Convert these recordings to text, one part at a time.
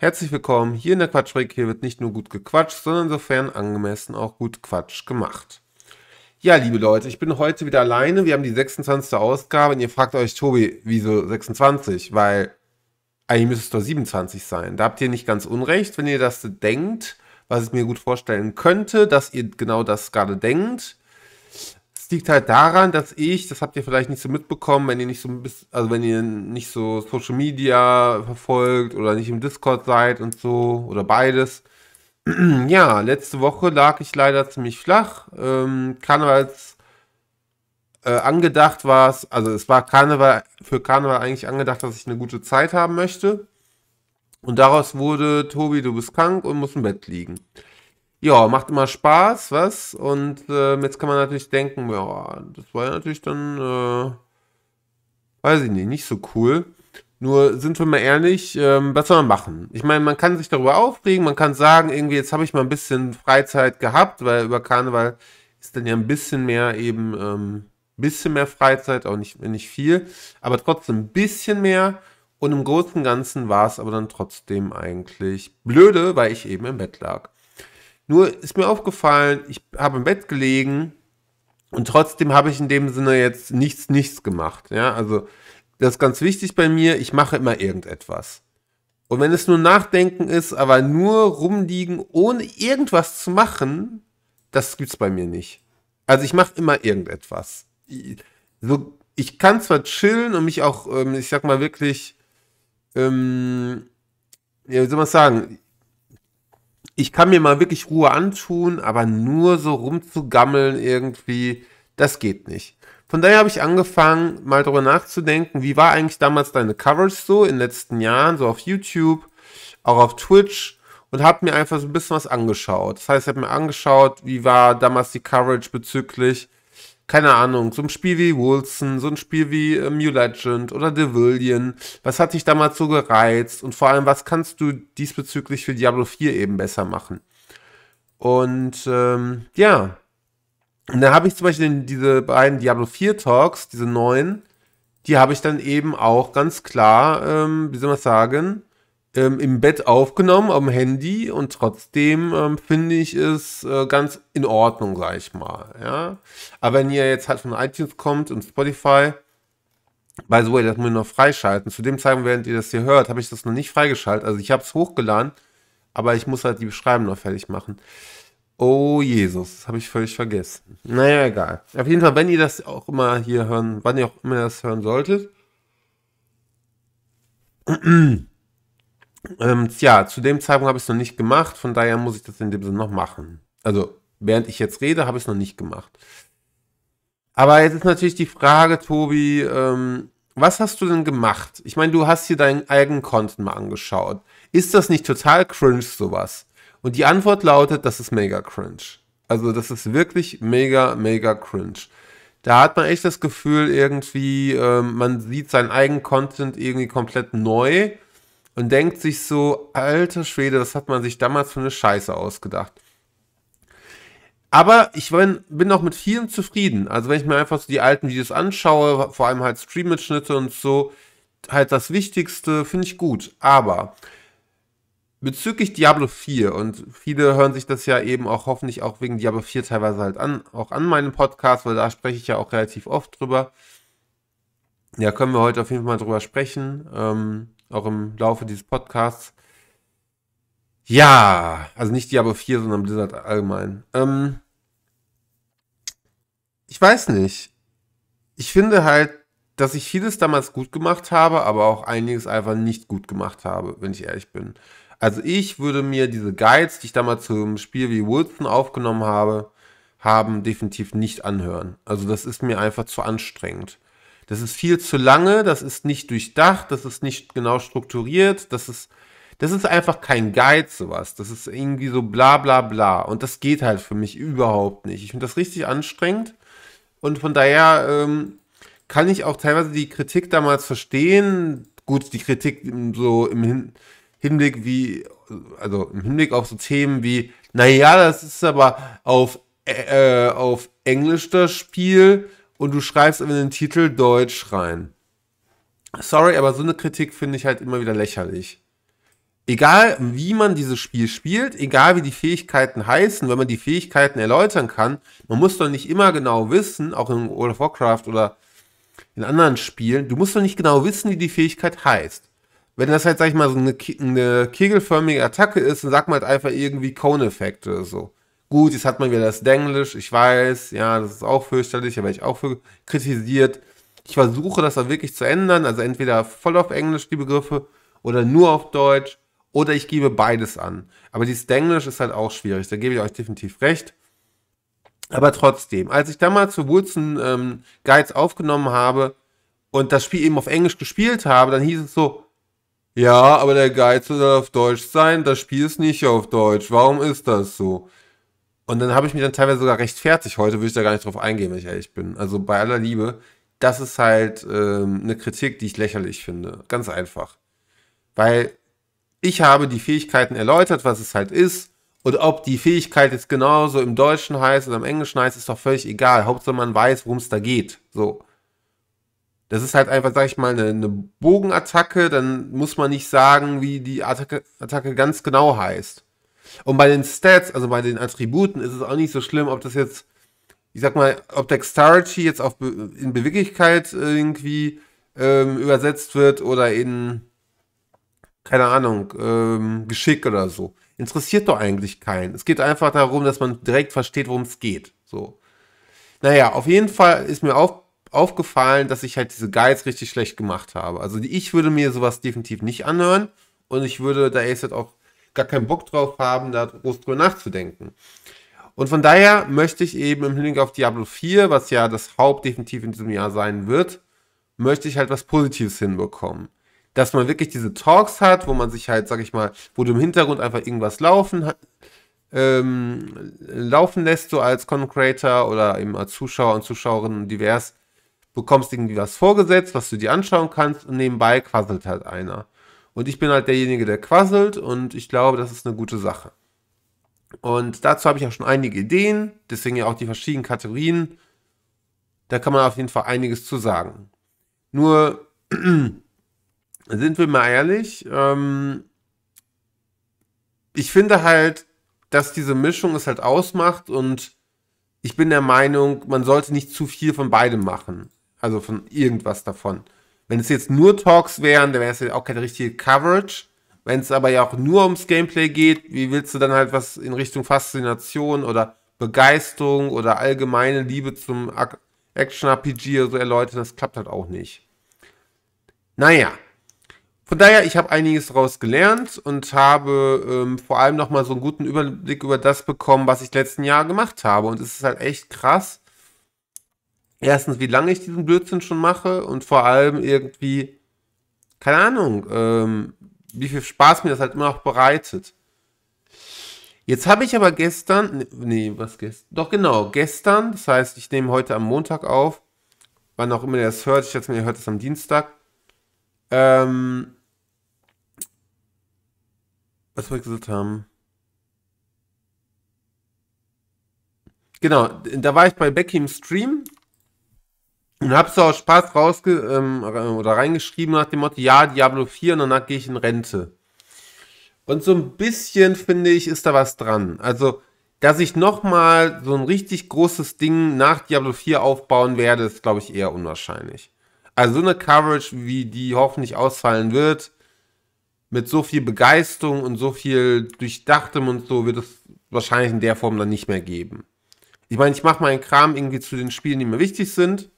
Herzlich willkommen hier in der Quatschreck. Hier wird nicht nur gut gequatscht, sondern sofern angemessen auch gut Quatsch gemacht. Ja, liebe Leute, ich bin heute wieder alleine. Wir haben die 26. Ausgabe und ihr fragt euch, Tobi, wieso 26? Weil eigentlich müsste es doch 27 sein. Da habt ihr nicht ganz unrecht, wenn ihr das denkt, was ich mir gut vorstellen könnte, dass ihr genau das gerade denkt liegt halt daran, dass ich, das habt ihr vielleicht nicht so mitbekommen, wenn ihr nicht so also wenn ihr nicht so Social Media verfolgt oder nicht im Discord seid und so oder beides. ja, letzte Woche lag ich leider ziemlich flach. Ähm, Karnevals äh, angedacht war es, also es war Karneval für Karneval eigentlich angedacht, dass ich eine gute Zeit haben möchte. Und daraus wurde, Tobi, du bist krank und musst im Bett liegen ja, macht immer Spaß, was? Und äh, jetzt kann man natürlich denken, ja, das war ja natürlich dann, äh, weiß ich nicht, nicht so cool. Nur sind wir mal ehrlich, ähm, was soll man machen? Ich meine, man kann sich darüber aufregen, man kann sagen, irgendwie, jetzt habe ich mal ein bisschen Freizeit gehabt, weil über Karneval ist dann ja ein bisschen mehr eben, ähm, bisschen mehr Freizeit, auch nicht, nicht viel, aber trotzdem ein bisschen mehr. Und im Großen und Ganzen war es aber dann trotzdem eigentlich blöde, weil ich eben im Bett lag. Nur ist mir aufgefallen, ich habe im Bett gelegen und trotzdem habe ich in dem Sinne jetzt nichts, nichts gemacht. Ja, also das ist ganz wichtig bei mir, ich mache immer irgendetwas. Und wenn es nur Nachdenken ist, aber nur rumliegen, ohne irgendwas zu machen, das gibt es bei mir nicht. Also ich mache immer irgendetwas. Ich, so, ich kann zwar chillen und mich auch, ähm, ich sag mal wirklich, ähm, ja, wie soll man sagen, ich kann mir mal wirklich Ruhe antun, aber nur so rumzugammeln irgendwie, das geht nicht. Von daher habe ich angefangen, mal darüber nachzudenken, wie war eigentlich damals deine Coverage so in den letzten Jahren, so auf YouTube, auch auf Twitch und habe mir einfach so ein bisschen was angeschaut. Das heißt, ich habe mir angeschaut, wie war damals die Coverage bezüglich keine Ahnung, so ein Spiel wie Wilson, so ein Spiel wie äh, New Legend oder Devillion, was hat dich damals so gereizt und vor allem, was kannst du diesbezüglich für Diablo 4 eben besser machen? Und ähm, ja, und da habe ich zum Beispiel diese beiden Diablo 4 Talks, diese neuen, die habe ich dann eben auch ganz klar, ähm, wie soll man sagen, ähm, im Bett aufgenommen am Handy und trotzdem ähm, finde ich es äh, ganz in Ordnung, sag ich mal. Ja? Aber wenn ihr jetzt halt von iTunes kommt und Spotify, by the way, das muss ich noch freischalten. Zu dem Zeitpunkt, während ihr das hier hört, habe ich das noch nicht freigeschaltet. Also ich habe es hochgeladen, aber ich muss halt die Beschreibung noch fertig machen. Oh Jesus, das habe ich völlig vergessen. Naja, egal. Auf jeden Fall, wenn ihr das auch immer hier hören, wann ihr auch immer das hören solltet. Ähm, ja, zu dem Zeitpunkt habe ich es noch nicht gemacht, von daher muss ich das in dem Sinne noch machen. Also, während ich jetzt rede, habe ich es noch nicht gemacht. Aber jetzt ist natürlich die Frage, Tobi, ähm, was hast du denn gemacht? Ich meine, du hast hier deinen eigenen Content mal angeschaut. Ist das nicht total cringe, sowas? Und die Antwort lautet, das ist mega cringe. Also, das ist wirklich mega, mega cringe. Da hat man echt das Gefühl, irgendwie, ähm, man sieht seinen eigenen Content irgendwie komplett neu und denkt sich so, alter Schwede, das hat man sich damals für eine Scheiße ausgedacht. Aber ich bin, auch mit vielem zufrieden. Also wenn ich mir einfach so die alten Videos anschaue, vor allem halt Stream-Mitschnitte und so, halt das Wichtigste finde ich gut. Aber bezüglich Diablo 4 und viele hören sich das ja eben auch hoffentlich auch wegen Diablo 4 teilweise halt an, auch an meinem Podcast, weil da spreche ich ja auch relativ oft drüber. Ja, können wir heute auf jeden Fall mal drüber sprechen. Ähm, auch im Laufe dieses Podcasts. Ja, also nicht Diablo 4, sondern Blizzard allgemein. Ähm, ich weiß nicht. Ich finde halt, dass ich vieles damals gut gemacht habe, aber auch einiges einfach nicht gut gemacht habe, wenn ich ehrlich bin. Also ich würde mir diese Guides, die ich damals zum Spiel wie Wilson aufgenommen habe, haben definitiv nicht anhören. Also das ist mir einfach zu anstrengend. Das ist viel zu lange, das ist nicht durchdacht, das ist nicht genau strukturiert, das ist, das ist einfach kein Guide, sowas. Das ist irgendwie so bla bla bla. Und das geht halt für mich überhaupt nicht. Ich finde das richtig anstrengend. Und von daher ähm, kann ich auch teilweise die Kritik damals verstehen. Gut, die Kritik so im Hin Hinblick wie, also im Hinblick auf so Themen wie, naja, das ist aber auf, äh, äh auf Englisch das Spiel und du schreibst in den Titel Deutsch rein. Sorry, aber so eine Kritik finde ich halt immer wieder lächerlich. Egal wie man dieses Spiel spielt, egal wie die Fähigkeiten heißen, wenn man die Fähigkeiten erläutern kann, man muss doch nicht immer genau wissen, auch in World of Warcraft oder in anderen Spielen, du musst doch nicht genau wissen, wie die Fähigkeit heißt. Wenn das halt, sag ich mal, so eine, eine kegelförmige Attacke ist, dann sagt man halt einfach irgendwie Cone-Effekte oder so. Gut, jetzt hat man wieder das Denglisch, ich weiß, ja, das ist auch fürchterlich, da werde ich auch für kritisiert. Ich versuche das dann wirklich zu ändern, also entweder voll auf Englisch die Begriffe oder nur auf Deutsch oder ich gebe beides an. Aber dieses Englisch ist halt auch schwierig, da gebe ich euch definitiv recht. Aber trotzdem, als ich damals zu Wurzeln ähm, Guides aufgenommen habe und das Spiel eben auf Englisch gespielt habe, dann hieß es so, ja, aber der Guide soll auf Deutsch sein, das Spiel ist nicht auf Deutsch, warum ist das so? Und dann habe ich mich dann teilweise sogar rechtfertigt. Heute würde ich da gar nicht drauf eingehen, wenn ich ehrlich bin. Also bei aller Liebe, das ist halt ähm, eine Kritik, die ich lächerlich finde. Ganz einfach. Weil ich habe die Fähigkeiten erläutert, was es halt ist. Und ob die Fähigkeit jetzt genauso im Deutschen heißt oder im Englischen heißt, ist doch völlig egal. Hauptsache man weiß, worum es da geht. So. Das ist halt einfach, sag ich mal, eine, eine Bogenattacke. Dann muss man nicht sagen, wie die Attacke, Attacke ganz genau heißt. Und bei den Stats, also bei den Attributen, ist es auch nicht so schlimm, ob das jetzt, ich sag mal, ob Dexterity jetzt auf Be in Beweglichkeit irgendwie ähm, übersetzt wird oder in, keine Ahnung, ähm, Geschick oder so. Interessiert doch eigentlich keinen. Es geht einfach darum, dass man direkt versteht, worum es geht. So. Naja, auf jeden Fall ist mir auf, aufgefallen, dass ich halt diese Guides richtig schlecht gemacht habe. Also ich würde mir sowas definitiv nicht anhören und ich würde da jetzt auch gar keinen Bock drauf haben, da groß drüber nachzudenken. Und von daher möchte ich eben im Hinblick auf Diablo 4, was ja das Hauptdefinitiv in diesem Jahr sein wird, möchte ich halt was Positives hinbekommen. Dass man wirklich diese Talks hat, wo man sich halt, sag ich mal, wo du im Hintergrund einfach irgendwas laufen, ähm, laufen lässt, du als Content Creator oder eben als Zuschauer und Zuschauerinnen divers, bekommst irgendwie was vorgesetzt, was du dir anschauen kannst und nebenbei quasselt halt einer. Und ich bin halt derjenige, der quasselt und ich glaube, das ist eine gute Sache. Und dazu habe ich auch schon einige Ideen, deswegen ja auch die verschiedenen Kategorien. Da kann man auf jeden Fall einiges zu sagen. Nur sind wir mal ehrlich, ähm, ich finde halt, dass diese Mischung es halt ausmacht und ich bin der Meinung, man sollte nicht zu viel von beidem machen. Also von irgendwas davon. Wenn es jetzt nur Talks wären, dann wäre es ja auch keine richtige Coverage. Wenn es aber ja auch nur ums Gameplay geht, wie willst du dann halt was in Richtung Faszination oder Begeisterung oder allgemeine Liebe zum Action-RPG oder so erläutern? Das klappt halt auch nicht. Naja, von daher, ich habe einiges daraus gelernt und habe ähm, vor allem nochmal so einen guten Überblick über das bekommen, was ich letzten Jahr gemacht habe. Und es ist halt echt krass, erstens, wie lange ich diesen Blödsinn schon mache und vor allem irgendwie, keine Ahnung, ähm, wie viel Spaß mir das halt immer noch bereitet. Jetzt habe ich aber gestern, ne, nee, was gestern? Doch genau, gestern, das heißt, ich nehme heute am Montag auf, wann auch immer ihr das hört, ich schätze mal, ihr hört es am Dienstag. Ähm, was wir gesagt haben. Genau, da war ich bei Becky im Stream und hab's aus Spaß rausge ähm, oder reingeschrieben nach dem Motto, ja, Diablo 4 und danach gehe ich in Rente. Und so ein bisschen, finde ich, ist da was dran. Also, dass ich nochmal so ein richtig großes Ding nach Diablo 4 aufbauen werde, ist, glaube ich, eher unwahrscheinlich. Also so eine Coverage, wie die hoffentlich ausfallen wird, mit so viel Begeisterung und so viel Durchdachtem und so, wird es wahrscheinlich in der Form dann nicht mehr geben. Ich meine, ich mache meinen Kram irgendwie zu den Spielen, die mir wichtig sind.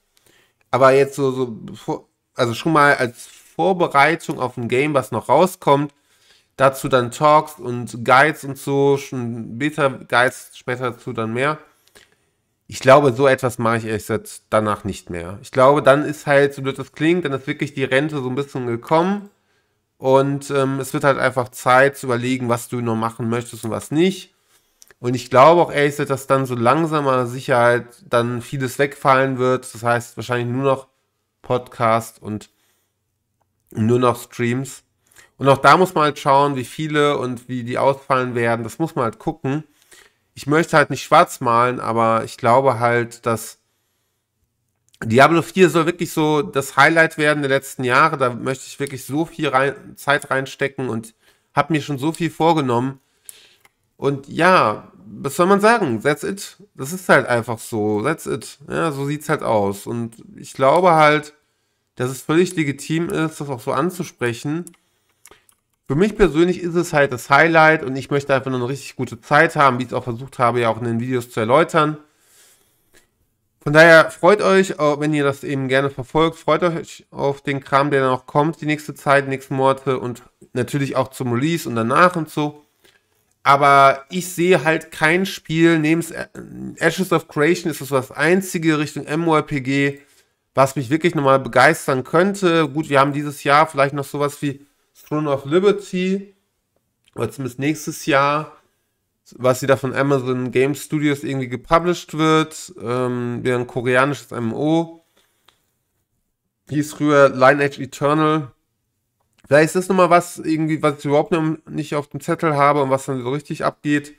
Aber jetzt so, so also schon mal als Vorbereitung auf ein Game, was noch rauskommt, dazu dann Talks und Guides und so, schon Beta-Guides, später dazu dann mehr. Ich glaube, so etwas mache ich erst gesagt danach nicht mehr. Ich glaube, dann ist halt, so blöd das klingt, dann ist wirklich die Rente so ein bisschen gekommen und ähm, es wird halt einfach Zeit zu überlegen, was du noch machen möchtest und was nicht. Und ich glaube auch ehrlich gesagt, dass dann so langsam an Sicherheit dann vieles wegfallen wird. Das heißt wahrscheinlich nur noch Podcast und nur noch Streams. Und auch da muss man halt schauen, wie viele und wie die ausfallen werden. Das muss man halt gucken. Ich möchte halt nicht schwarz malen, aber ich glaube halt, dass Diablo 4 soll wirklich so das Highlight werden der letzten Jahre. Da möchte ich wirklich so viel rein, Zeit reinstecken und habe mir schon so viel vorgenommen. Und ja, was soll man sagen? That's it. Das ist halt einfach so. That's it. Ja, so sieht's halt aus. Und ich glaube halt, dass es völlig legitim ist, das auch so anzusprechen. Für mich persönlich ist es halt das Highlight und ich möchte einfach nur eine richtig gute Zeit haben, wie ich es auch versucht habe, ja auch in den Videos zu erläutern. Von daher freut euch, wenn ihr das eben gerne verfolgt, freut euch auf den Kram, der dann auch kommt, die nächste Zeit, die nächsten Monate und natürlich auch zum Release und danach und so aber ich sehe halt kein Spiel, neben äh, Ashes of Creation ist es das einzige Richtung MMORPG, was mich wirklich nochmal begeistern könnte. Gut, wir haben dieses Jahr vielleicht noch sowas wie Throne of Liberty, oder zumindest nächstes Jahr, was wieder von Amazon Game Studios irgendwie gepublished wird, ähm, wieder ein koreanisches MMO. Hieß früher Lineage Eternal, Vielleicht ist das nochmal was, irgendwie, was ich überhaupt nicht auf dem Zettel habe und was dann so richtig abgeht.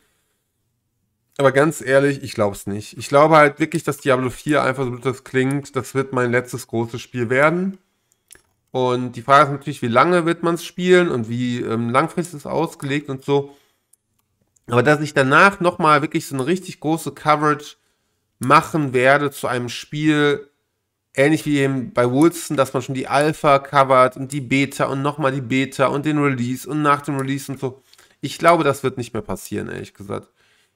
Aber ganz ehrlich, ich glaube es nicht. Ich glaube halt wirklich, dass Diablo 4 einfach so das klingt. Das wird mein letztes großes Spiel werden. Und die Frage ist natürlich, wie lange wird man es spielen und wie ähm, langfristig ist es ausgelegt und so. Aber dass ich danach nochmal wirklich so eine richtig große Coverage machen werde zu einem Spiel, ähnlich wie eben bei Wilson, dass man schon die Alpha covert und die Beta und nochmal die Beta und den Release und nach dem Release und so. Ich glaube, das wird nicht mehr passieren, ehrlich gesagt.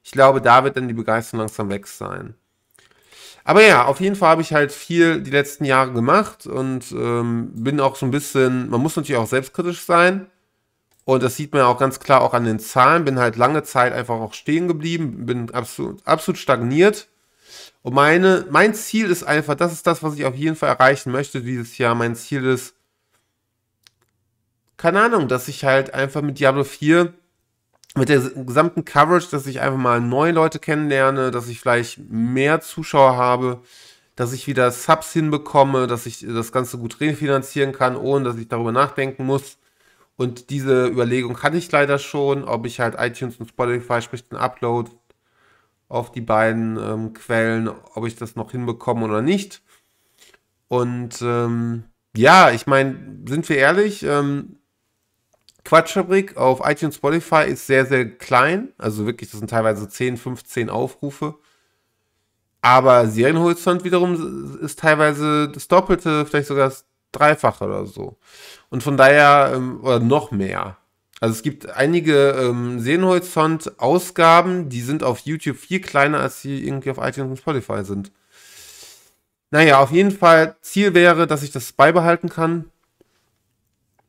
Ich glaube, da wird dann die Begeisterung langsam weg sein. Aber ja, auf jeden Fall habe ich halt viel die letzten Jahre gemacht und ähm, bin auch so ein bisschen, man muss natürlich auch selbstkritisch sein. Und das sieht man ja auch ganz klar auch an den Zahlen. Bin halt lange Zeit einfach auch stehen geblieben, bin absolut, absolut stagniert und meine, mein Ziel ist einfach, das ist das, was ich auf jeden Fall erreichen möchte dieses Jahr. Mein Ziel ist, keine Ahnung, dass ich halt einfach mit Diablo 4, mit der gesamten Coverage, dass ich einfach mal neue Leute kennenlerne, dass ich vielleicht mehr Zuschauer habe, dass ich wieder Subs hinbekomme, dass ich das Ganze gut refinanzieren kann, ohne dass ich darüber nachdenken muss. Und diese Überlegung hatte ich leider schon, ob ich halt iTunes und Spotify, sprich den Upload, auf die beiden ähm, Quellen, ob ich das noch hinbekomme oder nicht. Und ähm, ja, ich meine, sind wir ehrlich, ähm, Quatschfabrik auf iTunes Spotify ist sehr, sehr klein. Also wirklich, das sind teilweise 10, 15 Aufrufe. Aber Serienhorizont wiederum ist teilweise das Doppelte, vielleicht sogar das Dreifache oder so. Und von daher, ähm, oder noch mehr. Also es gibt einige ähm, Seenhorizont-Ausgaben, die sind auf YouTube viel kleiner, als sie irgendwie auf iTunes und Spotify sind. Naja, auf jeden Fall, Ziel wäre, dass ich das beibehalten kann.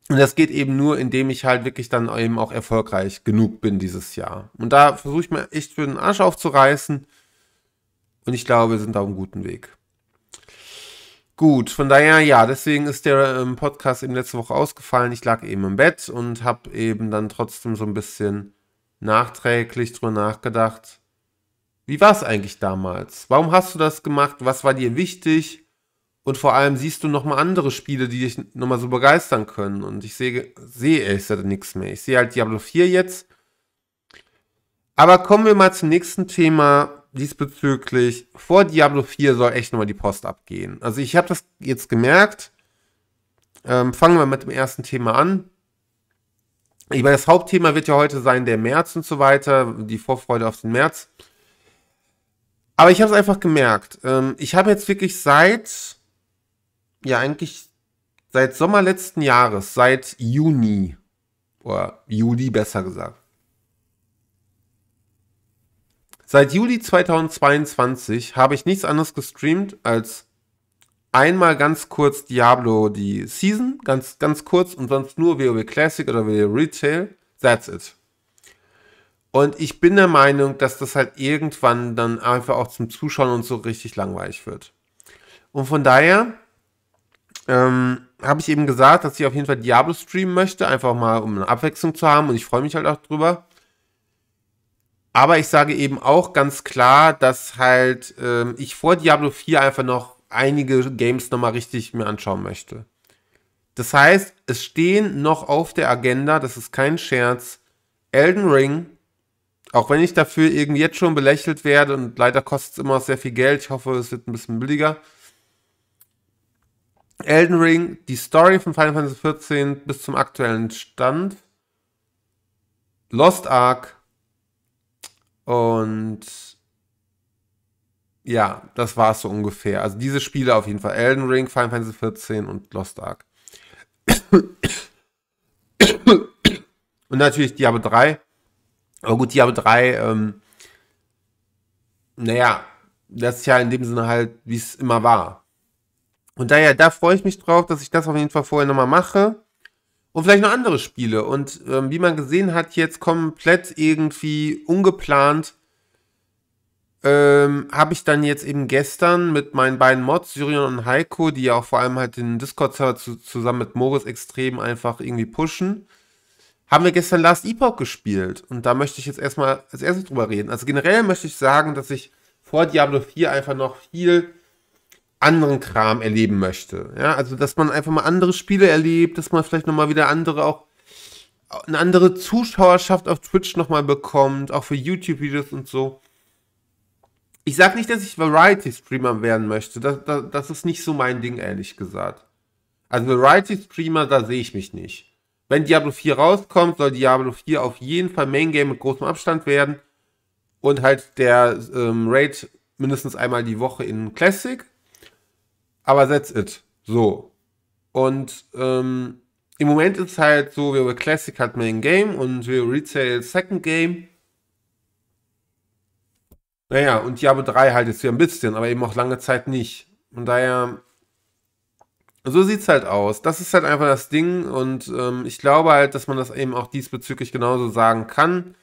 Und das geht eben nur, indem ich halt wirklich dann eben auch erfolgreich genug bin dieses Jahr. Und da versuche ich mir echt für den Arsch aufzureißen. Und ich glaube, wir sind auf einem guten Weg. Gut, von daher ja, deswegen ist der ähm, Podcast eben letzte Woche ausgefallen. Ich lag eben im Bett und habe eben dann trotzdem so ein bisschen nachträglich drüber nachgedacht. Wie war es eigentlich damals? Warum hast du das gemacht? Was war dir wichtig? Und vor allem siehst du nochmal andere Spiele, die dich nochmal so begeistern können. Und ich sehe, sehe ehrlich gesagt nichts mehr. Ich sehe halt Diablo 4 jetzt. Aber kommen wir mal zum nächsten Thema, diesbezüglich, vor Diablo 4 soll echt nochmal die Post abgehen. Also ich habe das jetzt gemerkt. Ähm, fangen wir mit dem ersten Thema an. Ich meine, das Hauptthema wird ja heute sein, der März und so weiter, die Vorfreude auf den März. Aber ich habe es einfach gemerkt. Ähm, ich habe jetzt wirklich seit, ja eigentlich seit Sommer letzten Jahres, seit Juni oder Juli besser gesagt, Seit Juli 2022 habe ich nichts anderes gestreamt als einmal ganz kurz Diablo die Season, ganz, ganz kurz und sonst nur WoW Classic oder WoW Retail. That's it. Und ich bin der Meinung, dass das halt irgendwann dann einfach auch zum Zuschauen und so richtig langweilig wird. Und von daher ähm, habe ich eben gesagt, dass ich auf jeden Fall Diablo streamen möchte, einfach mal um eine Abwechslung zu haben und ich freue mich halt auch drüber. Aber ich sage eben auch ganz klar, dass halt ähm, ich vor Diablo 4 einfach noch einige Games nochmal richtig mir anschauen möchte. Das heißt, es stehen noch auf der Agenda, das ist kein Scherz, Elden Ring, auch wenn ich dafür irgendwie jetzt schon belächelt werde und leider kostet es immer sehr viel Geld, ich hoffe, es wird ein bisschen billiger. Elden Ring, die Story von Final Fantasy XIV bis zum aktuellen Stand, Lost Ark, und ja, das war es so ungefähr. Also diese Spiele auf jeden Fall. Elden Ring, Final Fantasy XIV und Lost Ark. Und natürlich Diablo 3. Aber gut, Diablo 3, ähm, naja, das ist ja in dem Sinne halt, wie es immer war. Und daher, da freue ich mich drauf, dass ich das auf jeden Fall vorher nochmal mache. Und vielleicht noch andere Spiele. Und ähm, wie man gesehen hat, jetzt komplett irgendwie ungeplant ähm, habe ich dann jetzt eben gestern mit meinen beiden Mods, Syrian und Heiko, die ja auch vor allem halt den Discord-Server zu, zusammen mit Moritz extrem einfach irgendwie pushen, haben wir gestern Last Epoch gespielt. Und da möchte ich jetzt erstmal als erstes drüber reden. Also generell möchte ich sagen, dass ich vor Diablo 4 einfach noch viel anderen Kram erleben möchte. Ja, also dass man einfach mal andere Spiele erlebt, dass man vielleicht nochmal wieder andere auch eine andere Zuschauerschaft auf Twitch nochmal bekommt, auch für YouTube-Videos und so. Ich sag nicht, dass ich Variety-Streamer werden möchte. Das, das, das, ist nicht so mein Ding, ehrlich gesagt. Also Variety-Streamer, da sehe ich mich nicht. Wenn Diablo 4 rauskommt, soll Diablo 4 auf jeden Fall Main Game mit großem Abstand werden. Und halt der ähm, Raid mindestens einmal die Woche in Classic. Aber that's it. So. Und ähm, im Moment ist es halt so, wir haben Classic hat Main Game und WoW Retail Second Game. Naja, und Diablo 3 halt jetzt wieder ein bisschen, aber eben auch lange Zeit nicht. Und daher, so sieht es halt aus. Das ist halt einfach das Ding und ähm, ich glaube halt, dass man das eben auch diesbezüglich genauso sagen kann.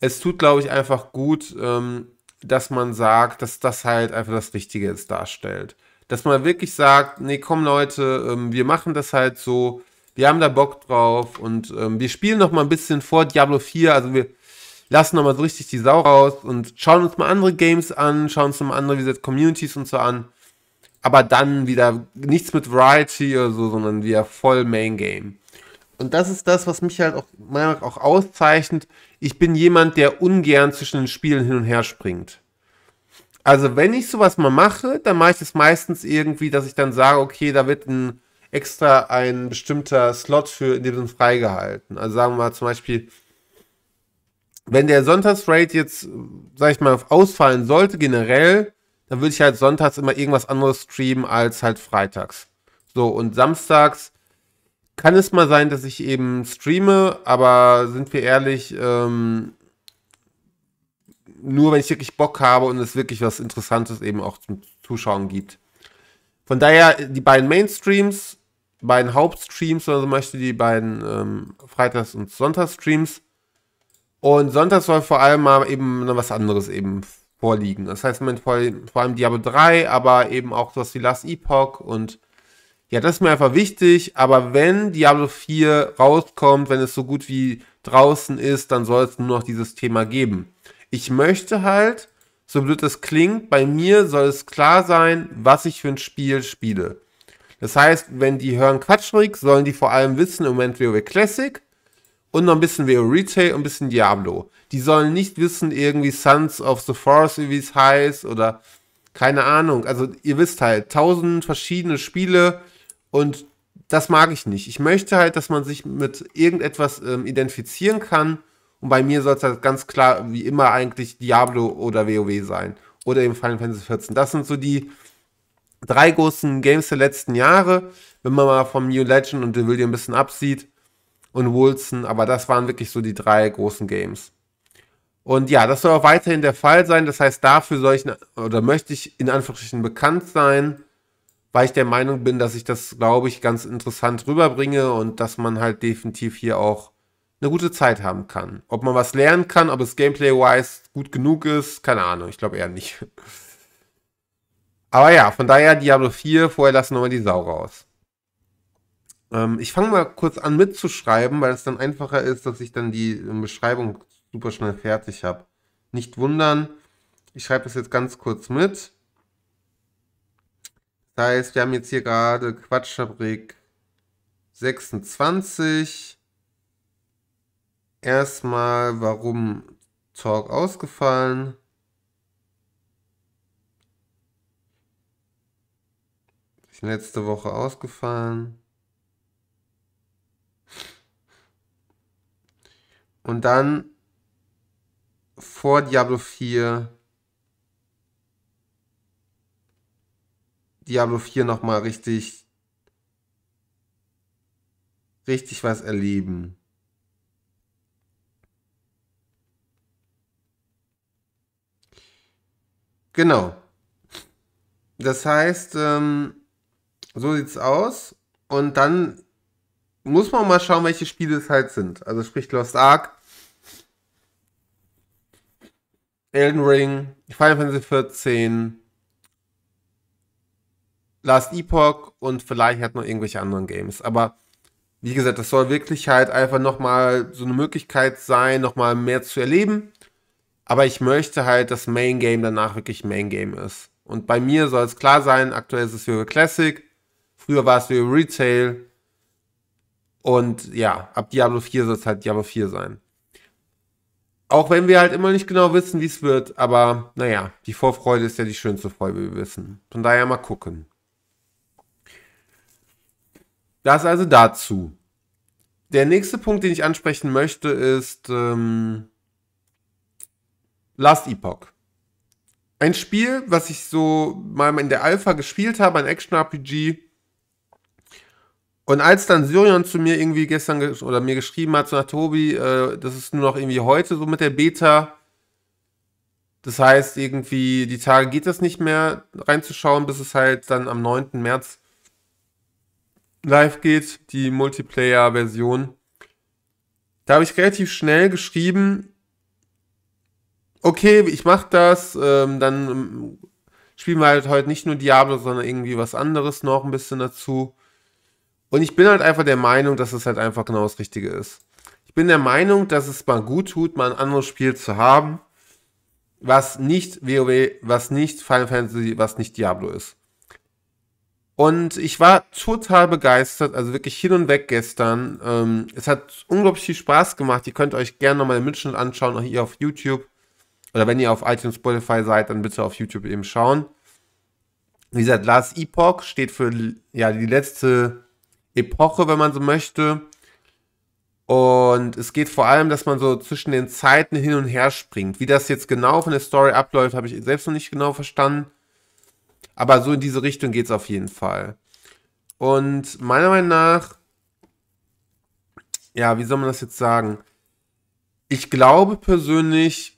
Es tut, glaube ich, einfach gut, ähm, dass man sagt, dass das halt einfach das Richtige jetzt darstellt dass man wirklich sagt, nee, komm Leute, ähm, wir machen das halt so, wir haben da Bock drauf und ähm, wir spielen noch mal ein bisschen vor Diablo 4, also wir lassen noch mal so richtig die Sau raus und schauen uns mal andere Games an, schauen uns mal andere, wie gesagt, Communities und so an, aber dann wieder nichts mit Variety oder so, sondern wieder voll Main Game. Und das ist das, was mich halt auch, meiner Meinung nach auch auszeichnet. Ich bin jemand, der ungern zwischen den Spielen hin und her springt. Also wenn ich sowas mal mache, dann mache ich das meistens irgendwie, dass ich dann sage, okay, da wird ein extra ein bestimmter Slot für in dem Sinne freigehalten. Also sagen wir mal zum Beispiel, wenn der Sonntagsrate jetzt, sag ich mal, ausfallen sollte generell, dann würde ich halt sonntags immer irgendwas anderes streamen als halt freitags. So, und samstags kann es mal sein, dass ich eben streame, aber sind wir ehrlich, ähm, nur, wenn ich wirklich Bock habe und es wirklich was Interessantes eben auch zum Zuschauen gibt. Von daher, die beiden Mainstreams, beiden Hauptstreams, oder man so möchte, die beiden ähm, Freitags- und Sonntagsstreams. Und Sonntag soll vor allem mal eben noch was anderes eben vorliegen. Das heißt, man vor, vor allem Diablo 3, aber eben auch sowas wie Last Epoch und ja, das ist mir einfach wichtig, aber wenn Diablo 4 rauskommt, wenn es so gut wie draußen ist, dann soll es nur noch dieses Thema geben. Ich möchte halt, so blöd das klingt, bei mir soll es klar sein, was ich für ein Spiel spiele. Das heißt, wenn die hören Quatschrick, sollen die vor allem wissen, im Moment WoW Classic und noch ein bisschen WoW Retail und ein bisschen Diablo. Die sollen nicht wissen, irgendwie Sons of the Forest, wie es heißt, oder keine Ahnung. Also ihr wisst halt, tausend verschiedene Spiele und das mag ich nicht. Ich möchte halt, dass man sich mit irgendetwas ähm, identifizieren kann und bei mir soll es halt ganz klar, wie immer, eigentlich Diablo oder WoW sein. Oder eben Final Fantasy XIV. Das sind so die drei großen Games der letzten Jahre. Wenn man mal vom New Legend und The Willi ein bisschen absieht. Und Wilson. Aber das waren wirklich so die drei großen Games. Und ja, das soll auch weiterhin der Fall sein. Das heißt, dafür soll ich, oder möchte ich in Anführungsstrichen bekannt sein, weil ich der Meinung bin, dass ich das, glaube ich, ganz interessant rüberbringe und dass man halt definitiv hier auch eine gute Zeit haben kann. Ob man was lernen kann, ob es gameplay-wise gut genug ist, keine Ahnung. Ich glaube eher nicht. Aber ja, von daher Diablo 4, vorher lassen wir mal die Sau raus. Ähm, ich fange mal kurz an mitzuschreiben, weil es dann einfacher ist, dass ich dann die Beschreibung super schnell fertig habe. Nicht wundern, ich schreibe das jetzt ganz kurz mit. Das heißt, wir haben jetzt hier gerade Quatschfabrik 26 erstmal, warum Talk ausgefallen. Ist letzte Woche ausgefallen. Und dann vor Diablo 4 Diablo 4 nochmal richtig richtig was erleben. Genau. Das heißt, ähm, so sieht's aus. Und dann muss man mal schauen, welche Spiele es halt sind. Also sprich Lost Ark, Elden Ring, Final Fantasy XIV, Last Epoch und vielleicht halt noch irgendwelche anderen Games. Aber wie gesagt, das soll wirklich halt einfach nochmal so eine Möglichkeit sein, nochmal mehr zu erleben. Aber ich möchte halt, dass Main Game danach wirklich Main Game ist. Und bei mir soll es klar sein, aktuell ist es für Classic, früher war es für Retail. Und ja, ab Diablo 4 soll es halt Diablo 4 sein. Auch wenn wir halt immer nicht genau wissen, wie es wird, aber naja, die Vorfreude ist ja die schönste Freude, wie wir wissen. Von daher mal gucken. Das also dazu. Der nächste Punkt, den ich ansprechen möchte, ist, ähm, Last Epoch. Ein Spiel, was ich so mal in der Alpha gespielt habe, ein Action-RPG. Und als dann Syrion zu mir irgendwie gestern oder mir geschrieben hat, so nach Tobi, äh, das ist nur noch irgendwie heute so mit der Beta. Das heißt, irgendwie die Tage geht das nicht mehr reinzuschauen, bis es halt dann am 9. März live geht, die Multiplayer-Version. Da habe ich relativ schnell geschrieben, okay, ich mach das, ähm, dann ähm, spielen wir halt heute nicht nur Diablo, sondern irgendwie was anderes noch ein bisschen dazu. Und ich bin halt einfach der Meinung, dass es halt einfach genau das Richtige ist. Ich bin der Meinung, dass es mal gut tut, mal ein anderes Spiel zu haben, was nicht WoW, was nicht Final Fantasy, was nicht Diablo ist. Und ich war total begeistert, also wirklich hin und weg gestern. Ähm, es hat unglaublich viel Spaß gemacht. Ihr könnt euch gerne nochmal den Mitschnitt anschauen, auch hier auf YouTube oder wenn ihr auf iTunes, Spotify seid, dann bitte auf YouTube eben schauen. Wie gesagt, Last Epoch steht für ja, die letzte Epoche, wenn man so möchte. Und es geht vor allem, dass man so zwischen den Zeiten hin und her springt. Wie das jetzt genau von der Story abläuft, habe ich selbst noch nicht genau verstanden. Aber so in diese Richtung geht es auf jeden Fall. Und meiner Meinung nach, ja, wie soll man das jetzt sagen? Ich glaube persönlich,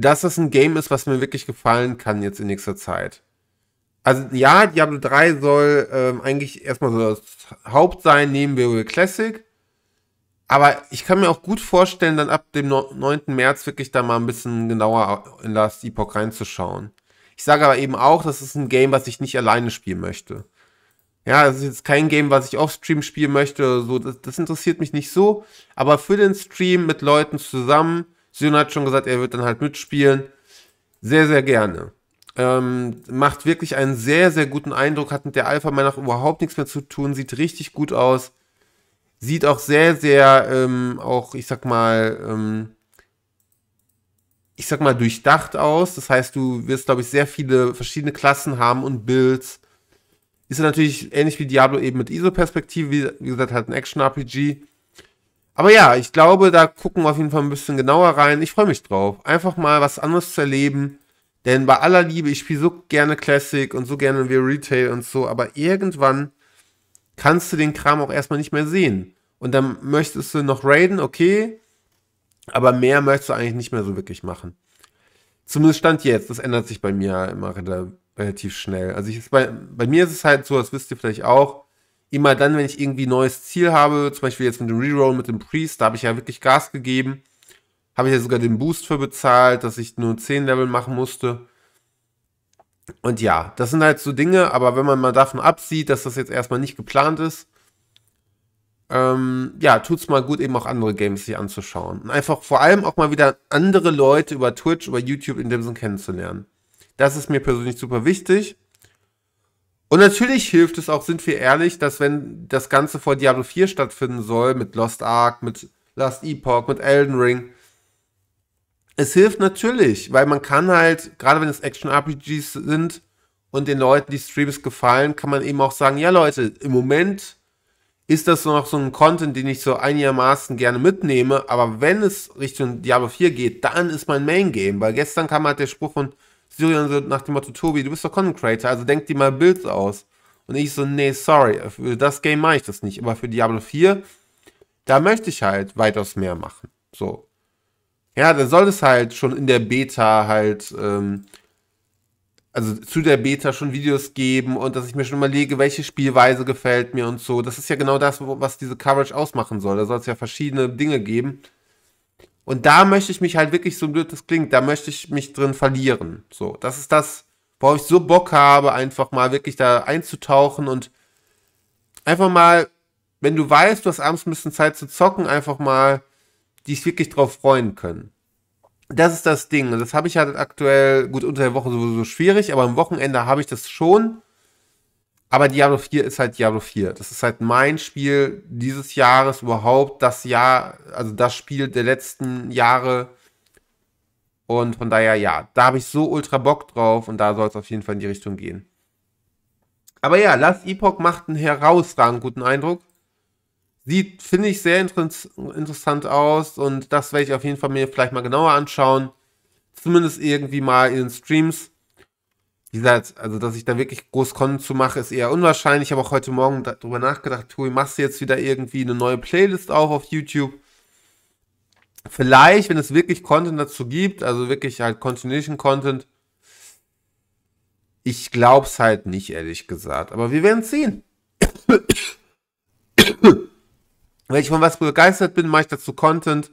dass es ein Game ist, was mir wirklich gefallen kann jetzt in nächster Zeit. Also ja, Diablo 3 soll ähm, eigentlich erstmal so das Haupt sein neben WoW Classic. Aber ich kann mir auch gut vorstellen, dann ab dem 9. März wirklich da mal ein bisschen genauer in Last Epoch reinzuschauen. Ich sage aber eben auch, das ist ein Game, was ich nicht alleine spielen möchte. Ja, das ist jetzt kein Game, was ich offstream spielen möchte. So, das, das interessiert mich nicht so. Aber für den Stream mit Leuten zusammen Sion hat schon gesagt, er wird dann halt mitspielen. Sehr, sehr gerne. Ähm, macht wirklich einen sehr, sehr guten Eindruck, hat mit der Alpha meiner überhaupt nichts mehr zu tun, sieht richtig gut aus. Sieht auch sehr, sehr, ähm, auch, ich sag mal, ähm, ich sag mal, durchdacht aus. Das heißt, du wirst, glaube ich, sehr viele verschiedene Klassen haben und Builds. Ist natürlich ähnlich wie Diablo eben mit ISO-Perspektive, wie, wie, gesagt, halt ein Action-RPG. Aber ja, ich glaube, da gucken wir auf jeden Fall ein bisschen genauer rein. Ich freue mich drauf. Einfach mal was anderes zu erleben. Denn bei aller Liebe, ich spiele so gerne Classic und so gerne wie Retail und so, aber irgendwann kannst du den Kram auch erstmal nicht mehr sehen. Und dann möchtest du noch raiden, okay, aber mehr möchtest du eigentlich nicht mehr so wirklich machen. Zumindest Stand jetzt. Das ändert sich bei mir immer relativ schnell. Also ich, bei, bei mir ist es halt so, das wisst ihr vielleicht auch, immer dann, wenn ich irgendwie ein neues Ziel habe, zum Beispiel jetzt mit dem Reroll, mit dem Priest, da habe ich ja wirklich Gas gegeben. Habe ich ja sogar den Boost für bezahlt, dass ich nur 10 Level machen musste. Und ja, das sind halt so Dinge, aber wenn man mal davon absieht, dass das jetzt erstmal nicht geplant ist, ähm, ja, tut's mal gut, eben auch andere Games sich anzuschauen. Und einfach vor allem auch mal wieder andere Leute über Twitch, über YouTube in dem Sinn kennenzulernen. Das ist mir persönlich super wichtig. Und natürlich hilft es auch, sind wir ehrlich, dass wenn das Ganze vor Diablo 4 stattfinden soll, mit Lost Ark, mit Last Epoch, mit Elden Ring, es hilft natürlich, weil man kann halt, gerade wenn es Action-RPGs sind und den Leuten die Streams gefallen, kann man eben auch sagen, ja Leute, im Moment ist das noch so ein Content, den ich so einigermaßen gerne mitnehme, aber wenn es Richtung Diablo 4 geht, dann ist mein Main-Game, weil gestern kam halt der Spruch von Syrian so nach dem Motto, Tobi, du bist doch Content Creator, also denk dir mal Builds aus. Und ich so, nee, sorry, für das Game mache ich das nicht. Aber für Diablo 4, da möchte ich halt weitaus mehr machen. So. Ja, dann soll es halt schon in der Beta halt, ähm, also zu der Beta schon Videos geben und dass ich mir schon überlege, welche Spielweise gefällt mir und so. Das ist ja genau das, was diese Coverage ausmachen soll. Da soll es ja verschiedene Dinge geben. Und da möchte ich mich halt wirklich, so blöd das klingt, da möchte ich mich drin verlieren. So, das ist das, worauf ich so Bock habe, einfach mal wirklich da einzutauchen und einfach mal, wenn du weißt, du hast abends ein bisschen Zeit zu zocken, einfach mal dich wirklich drauf freuen können. Das ist das Ding. Und das habe ich halt aktuell, gut, unter der Woche sowieso schwierig, aber am Wochenende habe ich das schon. Aber Diablo 4 ist halt Diablo 4. Das ist halt mein Spiel dieses Jahres überhaupt, das Jahr, also das Spiel der letzten Jahre. Und von daher, ja, da habe ich so ultra Bock drauf und da soll es auf jeden Fall in die Richtung gehen. Aber ja, Last Epoch macht einen herausragend guten Eindruck. Sieht, finde ich, sehr inter interessant aus und das werde ich auf jeden Fall mir vielleicht mal genauer anschauen. Zumindest irgendwie mal in den Streams wie gesagt, also dass ich da wirklich groß Content zu mache, ist eher unwahrscheinlich. Ich habe auch heute Morgen darüber nachgedacht, Tui, machst du jetzt wieder irgendwie eine neue Playlist auf auf YouTube? Vielleicht, wenn es wirklich Content dazu gibt, also wirklich halt Continuation Content. Ich glaub's halt nicht, ehrlich gesagt. Aber wir werden sehen. wenn ich von was begeistert bin, mache ich dazu Content.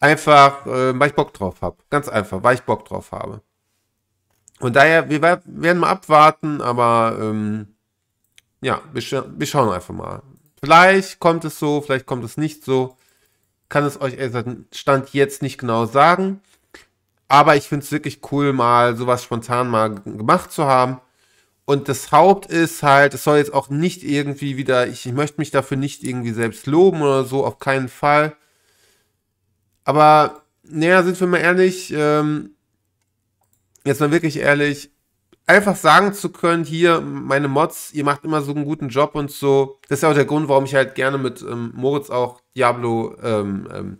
Einfach, äh, weil ich Bock drauf habe. Ganz einfach, weil ich Bock drauf habe. Und daher, wir werden mal abwarten, aber ähm, ja, wir, wir schauen einfach mal. Vielleicht kommt es so, vielleicht kommt es nicht so. Kann es euch ehrlich gesagt Stand jetzt nicht genau sagen. Aber ich finde es wirklich cool, mal sowas spontan mal gemacht zu haben. Und das Haupt ist halt, es soll jetzt auch nicht irgendwie wieder, ich, ich möchte mich dafür nicht irgendwie selbst loben oder so, auf keinen Fall. Aber, naja, sind wir mal ehrlich, ähm, jetzt mal wirklich ehrlich, einfach sagen zu können, hier, meine Mods, ihr macht immer so einen guten Job und so. Das ist ja auch der Grund, warum ich halt gerne mit ähm, Moritz auch Diablo ähm, ähm,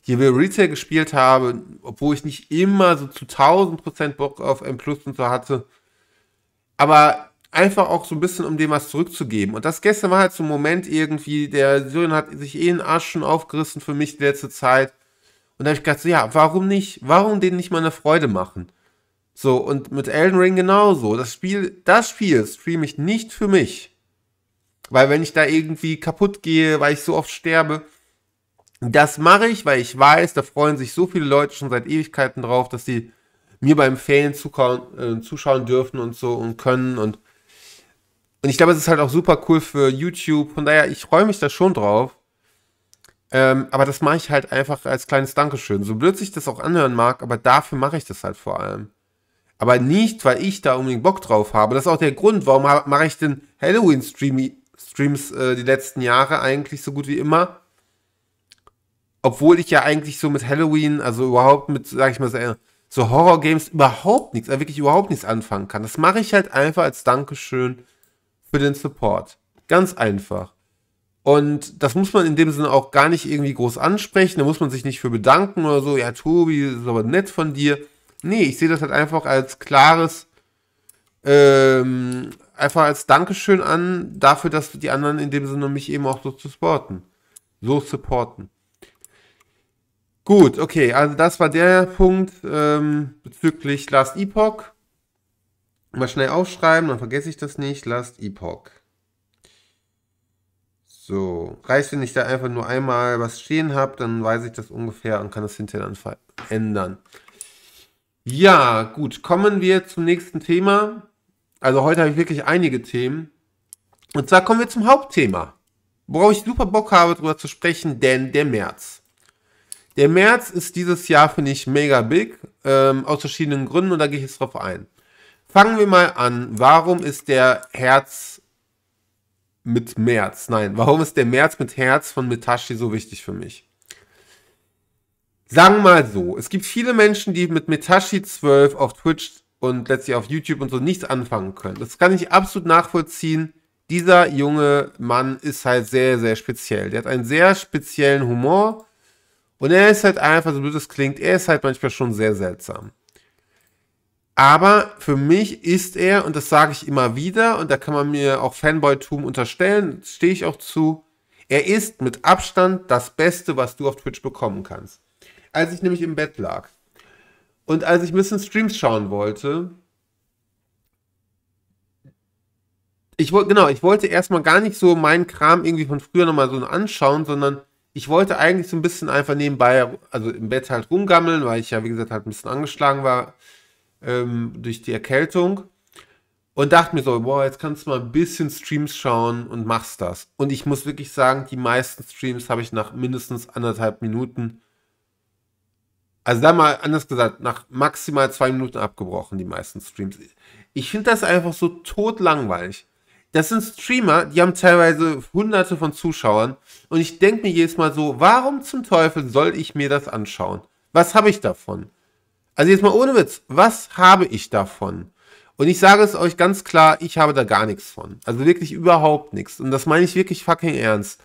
hier will Retail gespielt habe, obwohl ich nicht immer so zu 1000% Bock auf M Plus und so hatte. Aber einfach auch so ein bisschen, um dem was zurückzugeben. Und das gestern war halt so ein Moment irgendwie, der Syrien hat sich eh in Arsch schon aufgerissen für mich die letzte Zeit. Und da habe ich gedacht, so, ja, warum nicht? Warum denen nicht mal eine Freude machen? So, und mit Elden Ring genauso. Das Spiel, das Spiel streame ich nicht für mich. Weil wenn ich da irgendwie kaputt gehe, weil ich so oft sterbe, das mache ich, weil ich weiß, da freuen sich so viele Leute schon seit Ewigkeiten drauf, dass sie mir beim Fehlen zuschauen, äh, zuschauen dürfen und so und können und und ich glaube, es ist halt auch super cool für YouTube. Von daher, ich freue mich da schon drauf. Ähm, aber das mache ich halt einfach als kleines Dankeschön. So blöd sich das auch anhören mag, aber dafür mache ich das halt vor allem. Aber nicht, weil ich da unbedingt Bock drauf habe. Das ist auch der Grund, warum mache ich denn Halloween-Streams äh, die letzten Jahre eigentlich so gut wie immer. Obwohl ich ja eigentlich so mit Halloween, also überhaupt mit, sag ich mal, so, äh, Horror-Games überhaupt nichts, also wirklich überhaupt nichts anfangen kann. Das mache ich halt einfach als Dankeschön für den Support. Ganz einfach. Und das muss man in dem Sinne auch gar nicht irgendwie groß ansprechen. Da muss man sich nicht für bedanken oder so. Ja, Tobi, das ist aber nett von dir. Nee, ich sehe das halt einfach als klares, ähm, einfach als Dankeschön an dafür, dass die anderen in dem Sinne mich eben auch so supporten. So supporten. Gut, okay, also das war der Punkt ähm, bezüglich Last Epoch. Mal schnell aufschreiben, dann vergesse ich das nicht. Last Epoch. So, reicht, wenn ich da einfach nur einmal was stehen habe, dann weiß ich das ungefähr und kann das hinterher dann verändern. Ja, gut, kommen wir zum nächsten Thema. Also heute habe ich wirklich einige Themen. Und zwar kommen wir zum Hauptthema, worauf ich super Bock habe, darüber zu sprechen, denn der März. Der März ist dieses Jahr, finde ich, mega big, ähm, aus verschiedenen Gründen und da gehe ich jetzt drauf ein. Fangen wir mal an. Warum ist der Herz mit März? Nein, warum ist der März mit Herz von Mitashi so wichtig für mich? sagen wir mal so, es gibt viele Menschen, die mit Metashi 12 auf Twitch und letztlich auf YouTube und so nichts anfangen können. Das kann ich absolut nachvollziehen. Dieser junge Mann ist halt sehr, sehr speziell. Der hat einen sehr speziellen Humor und er ist halt einfach, so blöd es klingt, er ist halt manchmal schon sehr seltsam. Aber für mich ist er, und das sage ich immer wieder, und da kann man mir auch Fanboy-Tum unterstellen, stehe ich auch zu, er ist mit Abstand das Beste, was du auf Twitch bekommen kannst als ich nämlich im Bett lag. Und als ich ein bisschen Streams schauen wollte, ich wollte, genau, ich wollte erstmal gar nicht so meinen Kram irgendwie von früher nochmal so anschauen, sondern ich wollte eigentlich so ein bisschen einfach nebenbei, also im Bett halt rumgammeln, weil ich ja, wie gesagt, halt ein bisschen angeschlagen war ähm, durch die Erkältung. Und dachte mir so, boah, jetzt kannst du mal ein bisschen Streams schauen und machst das. Und ich muss wirklich sagen, die meisten Streams habe ich nach mindestens anderthalb Minuten also da mal anders gesagt, nach maximal zwei Minuten abgebrochen, die meisten Streams. Ich finde das einfach so totlangweilig. Das sind Streamer, die haben teilweise hunderte von Zuschauern und ich denke mir jedes Mal so, warum zum Teufel soll ich mir das anschauen? Was habe ich davon? Also jetzt mal ohne Witz, was habe ich davon? Und ich sage es euch ganz klar, ich habe da gar nichts von. Also wirklich überhaupt nichts. Und das meine ich wirklich fucking ernst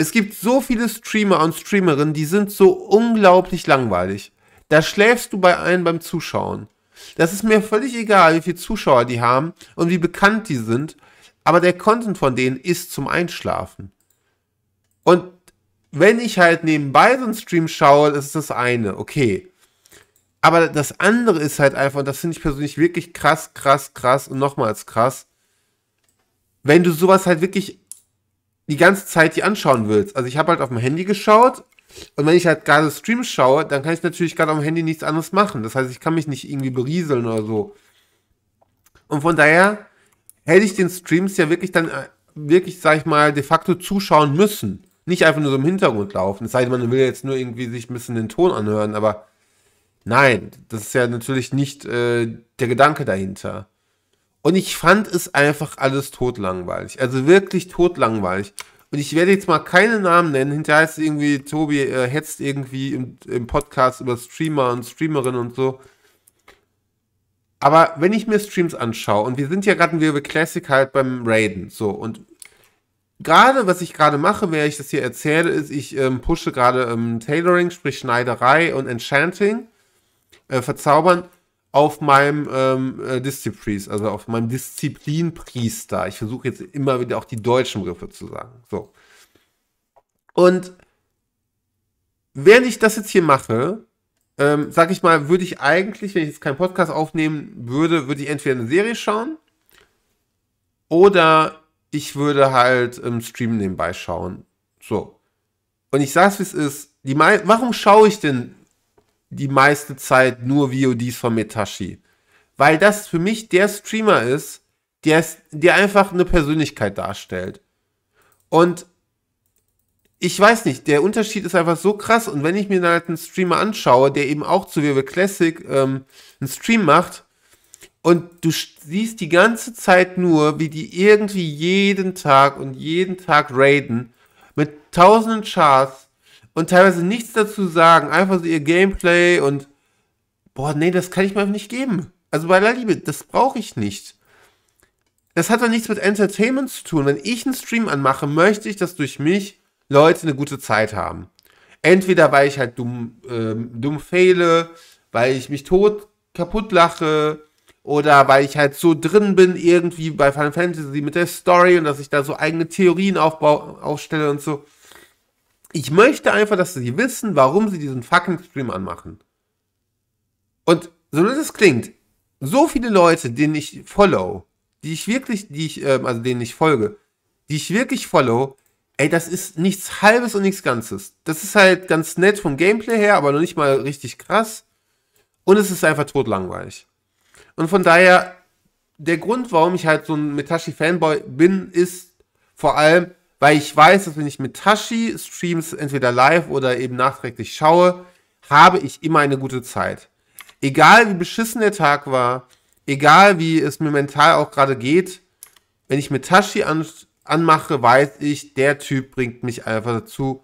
es gibt so viele Streamer und Streamerinnen, die sind so unglaublich langweilig. Da schläfst du bei einem beim Zuschauen. Das ist mir völlig egal, wie viele Zuschauer die haben und wie bekannt die sind, aber der Content von denen ist zum Einschlafen. Und wenn ich halt nebenbei so einen Stream schaue, das ist das eine, okay. Aber das andere ist halt einfach, und das finde ich persönlich wirklich krass, krass, krass und nochmals krass, wenn du sowas halt wirklich die ganze Zeit die anschauen willst. Also ich habe halt auf dem Handy geschaut und wenn ich halt gerade Streams schaue, dann kann ich natürlich gerade auf dem Handy nichts anderes machen. Das heißt, ich kann mich nicht irgendwie berieseln oder so. Und von daher hätte ich den Streams ja wirklich dann, äh, wirklich, sag ich mal, de facto zuschauen müssen. Nicht einfach nur so im Hintergrund laufen. Das heißt, man will jetzt nur irgendwie sich ein bisschen den Ton anhören, aber nein, das ist ja natürlich nicht äh, der Gedanke dahinter. Und ich fand es einfach alles totlangweilig. Also wirklich totlangweilig. Und ich werde jetzt mal keine Namen nennen. Hinterher ist irgendwie, Tobi äh, hetzt irgendwie im, im Podcast über Streamer und Streamerinnen und so. Aber wenn ich mir Streams anschaue, und wir sind ja gerade in WoW Classic halt beim Raiden, so, und gerade, was ich gerade mache, während ich das hier erzähle, ist, ich ähm, pushe gerade ähm, Tailoring, sprich Schneiderei und Enchanting, äh, Verzaubern, auf meinem ähm, äh, Disziplin, also auf meinem Disziplinpriester. Ich versuche jetzt immer wieder auch die deutschen Begriffe zu sagen. So. Und während ich das jetzt hier mache, ähm, sag ich mal, würde ich eigentlich, wenn ich jetzt keinen Podcast aufnehmen würde, würde ich entweder eine Serie schauen oder ich würde halt im ähm, Stream nebenbei schauen. So. Und ich sage es, wie es ist. Die Warum schaue ich denn die meiste Zeit nur VODs von Metashi. Weil das für mich der Streamer ist, der, der einfach eine Persönlichkeit darstellt. Und ich weiß nicht, der Unterschied ist einfach so krass. Und wenn ich mir dann halt einen Streamer anschaue, der eben auch zu WoW Classic ähm, einen Stream macht, und du siehst die ganze Zeit nur, wie die irgendwie jeden Tag und jeden Tag raiden mit tausenden Chars und teilweise nichts dazu sagen. Einfach so ihr Gameplay und boah, nee, das kann ich mir nicht geben. Also bei aller Liebe, das brauche ich nicht. Das hat doch nichts mit Entertainment zu tun. Wenn ich einen Stream anmache, möchte ich, dass durch mich Leute eine gute Zeit haben. Entweder weil ich halt dumm, äh, dumm fehle, weil ich mich tot kaputt lache oder weil ich halt so drin bin irgendwie bei Final Fantasy mit der Story und dass ich da so eigene Theorien aufstelle und so ich möchte einfach, dass sie wissen, warum sie diesen fucking Stream anmachen. Und so wie das klingt, so viele Leute, denen ich follow, die ich wirklich, die ich, äh, also denen ich folge, die ich wirklich follow, ey, das ist nichts Halbes und nichts Ganzes. Das ist halt ganz nett vom Gameplay her, aber noch nicht mal richtig krass. Und es ist einfach totlangweilig. Und von daher, der Grund, warum ich halt so ein Metashi-Fanboy bin, ist vor allem, weil ich weiß, dass wenn ich mit Tashi Streams entweder live oder eben nachträglich schaue, habe ich immer eine gute Zeit. Egal wie beschissen der Tag war, egal wie es mir mental auch gerade geht, wenn ich mit Tashi an, anmache, weiß ich, der Typ bringt mich einfach dazu,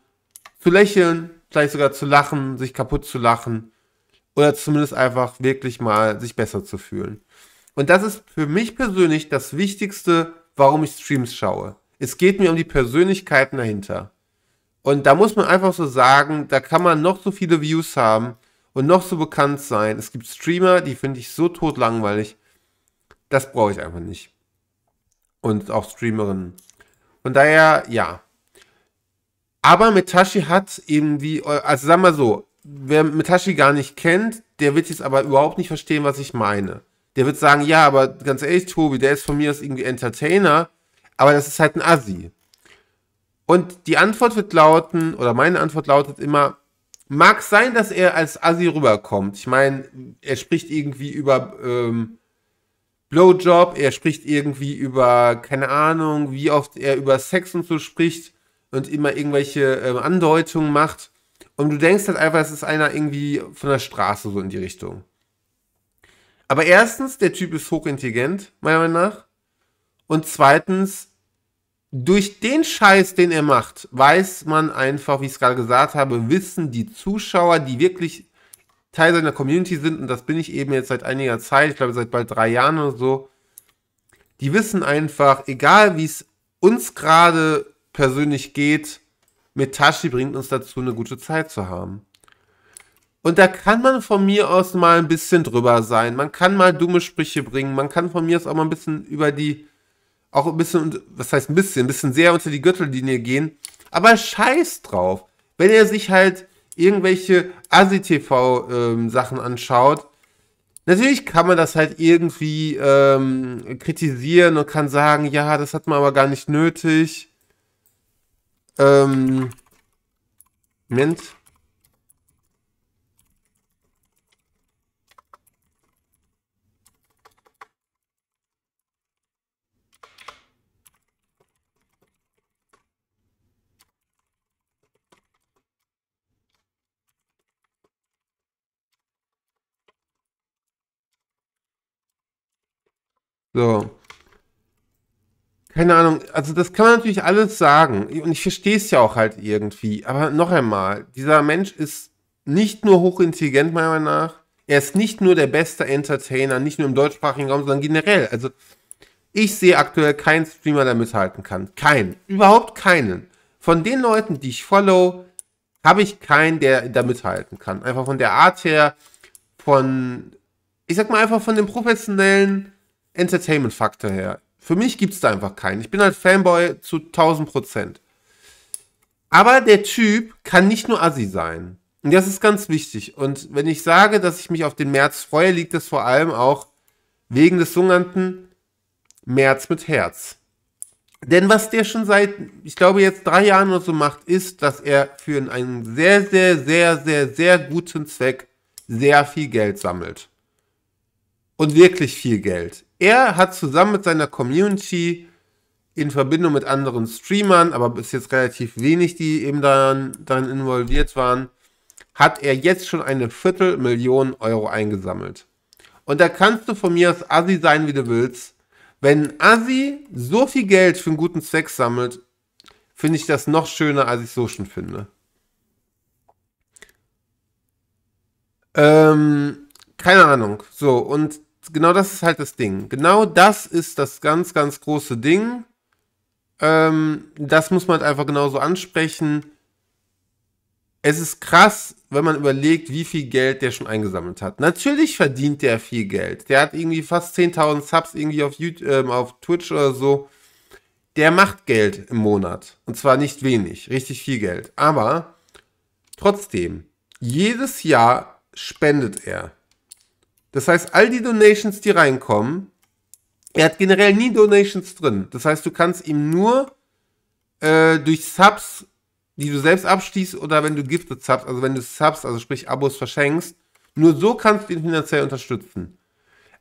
zu lächeln, vielleicht sogar zu lachen, sich kaputt zu lachen oder zumindest einfach wirklich mal sich besser zu fühlen. Und das ist für mich persönlich das Wichtigste, warum ich Streams schaue. Es geht mir um die Persönlichkeiten dahinter. Und da muss man einfach so sagen, da kann man noch so viele Views haben und noch so bekannt sein. Es gibt Streamer, die finde ich so totlangweilig. Das brauche ich einfach nicht. Und auch Streamerinnen. Von daher, ja. Aber Metashi hat eben wie, also sagen wir mal so, wer Metashi gar nicht kennt, der wird jetzt aber überhaupt nicht verstehen, was ich meine. Der wird sagen, ja, aber ganz ehrlich, Tobi, der ist von mir aus irgendwie Entertainer, aber das ist halt ein Assi. Und die Antwort wird lauten, oder meine Antwort lautet immer, mag sein, dass er als Assi rüberkommt. Ich meine, er spricht irgendwie über ähm, Blowjob, er spricht irgendwie über, keine Ahnung, wie oft er über Sex und so spricht und immer irgendwelche ähm, Andeutungen macht. Und du denkst halt einfach, es ist einer irgendwie von der Straße so in die Richtung. Aber erstens, der Typ ist hochintelligent, meiner Meinung nach. Und zweitens, durch den Scheiß, den er macht, weiß man einfach, wie ich es gerade gesagt habe, wissen die Zuschauer, die wirklich Teil seiner Community sind, und das bin ich eben jetzt seit einiger Zeit, ich glaube seit bald drei Jahren oder so, die wissen einfach, egal wie es uns gerade persönlich geht, Metashi bringt uns dazu, eine gute Zeit zu haben. Und da kann man von mir aus mal ein bisschen drüber sein. Man kann mal dumme Sprüche bringen. Man kann von mir aus auch mal ein bisschen über die auch ein bisschen, was heißt ein bisschen, ein bisschen sehr unter die Gürtellinie gehen. Aber scheiß drauf. Wenn er sich halt irgendwelche ASI-TV-Sachen ähm, anschaut, natürlich kann man das halt irgendwie ähm, kritisieren und kann sagen, ja, das hat man aber gar nicht nötig. Ähm, Moment. So. Keine Ahnung, also das kann man natürlich alles sagen. Und ich verstehe es ja auch halt irgendwie. Aber noch einmal, dieser Mensch ist nicht nur hochintelligent, meiner Meinung nach. Er ist nicht nur der beste Entertainer, nicht nur im deutschsprachigen Raum, sondern generell. Also ich sehe aktuell keinen Streamer, der mithalten kann. Keinen. Überhaupt keinen. Von den Leuten, die ich follow, habe ich keinen, der da mithalten kann. Einfach von der Art her, von, ich sag mal einfach von dem professionellen Entertainment-Faktor her. Für mich gibt es da einfach keinen. Ich bin halt Fanboy zu 1000 Prozent. Aber der Typ kann nicht nur Assi sein. Und das ist ganz wichtig. Und wenn ich sage, dass ich mich auf den März freue, liegt das vor allem auch wegen des sogenannten März mit Herz. Denn was der schon seit, ich glaube, jetzt drei Jahren oder so macht, ist, dass er für einen sehr, sehr, sehr, sehr, sehr guten Zweck sehr viel Geld sammelt und wirklich viel Geld. Er hat zusammen mit seiner Community in Verbindung mit anderen Streamern, aber bis jetzt relativ wenig, die eben daran, darin involviert waren, hat er jetzt schon eine Viertelmillion Euro eingesammelt. Und da kannst du von mir aus Assi sein, wie du willst. Wenn Assi so viel Geld für einen guten Zweck sammelt, finde ich das noch schöner, als ich so schon finde. Ähm, keine Ahnung. So, und genau das ist halt das Ding. Genau das ist das ganz, ganz große Ding. Ähm, das muss man halt einfach genauso ansprechen. Es ist krass, wenn man überlegt, wie viel Geld der schon eingesammelt hat. Natürlich verdient der viel Geld. Der hat irgendwie fast 10.000 Subs irgendwie auf, YouTube, äh, auf Twitch oder so. Der macht Geld im Monat. Und zwar nicht wenig, richtig viel Geld. Aber trotzdem, jedes Jahr spendet er. Das heißt, all die Donations, die reinkommen, er hat generell nie Donations drin. Das heißt, du kannst ihm nur äh, durch Subs, die du selbst abschließt, oder wenn du Gifted Subs, also wenn du Subs, also sprich Abos verschenkst, nur so kannst du ihn finanziell unterstützen.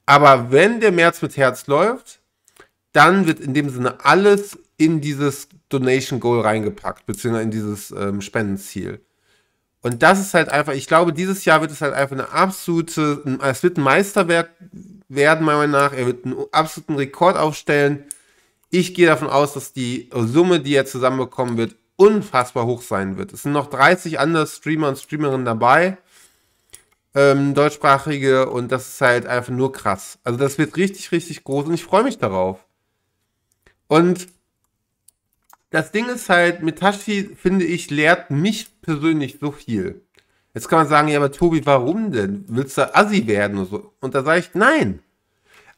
Aber wenn der März mit Herz läuft, dann wird in dem Sinne alles in dieses Donation Goal reingepackt, beziehungsweise in dieses ähm, Spendenziel. Und das ist halt einfach, ich glaube, dieses Jahr wird es halt einfach eine absolute, es wird ein Meisterwerk werden, meiner Meinung nach. Er wird einen absoluten Rekord aufstellen. Ich gehe davon aus, dass die Summe, die er zusammenbekommen wird, unfassbar hoch sein wird. Es sind noch 30 andere Streamer und Streamerinnen dabei, ähm, deutschsprachige, und das ist halt einfach nur krass. Also das wird richtig, richtig groß und ich freue mich darauf. Und das Ding ist halt, Mitashi, finde ich, lehrt mich persönlich so viel. Jetzt kann man sagen, ja, aber Tobi, warum denn? Willst du Assi werden und so? Und da sage ich, nein.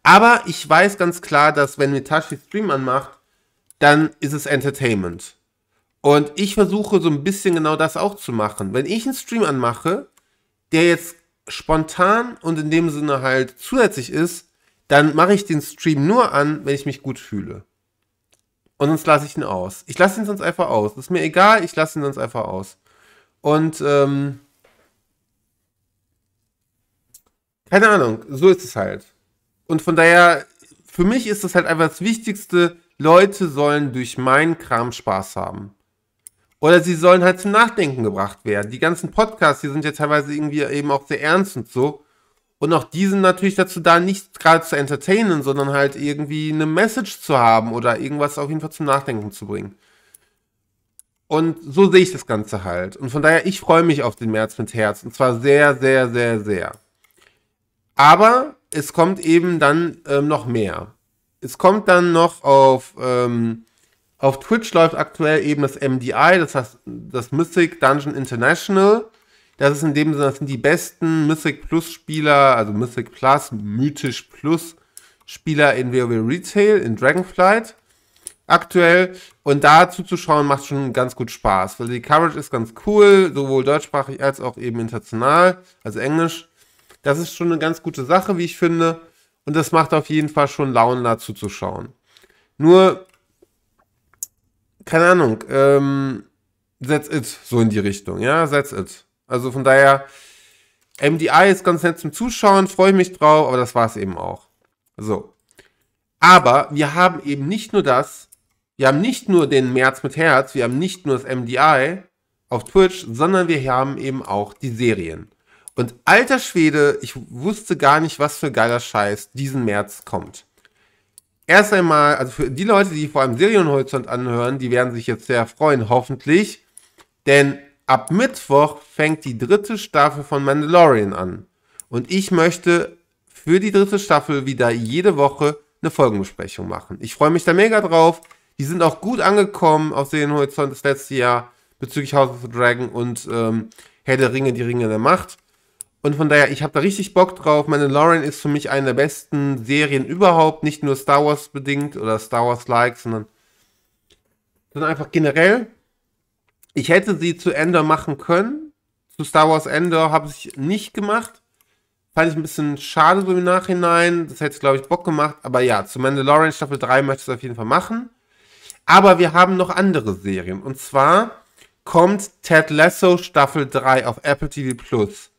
Aber ich weiß ganz klar, dass wenn Mitashi Stream anmacht, dann ist es Entertainment. Und ich versuche so ein bisschen genau das auch zu machen. Wenn ich einen Stream anmache, der jetzt spontan und in dem Sinne halt zusätzlich ist, dann mache ich den Stream nur an, wenn ich mich gut fühle. Und sonst lasse ich ihn aus. Ich lasse ihn sonst einfach aus. Ist mir egal, ich lasse ihn sonst einfach aus. Und ähm, keine Ahnung, so ist es halt. Und von daher, für mich ist das halt einfach das Wichtigste, Leute sollen durch meinen Kram Spaß haben. Oder sie sollen halt zum Nachdenken gebracht werden. Die ganzen Podcasts, die sind ja teilweise irgendwie eben auch sehr ernst und so und auch diesen natürlich dazu da, nicht gerade zu entertainen, sondern halt irgendwie eine Message zu haben oder irgendwas auf jeden Fall zum Nachdenken zu bringen. Und so sehe ich das Ganze halt. Und von daher, ich freue mich auf den März mit Herz. Und zwar sehr, sehr, sehr, sehr. Aber es kommt eben dann ähm, noch mehr. Es kommt dann noch auf, ähm, auf Twitch läuft aktuell eben das MDI, das heißt das Mystic Dungeon International. Das ist in dem Sinne, das sind die besten Mythic Plus Spieler, also Mythic Plus, Mythisch Plus Spieler in WoW Retail, in Dragonflight aktuell. Und da zuzuschauen macht schon ganz gut Spaß, weil die Coverage ist ganz cool, sowohl deutschsprachig als auch eben international, also Englisch. Das ist schon eine ganz gute Sache, wie ich finde. Und das macht auf jeden Fall schon Laune, da zuzuschauen. Nur, keine Ahnung, ähm, that's it, so in die Richtung, ja, that's it. Also von daher, MDI ist ganz nett zum Zuschauen, freue ich mich drauf, aber das war es eben auch. So. Aber wir haben eben nicht nur das, wir haben nicht nur den März mit Herz, wir haben nicht nur das MDI auf Twitch, sondern wir haben eben auch die Serien. Und alter Schwede, ich wusste gar nicht, was für geiler Scheiß diesen März kommt. Erst einmal, also für die Leute, die vor allem Serienhorizont anhören, die werden sich jetzt sehr freuen, hoffentlich. Denn Ab Mittwoch fängt die dritte Staffel von Mandalorian an. Und ich möchte für die dritte Staffel wieder jede Woche eine Folgenbesprechung machen. Ich freue mich da mega drauf. Die sind auch gut angekommen auf den Horizont des letzten Jahr bezüglich House of the Dragon und ähm, Herr der Ringe, die Ringe der Macht. Und von daher, ich habe da richtig Bock drauf. Mandalorian ist für mich eine der besten Serien überhaupt. Nicht nur Star Wars bedingt oder Star Wars-like, sondern, sondern einfach generell ich hätte sie zu Endor machen können. Zu Star Wars Endor habe ich nicht gemacht. Fand ich ein bisschen schade so im Nachhinein. Das hätte, glaube ich, Bock gemacht. Aber ja, zu Mandalorian Staffel 3 möchte ich es auf jeden Fall machen. Aber wir haben noch andere Serien. Und zwar kommt Ted Lasso Staffel 3 auf Apple TV Plus.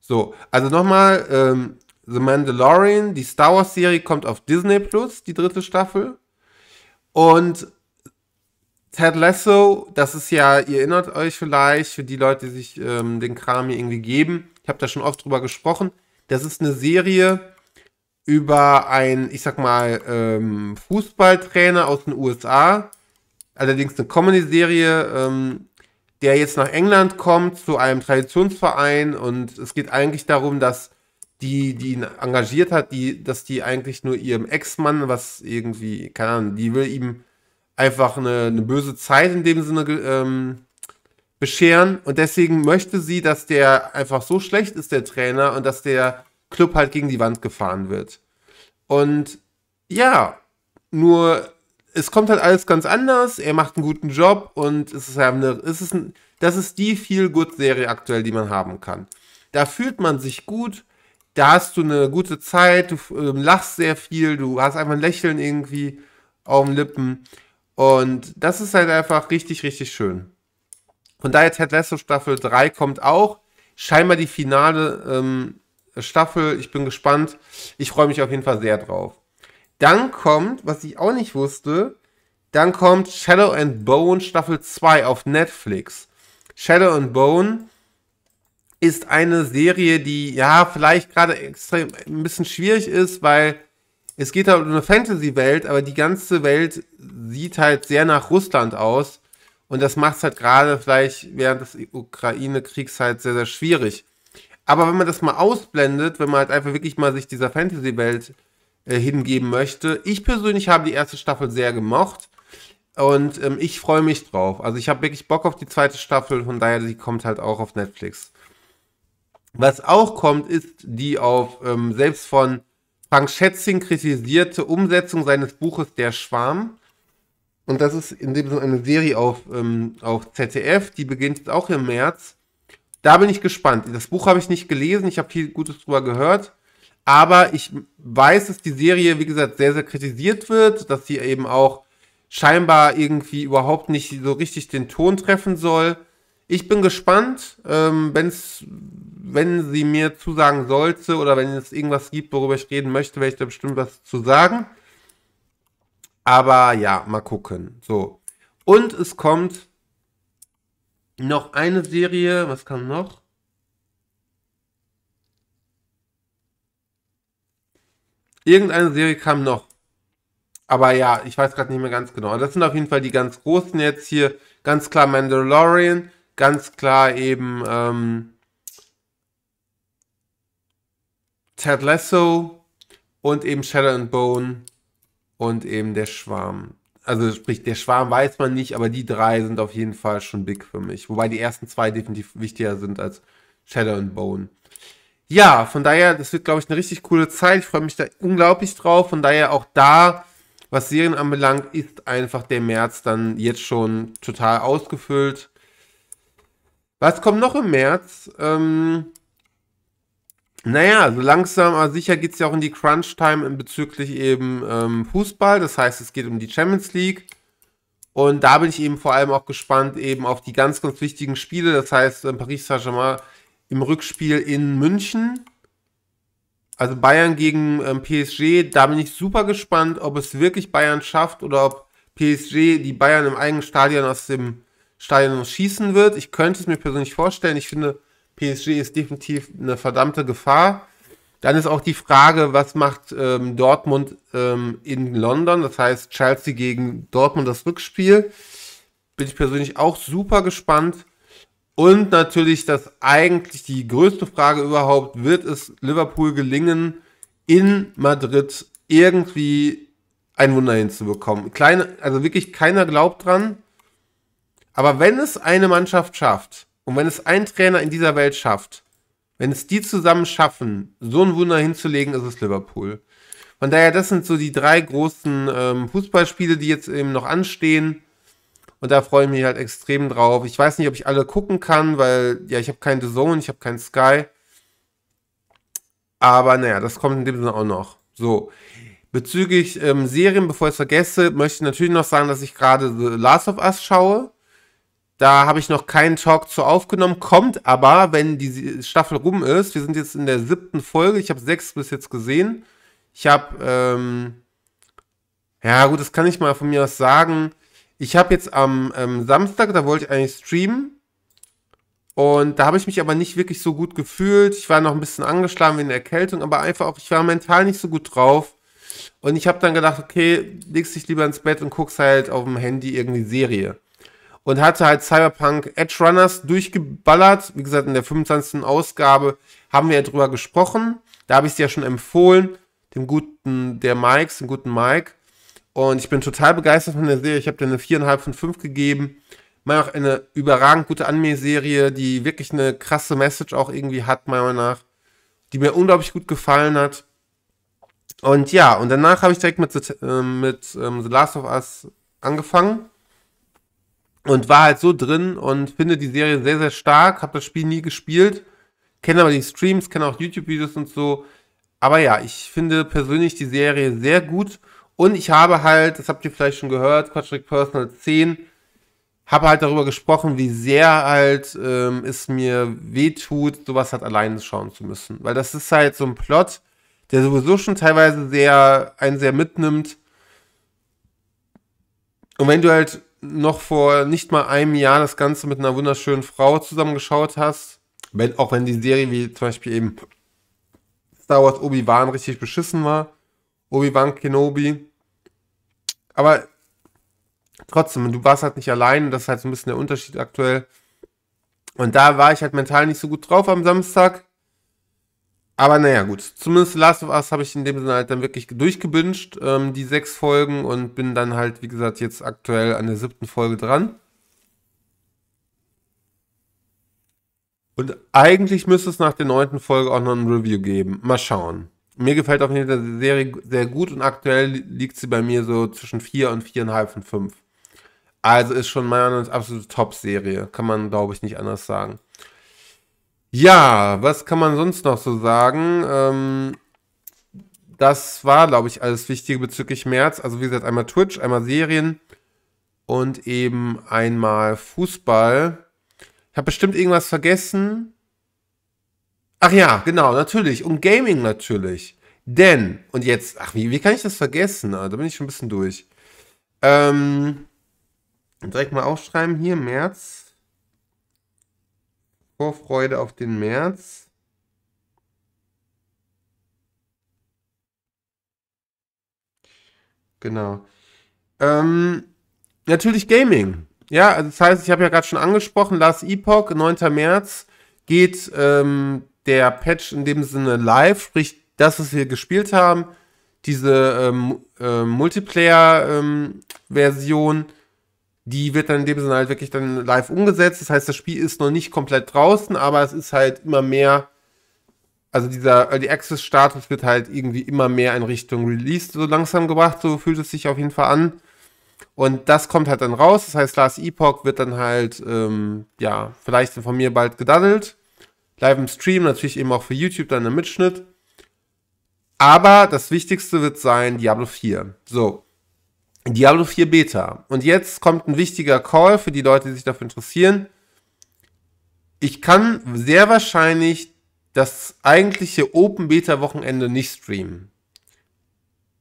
So, also nochmal, ähm, The Mandalorian, die Star Wars Serie kommt auf Disney Plus, die dritte Staffel. Und Ted Lasso, das ist ja, ihr erinnert euch vielleicht, für die Leute, die sich ähm, den Kram hier irgendwie geben, ich habe da schon oft drüber gesprochen, das ist eine Serie über einen, ich sag mal, ähm, Fußballtrainer aus den USA, allerdings eine Comedy-Serie, ähm, der jetzt nach England kommt zu einem Traditionsverein und es geht eigentlich darum, dass die, die ihn engagiert hat, die, dass die eigentlich nur ihrem Ex-Mann, was irgendwie, keine Ahnung, die will ihm einfach eine, eine böse Zeit in dem Sinne ähm, bescheren. Und deswegen möchte sie, dass der einfach so schlecht ist, der Trainer, und dass der Club halt gegen die Wand gefahren wird. Und ja, nur es kommt halt alles ganz anders. Er macht einen guten Job und es ist halt eine, es ist ein, das ist die viel good Serie aktuell, die man haben kann. Da fühlt man sich gut, da hast du eine gute Zeit, du äh, lachst sehr viel, du hast einfach ein Lächeln irgendwie auf den Lippen. Und das ist halt einfach richtig, richtig schön. Und da jetzt Ted Lasso Staffel 3 kommt auch, scheinbar die finale ähm, Staffel. Ich bin gespannt. Ich freue mich auf jeden Fall sehr drauf. Dann kommt, was ich auch nicht wusste, dann kommt Shadow and Bone Staffel 2 auf Netflix. Shadow and Bone ist eine Serie, die ja vielleicht gerade extrem ein bisschen schwierig ist, weil es geht halt um eine Fantasy-Welt, aber die ganze Welt sieht halt sehr nach Russland aus. Und das macht es halt gerade vielleicht während des Ukraine-Kriegs halt sehr, sehr schwierig. Aber wenn man das mal ausblendet, wenn man halt einfach wirklich mal sich dieser Fantasy-Welt äh, hingeben möchte, ich persönlich habe die erste Staffel sehr gemocht. Und ähm, ich freue mich drauf. Also ich habe wirklich Bock auf die zweite Staffel, von daher, die kommt halt auch auf Netflix. Was auch kommt, ist die auf ähm, selbst von Frank Schätzing kritisierte Umsetzung seines Buches Der Schwarm. Und das ist in dem Sinne eine Serie auf, ähm, auf ZDF, die beginnt jetzt auch im März. Da bin ich gespannt. Das Buch habe ich nicht gelesen, ich habe viel Gutes drüber gehört. Aber ich weiß, dass die Serie, wie gesagt, sehr, sehr kritisiert wird, dass sie eben auch scheinbar irgendwie überhaupt nicht so richtig den Ton treffen soll. Ich bin gespannt, ähm, wenn es wenn sie mir zusagen sollte oder wenn es irgendwas gibt, worüber ich reden möchte, werde ich da bestimmt was zu sagen. Aber ja, mal gucken. So. Und es kommt noch eine Serie. Was kam noch? Irgendeine Serie kam noch. Aber ja, ich weiß gerade nicht mehr ganz genau. Das sind auf jeden Fall die ganz großen jetzt hier. Ganz klar Mandalorian. Ganz klar eben. Ähm, Ted Lasso und eben Shadow and Bone und eben der Schwarm. Also sprich, der Schwarm weiß man nicht, aber die drei sind auf jeden Fall schon big für mich. Wobei die ersten zwei definitiv wichtiger sind als Shadow and Bone. Ja, von daher, das wird, glaube ich, eine richtig coole Zeit. Ich freue mich da unglaublich drauf. Von daher auch da, was Serien anbelangt, ist einfach der März dann jetzt schon total ausgefüllt. Was kommt noch im März? Ähm, naja, so langsam, aber sicher geht es ja auch in die Crunch-Time bezüglich eben ähm, Fußball. Das heißt, es geht um die Champions League. Und da bin ich eben vor allem auch gespannt eben auf die ganz, ganz wichtigen Spiele. Das heißt, äh, Paris Saint-Germain im Rückspiel in München. Also Bayern gegen ähm, PSG. Da bin ich super gespannt, ob es wirklich Bayern schafft oder ob PSG die Bayern im eigenen Stadion aus dem Stadion schießen wird. Ich könnte es mir persönlich vorstellen. Ich finde, PSG ist definitiv eine verdammte Gefahr. Dann ist auch die Frage, was macht ähm, Dortmund ähm, in London? Das heißt, Chelsea gegen Dortmund das Rückspiel. Bin ich persönlich auch super gespannt. Und natürlich, dass eigentlich die größte Frage überhaupt, wird es Liverpool gelingen, in Madrid irgendwie ein Wunder hinzubekommen? Kleine, also wirklich keiner glaubt dran. Aber wenn es eine Mannschaft schafft, und wenn es ein Trainer in dieser Welt schafft, wenn es die zusammen schaffen, so ein Wunder hinzulegen, ist es Liverpool. Von daher, das sind so die drei großen ähm, Fußballspiele, die jetzt eben noch anstehen. Und da freue ich mich halt extrem drauf. Ich weiß nicht, ob ich alle gucken kann, weil ja, ich habe kein The Zone, ich habe keinen Sky. Aber naja, das kommt in dem Sinne auch noch. So. Bezüglich ähm, Serien, bevor ich es vergesse, möchte ich natürlich noch sagen, dass ich gerade The Last of Us schaue. Da habe ich noch keinen Talk zu aufgenommen, kommt aber, wenn die Staffel rum ist. Wir sind jetzt in der siebten Folge. Ich habe sechs bis jetzt gesehen. Ich habe, ähm, ja gut, das kann ich mal von mir aus sagen. Ich habe jetzt am ähm, Samstag, da wollte ich eigentlich streamen. Und da habe ich mich aber nicht wirklich so gut gefühlt. Ich war noch ein bisschen angeschlagen wegen der Erkältung, aber einfach auch, ich war mental nicht so gut drauf. Und ich habe dann gedacht, okay, legst dich lieber ins Bett und guckst halt auf dem Handy irgendwie Serie und hatte halt Cyberpunk Edge Runners durchgeballert. Wie gesagt, in der 25. Ausgabe haben wir ja drüber gesprochen. Da habe ich es ja schon empfohlen, dem guten, der Mike, dem guten Mike. Und ich bin total begeistert von der Serie. Ich habe dir eine 4,5 von 5 gegeben. Meiner auch eine überragend gute Anime-Serie, die wirklich eine krasse Message auch irgendwie hat, meiner Meinung nach. Die mir unglaublich gut gefallen hat. Und ja, und danach habe ich direkt mit, äh, mit ähm, The Last of Us angefangen und war halt so drin und finde die Serie sehr, sehr stark, habe das Spiel nie gespielt, kenne aber die Streams, kenne auch YouTube-Videos und so. Aber ja, ich finde persönlich die Serie sehr gut und ich habe halt, das habt ihr vielleicht schon gehört, Patrick Personal 10, habe halt darüber gesprochen, wie sehr halt ähm, es mir wehtut, sowas halt alleine schauen zu müssen. Weil das ist halt so ein Plot, der sowieso schon teilweise sehr, einen sehr mitnimmt. Und wenn du halt noch vor nicht mal einem Jahr das Ganze mit einer wunderschönen Frau zusammengeschaut hast, wenn, auch wenn die Serie wie zum Beispiel eben Star Wars Obi-Wan richtig beschissen war, Obi-Wan Kenobi, aber trotzdem, du warst halt nicht allein, das ist halt so ein bisschen der Unterschied aktuell. Und da war ich halt mental nicht so gut drauf am Samstag. Aber naja, gut. Zumindest Last of Us habe ich in dem Sinne halt dann wirklich durchgebünscht, ähm, die sechs Folgen, und bin dann halt, wie gesagt, jetzt aktuell an der siebten Folge dran. Und eigentlich müsste es nach der neunten Folge auch noch ein Review geben. Mal schauen. Mir gefällt auf jeden Fall die Serie sehr gut und aktuell liegt sie bei mir so zwischen 4 und 4,5 und 5. Also ist schon meiner Meinung nach eine absolute Top-Serie. Kann man, glaube ich, nicht anders sagen. Ja, was kann man sonst noch so sagen? Ähm, das war, glaube ich, alles Wichtige bezüglich März. Also wie gesagt, einmal Twitch, einmal Serien und eben einmal Fußball. Ich habe bestimmt irgendwas vergessen. Ach ja, genau, natürlich. Und Gaming natürlich. Denn, und jetzt, ach, wie, wie kann ich das vergessen? Ah, da bin ich schon ein bisschen durch. Ähm, direkt mal aufschreiben hier, März. Vorfreude auf den März. Genau. Ähm, natürlich Gaming. Ja, also das heißt, ich habe ja gerade schon angesprochen, Last Epoch, 9. März, geht ähm, der Patch in dem Sinne live, sprich, das, was wir gespielt haben, diese ähm, äh, Multiplayer-Version ähm, die wird dann in dem Sinne halt wirklich dann live umgesetzt. Das heißt, das Spiel ist noch nicht komplett draußen, aber es ist halt immer mehr, also dieser Early Access-Status wird halt irgendwie immer mehr in Richtung Release so langsam gebracht, so fühlt es sich auf jeden Fall an. Und das kommt halt dann raus. Das heißt, Last Epoch wird dann halt, ähm, ja, vielleicht von mir bald gedaddelt. Live im Stream, natürlich eben auch für YouTube dann im Mitschnitt. Aber das Wichtigste wird sein Diablo 4. So, Diablo 4 Beta. Und jetzt kommt ein wichtiger Call für die Leute, die sich dafür interessieren. Ich kann sehr wahrscheinlich das eigentliche Open Beta Wochenende nicht streamen,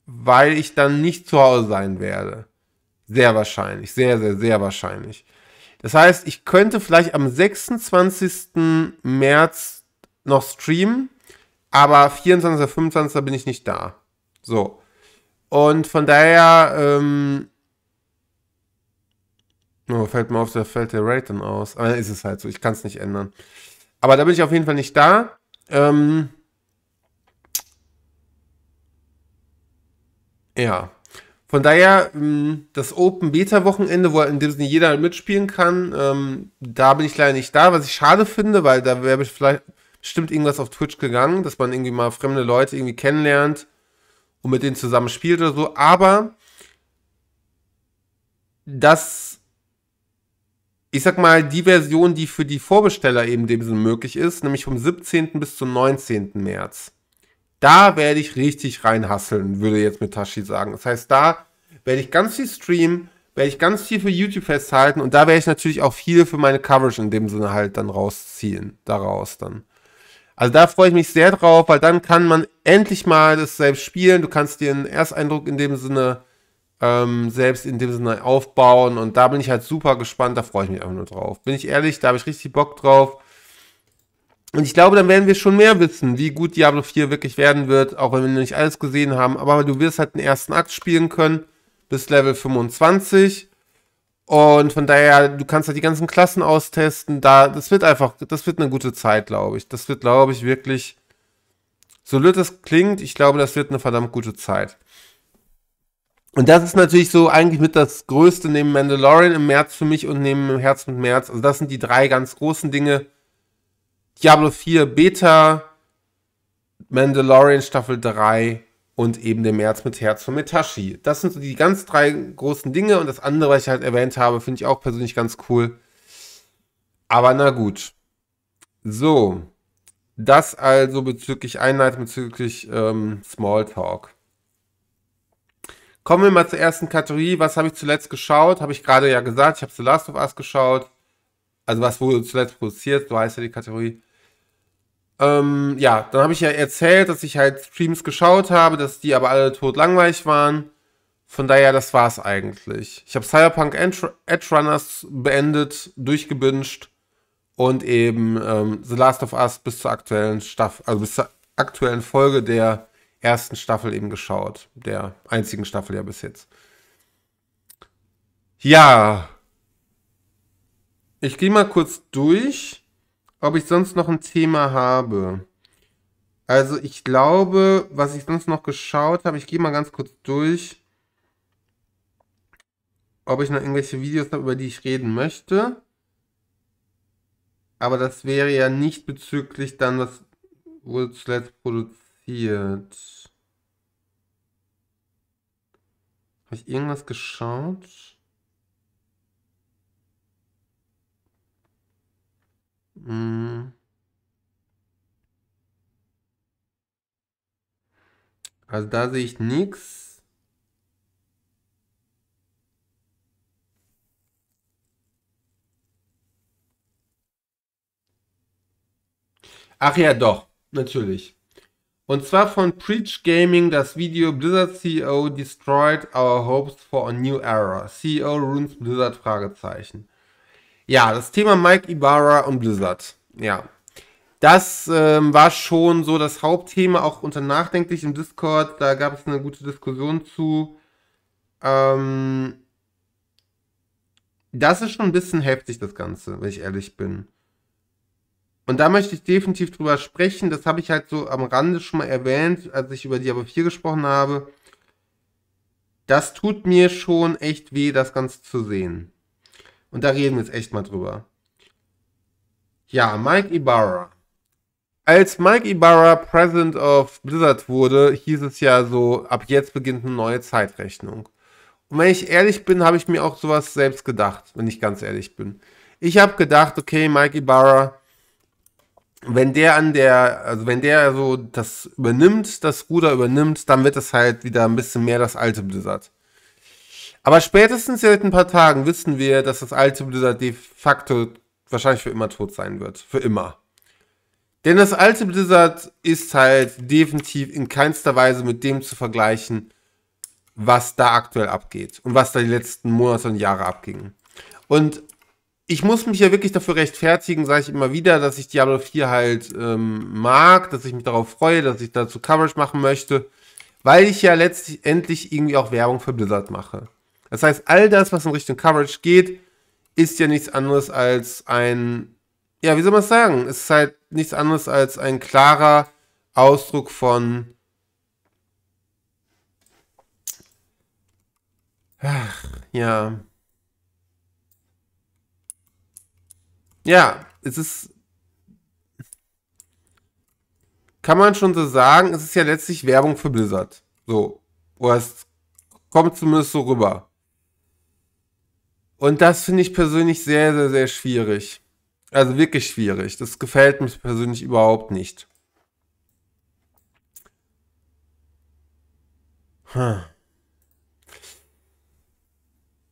weil ich dann nicht zu Hause sein werde. Sehr wahrscheinlich, sehr, sehr, sehr wahrscheinlich. Das heißt, ich könnte vielleicht am 26. März noch streamen, aber 24. oder 25. bin ich nicht da. So. Und von daher, ähm, oh, fällt mir auf, da fällt der Raid dann aus. Aber dann ist es halt so, ich kann es nicht ändern. Aber da bin ich auf jeden Fall nicht da. Ähm, ja. Von daher, ähm, das Open Beta Wochenende, wo halt in dem Sinne jeder halt mitspielen kann, ähm, da bin ich leider nicht da, was ich schade finde, weil da wäre vielleicht bestimmt irgendwas auf Twitch gegangen, dass man irgendwie mal fremde Leute irgendwie kennenlernt und mit denen zusammen spielt oder so, aber das, ich sag mal, die Version, die für die Vorbesteller eben dem Sinn möglich ist, nämlich vom 17. bis zum 19. März, da werde ich richtig reinhasseln, würde jetzt Mitashi sagen. Das heißt, da werde ich ganz viel streamen, werde ich ganz viel für YouTube festhalten und da werde ich natürlich auch viel für meine Coverage in dem Sinne halt dann rausziehen, daraus dann. Also da freue ich mich sehr drauf, weil dann kann man endlich mal das selbst spielen. Du kannst dir einen Ersteindruck in dem Sinne ähm, selbst in dem Sinne aufbauen und da bin ich halt super gespannt. Da freue ich mich einfach nur drauf. Bin ich ehrlich, da habe ich richtig Bock drauf. Und ich glaube, dann werden wir schon mehr wissen, wie gut Diablo 4 wirklich werden wird, auch wenn wir noch nicht alles gesehen haben. Aber du wirst halt den ersten Akt spielen können bis Level 25 und von daher, du kannst ja halt die ganzen Klassen austesten. Da, das wird einfach, das wird eine gute Zeit, glaube ich. Das wird, glaube ich, wirklich, so blöd das klingt, ich glaube, das wird eine verdammt gute Zeit. Und das ist natürlich so eigentlich mit das Größte neben Mandalorian im März für mich und neben Herz mit März. Also das sind die drei ganz großen Dinge. Diablo 4 Beta, Mandalorian Staffel 3 und eben der März mit Herz von Metashi. Das sind so die ganz drei großen Dinge und das andere, was ich halt erwähnt habe, finde ich auch persönlich ganz cool. Aber na gut. So. Das also bezüglich Einheit, bezüglich ähm, Smalltalk. Kommen wir mal zur ersten Kategorie. Was habe ich zuletzt geschaut? Habe ich gerade ja gesagt, ich habe The Last of Us geschaut. Also was wurde zuletzt produziert, so heißt ja die Kategorie. Ähm, ja, dann habe ich ja erzählt, dass ich halt Streams geschaut habe, dass die aber alle totlangweilig waren. Von daher, das war's eigentlich. Ich habe Cyberpunk Edge Runners beendet, durchgebünscht und eben ähm, The Last of Us bis zur aktuellen Staffel, also bis zur aktuellen Folge der ersten Staffel eben geschaut. Der einzigen Staffel ja bis jetzt. Ja. Ich gehe mal kurz durch ob ich sonst noch ein Thema habe. Also ich glaube, was ich sonst noch geschaut habe, ich gehe mal ganz kurz durch, ob ich noch irgendwelche Videos habe, über die ich reden möchte. Aber das wäre ja nicht bezüglich dann, was wurde zuletzt produziert. Habe ich irgendwas geschaut? Mm. Also da sehe ich nichts. Ach ja, doch, natürlich. Und zwar von Preach Gaming das Video Blizzard CEO destroyed our hopes for a new era. CEO ruins Blizzard Fragezeichen. Ja, das Thema Mike Ibarra und Blizzard. Ja. Das ähm, war schon so das Hauptthema, auch unter Nachdenklich im Discord. Da gab es eine gute Diskussion zu. Ähm, das ist schon ein bisschen heftig, das Ganze, wenn ich ehrlich bin. Und da möchte ich definitiv drüber sprechen. Das habe ich halt so am Rande schon mal erwähnt, als ich über Diablo 4 gesprochen habe. Das tut mir schon echt weh, das Ganze zu sehen. Und da reden wir jetzt echt mal drüber. Ja, Mike Ibarra. Als Mike Ibarra President of Blizzard wurde, hieß es ja so, ab jetzt beginnt eine neue Zeitrechnung. Und wenn ich ehrlich bin, habe ich mir auch sowas selbst gedacht, wenn ich ganz ehrlich bin. Ich habe gedacht, okay, Mike Ibarra, wenn der an der, also wenn der so das übernimmt, das Ruder übernimmt, dann wird es halt wieder ein bisschen mehr das alte Blizzard. Aber spätestens seit ein paar Tagen wissen wir, dass das alte Blizzard de facto wahrscheinlich für immer tot sein wird. Für immer. Denn das alte Blizzard ist halt definitiv in keinster Weise mit dem zu vergleichen, was da aktuell abgeht und was da die letzten Monate und Jahre abging. Und ich muss mich ja wirklich dafür rechtfertigen, sage ich immer wieder, dass ich Diablo 4 halt ähm, mag, dass ich mich darauf freue, dass ich dazu Coverage machen möchte, weil ich ja letztendlich irgendwie auch Werbung für Blizzard mache. Das heißt, all das, was in Richtung Coverage geht, ist ja nichts anderes als ein, ja, wie soll man es sagen? Es ist halt nichts anderes als ein klarer Ausdruck von, ach, ja. Ja, es ist, kann man schon so sagen, es ist ja letztlich Werbung für Blizzard. So, oder es kommt zumindest so rüber. Und das finde ich persönlich sehr, sehr, sehr schwierig. Also wirklich schwierig. Das gefällt mir persönlich überhaupt nicht. Hm.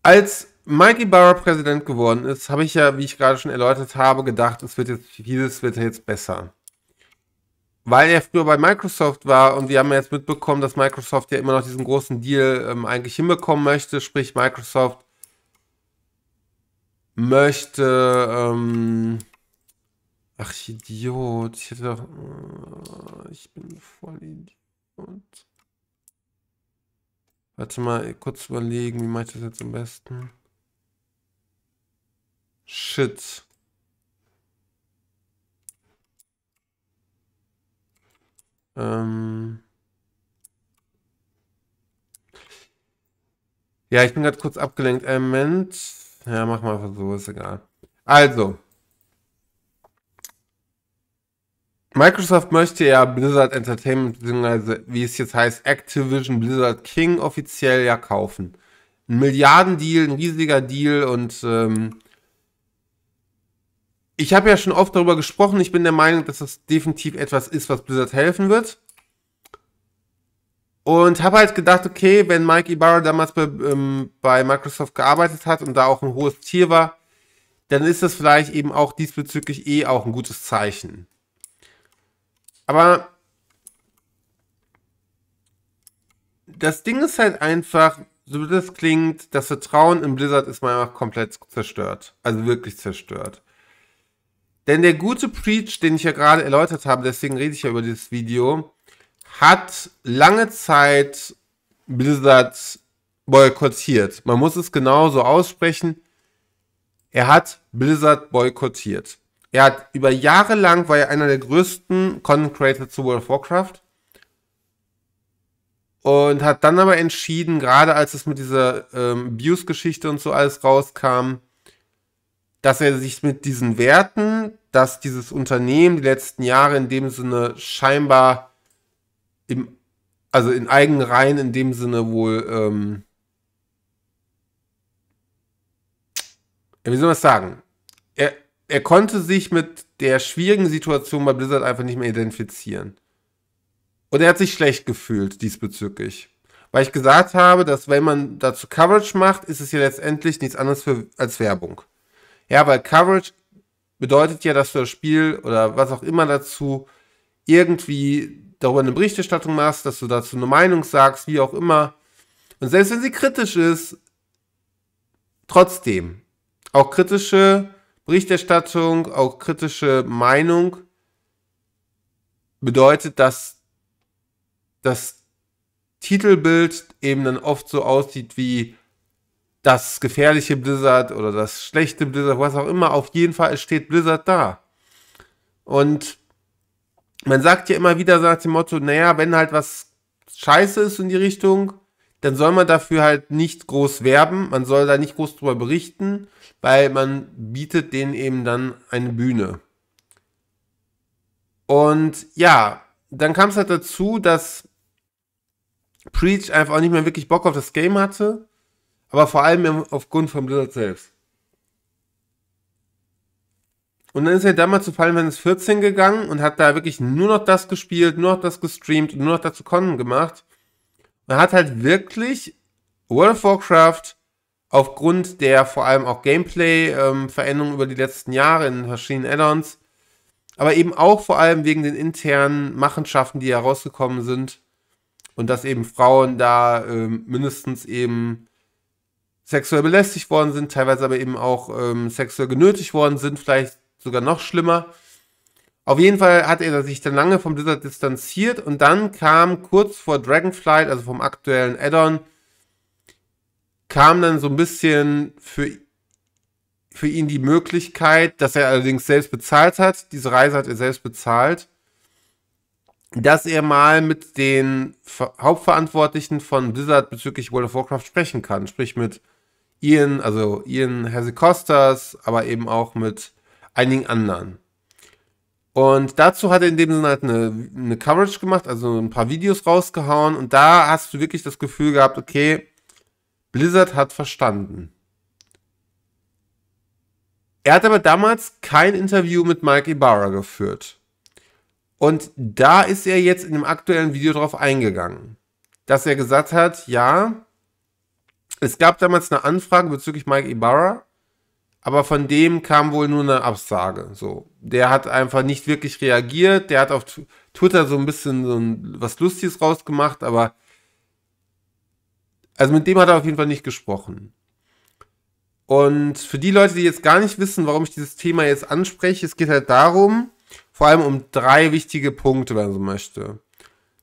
Als Mikey Barra Präsident geworden ist, habe ich ja, wie ich gerade schon erläutert habe, gedacht, es wird jetzt, vieles wird jetzt besser. Weil er früher bei Microsoft war und wir haben jetzt mitbekommen, dass Microsoft ja immer noch diesen großen Deal ähm, eigentlich hinbekommen möchte, sprich Microsoft möchte. Ähm, ach, Idiot. Ich hätte doch. Äh, ich bin voll Idiot. Warte mal, kurz überlegen, wie mache ich das jetzt am besten? Shit. Ähm. Ja, ich bin gerade kurz abgelenkt. Äh, Moment. Ja, mach mal so, ist egal. Also. Microsoft möchte ja Blizzard Entertainment, beziehungsweise wie es jetzt heißt, Activision Blizzard King offiziell ja kaufen. Ein Milliardendeal, ein riesiger Deal und ähm, ich habe ja schon oft darüber gesprochen. Ich bin der Meinung, dass das definitiv etwas ist, was Blizzard helfen wird. Und habe halt gedacht, okay, wenn Mike Ibarra damals bei, ähm, bei, Microsoft gearbeitet hat und da auch ein hohes Tier war, dann ist das vielleicht eben auch diesbezüglich eh auch ein gutes Zeichen. Aber das Ding ist halt einfach, so wie das klingt, das Vertrauen in Blizzard ist einfach komplett zerstört. Also wirklich zerstört. Denn der gute Preach, den ich ja gerade erläutert habe, deswegen rede ich ja über dieses Video, hat lange Zeit Blizzard boykottiert. Man muss es genauso aussprechen. Er hat Blizzard boykottiert. Er hat über Jahre lang war er einer der größten Content Creator zu World of Warcraft und hat dann aber entschieden, gerade als es mit dieser ähm, Abuse-Geschichte und so alles rauskam, dass er sich mit diesen Werten, dass dieses Unternehmen die letzten Jahre in dem Sinne scheinbar im, also in eigenen Reihen in dem Sinne wohl, ähm, wie soll man das sagen? Er, er konnte sich mit der schwierigen Situation bei Blizzard einfach nicht mehr identifizieren. Und er hat sich schlecht gefühlt diesbezüglich. Weil ich gesagt habe, dass wenn man dazu Coverage macht, ist es ja letztendlich nichts anderes für, als Werbung. Ja, weil Coverage bedeutet ja, dass du das Spiel oder was auch immer dazu irgendwie darüber eine Berichterstattung machst, dass du dazu eine Meinung sagst, wie auch immer. Und selbst wenn sie kritisch ist, trotzdem, auch kritische Berichterstattung, auch kritische Meinung bedeutet, dass das Titelbild eben dann oft so aussieht wie das gefährliche Blizzard oder das schlechte Blizzard, was auch immer. Auf jeden Fall steht Blizzard da. Und man sagt ja immer wieder sagt dem Motto, naja, wenn halt was scheiße ist in die Richtung, dann soll man dafür halt nicht groß werben, man soll da nicht groß drüber berichten, weil man bietet denen eben dann eine Bühne. Und ja, dann kam es halt dazu, dass Preach einfach auch nicht mehr wirklich Bock auf das Game hatte, aber vor allem aufgrund von Blizzard selbst. Und dann ist er damals zu Final Fantasy 14 gegangen und hat da wirklich nur noch das gespielt, nur noch das gestreamt, und nur noch dazu Connen gemacht. Man hat halt wirklich World of Warcraft aufgrund der vor allem auch Gameplay-Veränderungen ähm, über die letzten Jahre in verschiedenen Add-ons, aber eben auch vor allem wegen den internen Machenschaften, die herausgekommen sind und dass eben Frauen da ähm, mindestens eben sexuell belästigt worden sind, teilweise aber eben auch ähm, sexuell genötigt worden sind, vielleicht sogar noch schlimmer. Auf jeden Fall hat er sich dann lange vom Blizzard distanziert und dann kam kurz vor Dragonflight, also vom aktuellen Addon, kam dann so ein bisschen für, für ihn die Möglichkeit, dass er allerdings selbst bezahlt hat, diese Reise hat er selbst bezahlt, dass er mal mit den Hauptverantwortlichen von Blizzard bezüglich World of Warcraft sprechen kann, sprich mit Ian, also Ian Hasekostas, aber eben auch mit einigen anderen. Und dazu hat er in dem Sinne halt eine, eine Coverage gemacht, also ein paar Videos rausgehauen und da hast du wirklich das Gefühl gehabt, okay, Blizzard hat verstanden. Er hat aber damals kein Interview mit Mike Ibarra geführt. Und da ist er jetzt in dem aktuellen Video darauf eingegangen, dass er gesagt hat, ja, es gab damals eine Anfrage bezüglich Mike Ibarra aber von dem kam wohl nur eine Absage. So, der hat einfach nicht wirklich reagiert. Der hat auf Twitter so ein bisschen so ein, was Lustiges rausgemacht, aber also mit dem hat er auf jeden Fall nicht gesprochen. Und für die Leute, die jetzt gar nicht wissen, warum ich dieses Thema jetzt anspreche, es geht halt darum, vor allem um drei wichtige Punkte, wenn man so möchte.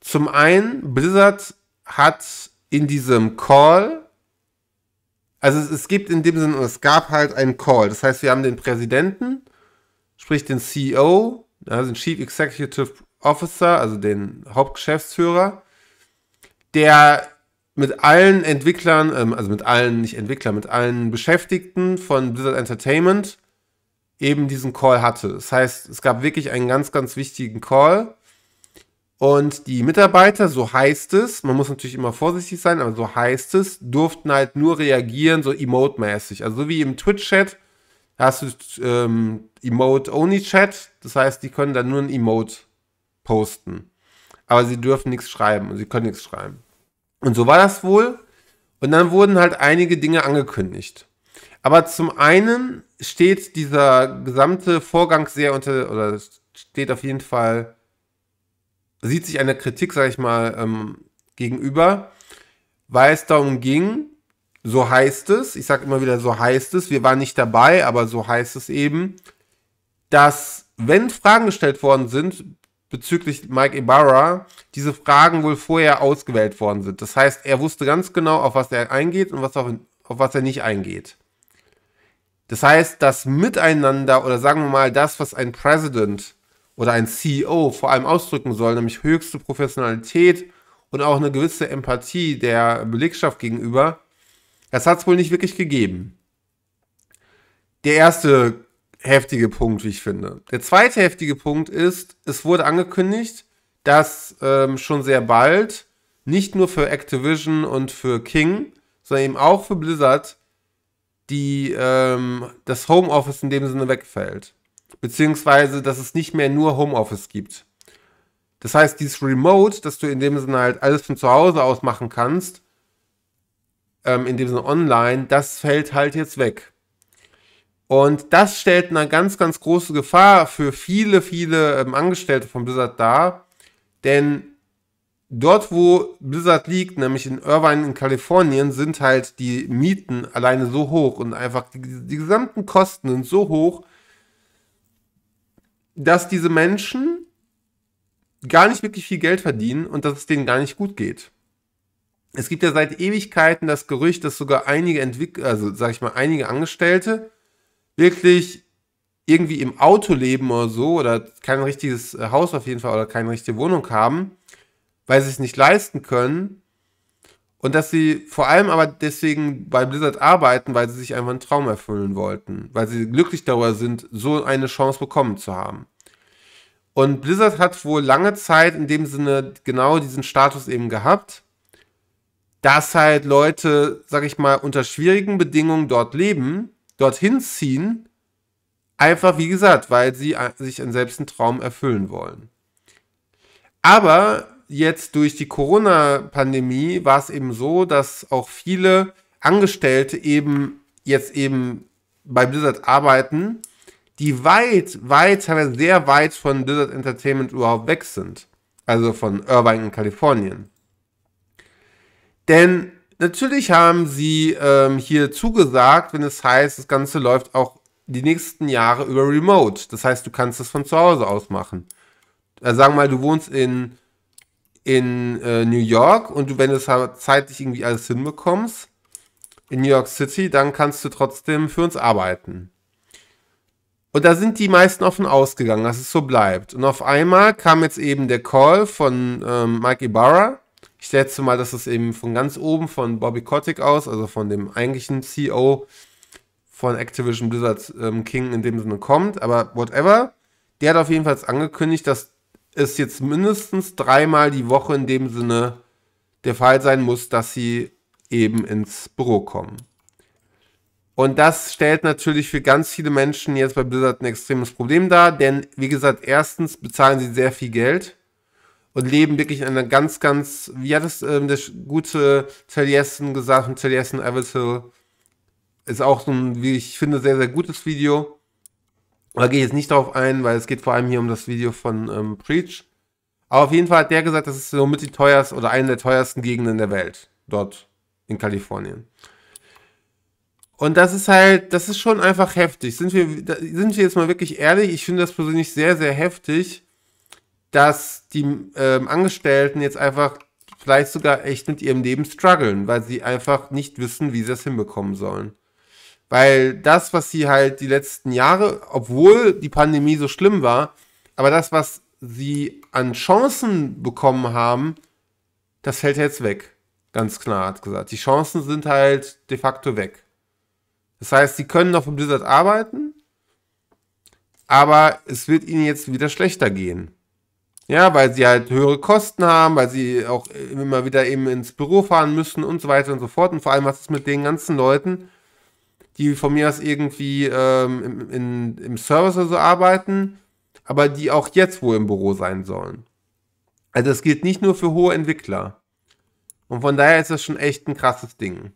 Zum einen, Blizzard hat in diesem Call also es, es gibt in dem Sinne, es gab halt einen Call. Das heißt, wir haben den Präsidenten, sprich den CEO, also den Chief Executive Officer, also den Hauptgeschäftsführer, der mit allen Entwicklern, ähm, also mit allen, nicht Entwicklern, mit allen Beschäftigten von Blizzard Entertainment eben diesen Call hatte. Das heißt, es gab wirklich einen ganz, ganz wichtigen Call und die Mitarbeiter, so heißt es, man muss natürlich immer vorsichtig sein, aber so heißt es, durften halt nur reagieren, so emote-mäßig. Also so wie im Twitch-Chat hast du ähm, Emote-Only-Chat, das heißt, die können dann nur ein Emote posten. Aber sie dürfen nichts schreiben und sie können nichts schreiben. Und so war das wohl. Und dann wurden halt einige Dinge angekündigt. Aber zum einen steht dieser gesamte Vorgang sehr unter, oder steht auf jeden Fall sieht sich einer Kritik, sage ich mal, ähm, gegenüber, weil es darum ging, so heißt es, ich sage immer wieder, so heißt es, wir waren nicht dabei, aber so heißt es eben, dass wenn Fragen gestellt worden sind bezüglich Mike Ibarra, diese Fragen wohl vorher ausgewählt worden sind. Das heißt, er wusste ganz genau, auf was er eingeht und was auf, auf was er nicht eingeht. Das heißt, das Miteinander oder sagen wir mal das, was ein President oder ein CEO vor allem ausdrücken soll, nämlich höchste Professionalität und auch eine gewisse Empathie der Belegschaft gegenüber, das hat es wohl nicht wirklich gegeben. Der erste heftige Punkt, wie ich finde. Der zweite heftige Punkt ist, es wurde angekündigt, dass ähm, schon sehr bald nicht nur für Activision und für King, sondern eben auch für Blizzard die ähm, das Homeoffice in dem Sinne wegfällt beziehungsweise dass es nicht mehr nur Homeoffice gibt. Das heißt, dieses Remote, dass du in dem Sinne halt alles von zu Hause aus machen kannst, ähm, in dem Sinne online, das fällt halt jetzt weg. Und das stellt eine ganz, ganz große Gefahr für viele, viele ähm, Angestellte von Blizzard dar, denn dort, wo Blizzard liegt, nämlich in Irvine in Kalifornien, sind halt die Mieten alleine so hoch und einfach die, die gesamten Kosten sind so hoch, dass diese Menschen gar nicht wirklich viel Geld verdienen und dass es denen gar nicht gut geht. Es gibt ja seit Ewigkeiten das Gerücht, dass sogar einige Entwickler, also sag ich mal, einige Angestellte wirklich irgendwie im Auto leben oder so oder kein richtiges äh, Haus auf jeden Fall oder keine richtige Wohnung haben, weil sie es nicht leisten können und dass sie vor allem aber deswegen bei Blizzard arbeiten, weil sie sich einfach einen Traum erfüllen wollten. Weil sie glücklich darüber sind, so eine Chance bekommen zu haben. Und Blizzard hat wohl lange Zeit in dem Sinne genau diesen Status eben gehabt, dass halt Leute, sag ich mal, unter schwierigen Bedingungen dort leben, dorthin ziehen, einfach wie gesagt, weil sie äh, sich einen selbst einen Traum erfüllen wollen. Aber jetzt durch die Corona-Pandemie war es eben so, dass auch viele Angestellte eben jetzt eben bei Blizzard arbeiten, die weit, weit, sehr weit von Blizzard Entertainment überhaupt weg sind. Also von Irvine in Kalifornien. Denn natürlich haben sie ähm, hier zugesagt, wenn es heißt, das Ganze läuft auch die nächsten Jahre über Remote. Das heißt, du kannst es von zu Hause aus machen. Also sagen wir mal, du wohnst in in äh, New York und du, wenn du es zeitlich irgendwie alles hinbekommst, in New York City, dann kannst du trotzdem für uns arbeiten. Und da sind die meisten offen ausgegangen, dass es so bleibt. Und auf einmal kam jetzt eben der Call von ähm, Mike Ibarra. Ich schätze mal, dass es eben von ganz oben von Bobby Kotick aus, also von dem eigentlichen CEO von Activision Blizzard ähm, King in dem Sinne kommt. Aber whatever. Der hat auf jeden Fall angekündigt, dass es jetzt mindestens dreimal die Woche in dem Sinne der Fall sein muss, dass sie eben ins Büro kommen. Und das stellt natürlich für ganz viele Menschen jetzt bei Blizzard ein extremes Problem dar, denn wie gesagt, erstens bezahlen sie sehr viel Geld und leben wirklich in einer ganz, ganz, wie hat es ähm, das gute Taliesin gesagt, Taliesin Evertil, ist auch so ein, wie ich finde, sehr, sehr gutes Video, da gehe ich jetzt nicht drauf ein, weil es geht vor allem hier um das Video von ähm, Preach. Aber auf jeden Fall hat der gesagt, das ist somit die teuerste oder eine der teuersten Gegenden der Welt. Dort in Kalifornien. Und das ist halt, das ist schon einfach heftig. Sind wir, sind wir jetzt mal wirklich ehrlich? Ich finde das persönlich sehr, sehr heftig, dass die ähm, Angestellten jetzt einfach vielleicht sogar echt mit ihrem Leben strugglen, weil sie einfach nicht wissen, wie sie das hinbekommen sollen. Weil das, was sie halt die letzten Jahre, obwohl die Pandemie so schlimm war, aber das, was sie an Chancen bekommen haben, das fällt jetzt weg. Ganz klar hat gesagt. Die Chancen sind halt de facto weg. Das heißt, sie können noch von Blizzard arbeiten, aber es wird ihnen jetzt wieder schlechter gehen. Ja, weil sie halt höhere Kosten haben, weil sie auch immer wieder eben ins Büro fahren müssen und so weiter und so fort. Und vor allem, was ist mit den ganzen Leuten, die von mir aus irgendwie ähm, im, in, im Service oder so arbeiten, aber die auch jetzt wohl im Büro sein sollen. Also das gilt nicht nur für hohe Entwickler. Und von daher ist das schon echt ein krasses Ding.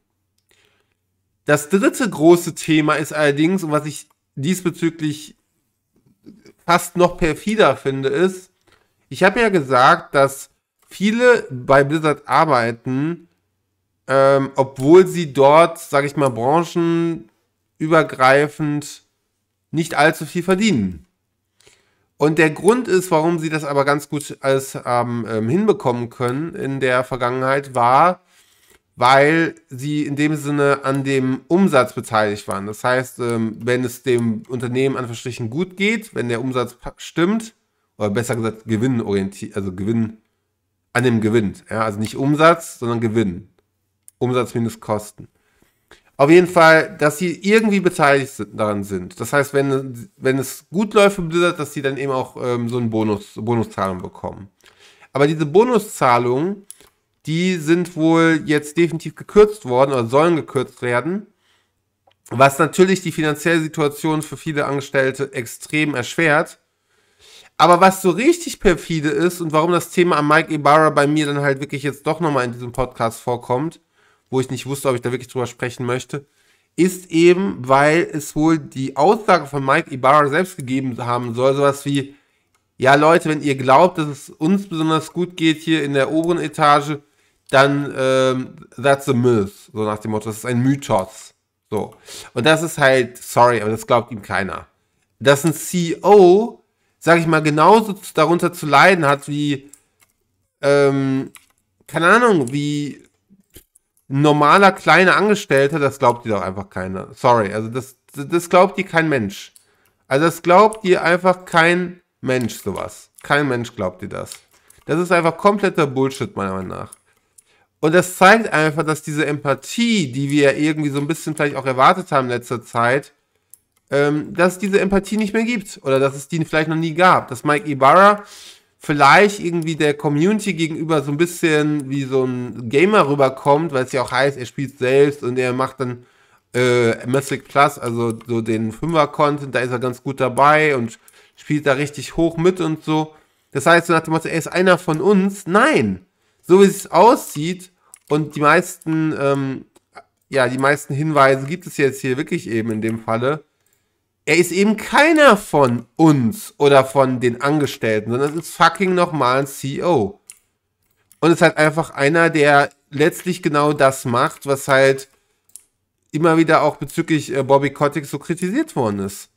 Das dritte große Thema ist allerdings, und was ich diesbezüglich fast noch perfider finde, ist, ich habe ja gesagt, dass viele bei Blizzard arbeiten, ähm, obwohl sie dort, sage ich mal, Branchen übergreifend nicht allzu viel verdienen. Und der Grund ist, warum sie das aber ganz gut als ähm, ähm, hinbekommen können in der Vergangenheit, war, weil sie in dem Sinne an dem Umsatz beteiligt waren. Das heißt, ähm, wenn es dem Unternehmen an Verstrichen gut geht, wenn der Umsatz stimmt, oder besser gesagt Gewinn orientiert, also Gewinn an dem Gewinn, ja, also nicht Umsatz, sondern Gewinn. Umsatz minus Kosten. Auf jeden Fall, dass sie irgendwie beteiligt sind, daran sind. Das heißt, wenn, wenn es gut läuft für Blizzard, dass sie dann eben auch ähm, so einen Bonus, Bonuszahlung bekommen. Aber diese Bonuszahlungen, die sind wohl jetzt definitiv gekürzt worden oder sollen gekürzt werden, was natürlich die finanzielle Situation für viele Angestellte extrem erschwert. Aber was so richtig perfide ist und warum das Thema an Mike Ibarra bei mir dann halt wirklich jetzt doch nochmal in diesem Podcast vorkommt, wo ich nicht wusste, ob ich da wirklich drüber sprechen möchte, ist eben, weil es wohl die Aussage von Mike Ibarra selbst gegeben haben soll, sowas wie, ja Leute, wenn ihr glaubt, dass es uns besonders gut geht hier in der oberen Etage, dann ähm, that's a myth, so nach dem Motto, das ist ein Mythos. So. Und das ist halt, sorry, aber das glaubt ihm keiner. Dass ein CEO, sag ich mal, genauso darunter zu leiden hat wie, ähm, keine Ahnung, wie ein normaler kleiner Angestellter, das glaubt dir doch einfach keiner. Sorry, also das, das glaubt dir kein Mensch. Also das glaubt dir einfach kein Mensch sowas. Kein Mensch glaubt dir das. Das ist einfach kompletter Bullshit meiner Meinung nach. Und das zeigt einfach, dass diese Empathie, die wir irgendwie so ein bisschen vielleicht auch erwartet haben in letzter Zeit, ähm, dass es diese Empathie nicht mehr gibt oder dass es die vielleicht noch nie gab. Dass Mike Ibarra vielleicht irgendwie der Community gegenüber so ein bisschen wie so ein Gamer rüberkommt, weil es ja auch heißt, er spielt selbst und er macht dann äh, Mystic Plus, also so den Fünfer-Content, da ist er ganz gut dabei und spielt da richtig hoch mit und so. Das heißt, so nach er ist einer von uns. Nein! So wie es aussieht und die meisten, ähm, ja, die meisten Hinweise gibt es jetzt hier wirklich eben in dem Falle, er ist eben keiner von uns oder von den Angestellten, sondern es ist fucking nochmal ein CEO. Und es ist halt einfach einer, der letztlich genau das macht, was halt immer wieder auch bezüglich äh, Bobby Kotick so kritisiert worden ist.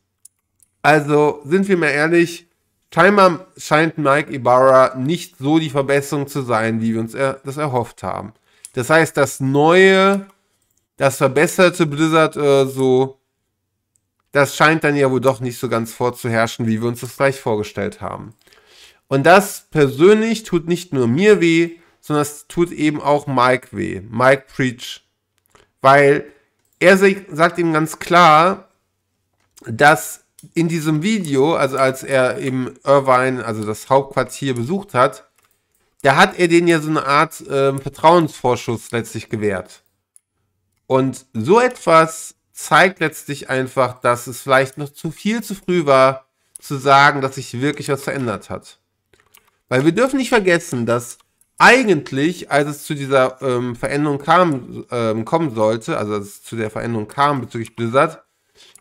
Also sind wir mal ehrlich, scheinbar scheint Mike Ibarra nicht so die Verbesserung zu sein, wie wir uns er das erhofft haben. Das heißt, das neue, das verbesserte Blizzard äh, so das scheint dann ja wohl doch nicht so ganz vorzuherrschen, wie wir uns das gleich vorgestellt haben. Und das persönlich tut nicht nur mir weh, sondern es tut eben auch Mike weh, Mike Preach. Weil er sagt ihm ganz klar, dass in diesem Video, also als er eben Irvine, also das Hauptquartier besucht hat, da hat er denen ja so eine Art äh, Vertrauensvorschuss letztlich gewährt. Und so etwas zeigt letztlich einfach, dass es vielleicht noch zu viel zu früh war, zu sagen, dass sich wirklich was verändert hat. Weil wir dürfen nicht vergessen, dass eigentlich, als es zu dieser ähm, Veränderung kam, ähm, kommen sollte, also als es zu der Veränderung kam bezüglich Blizzard,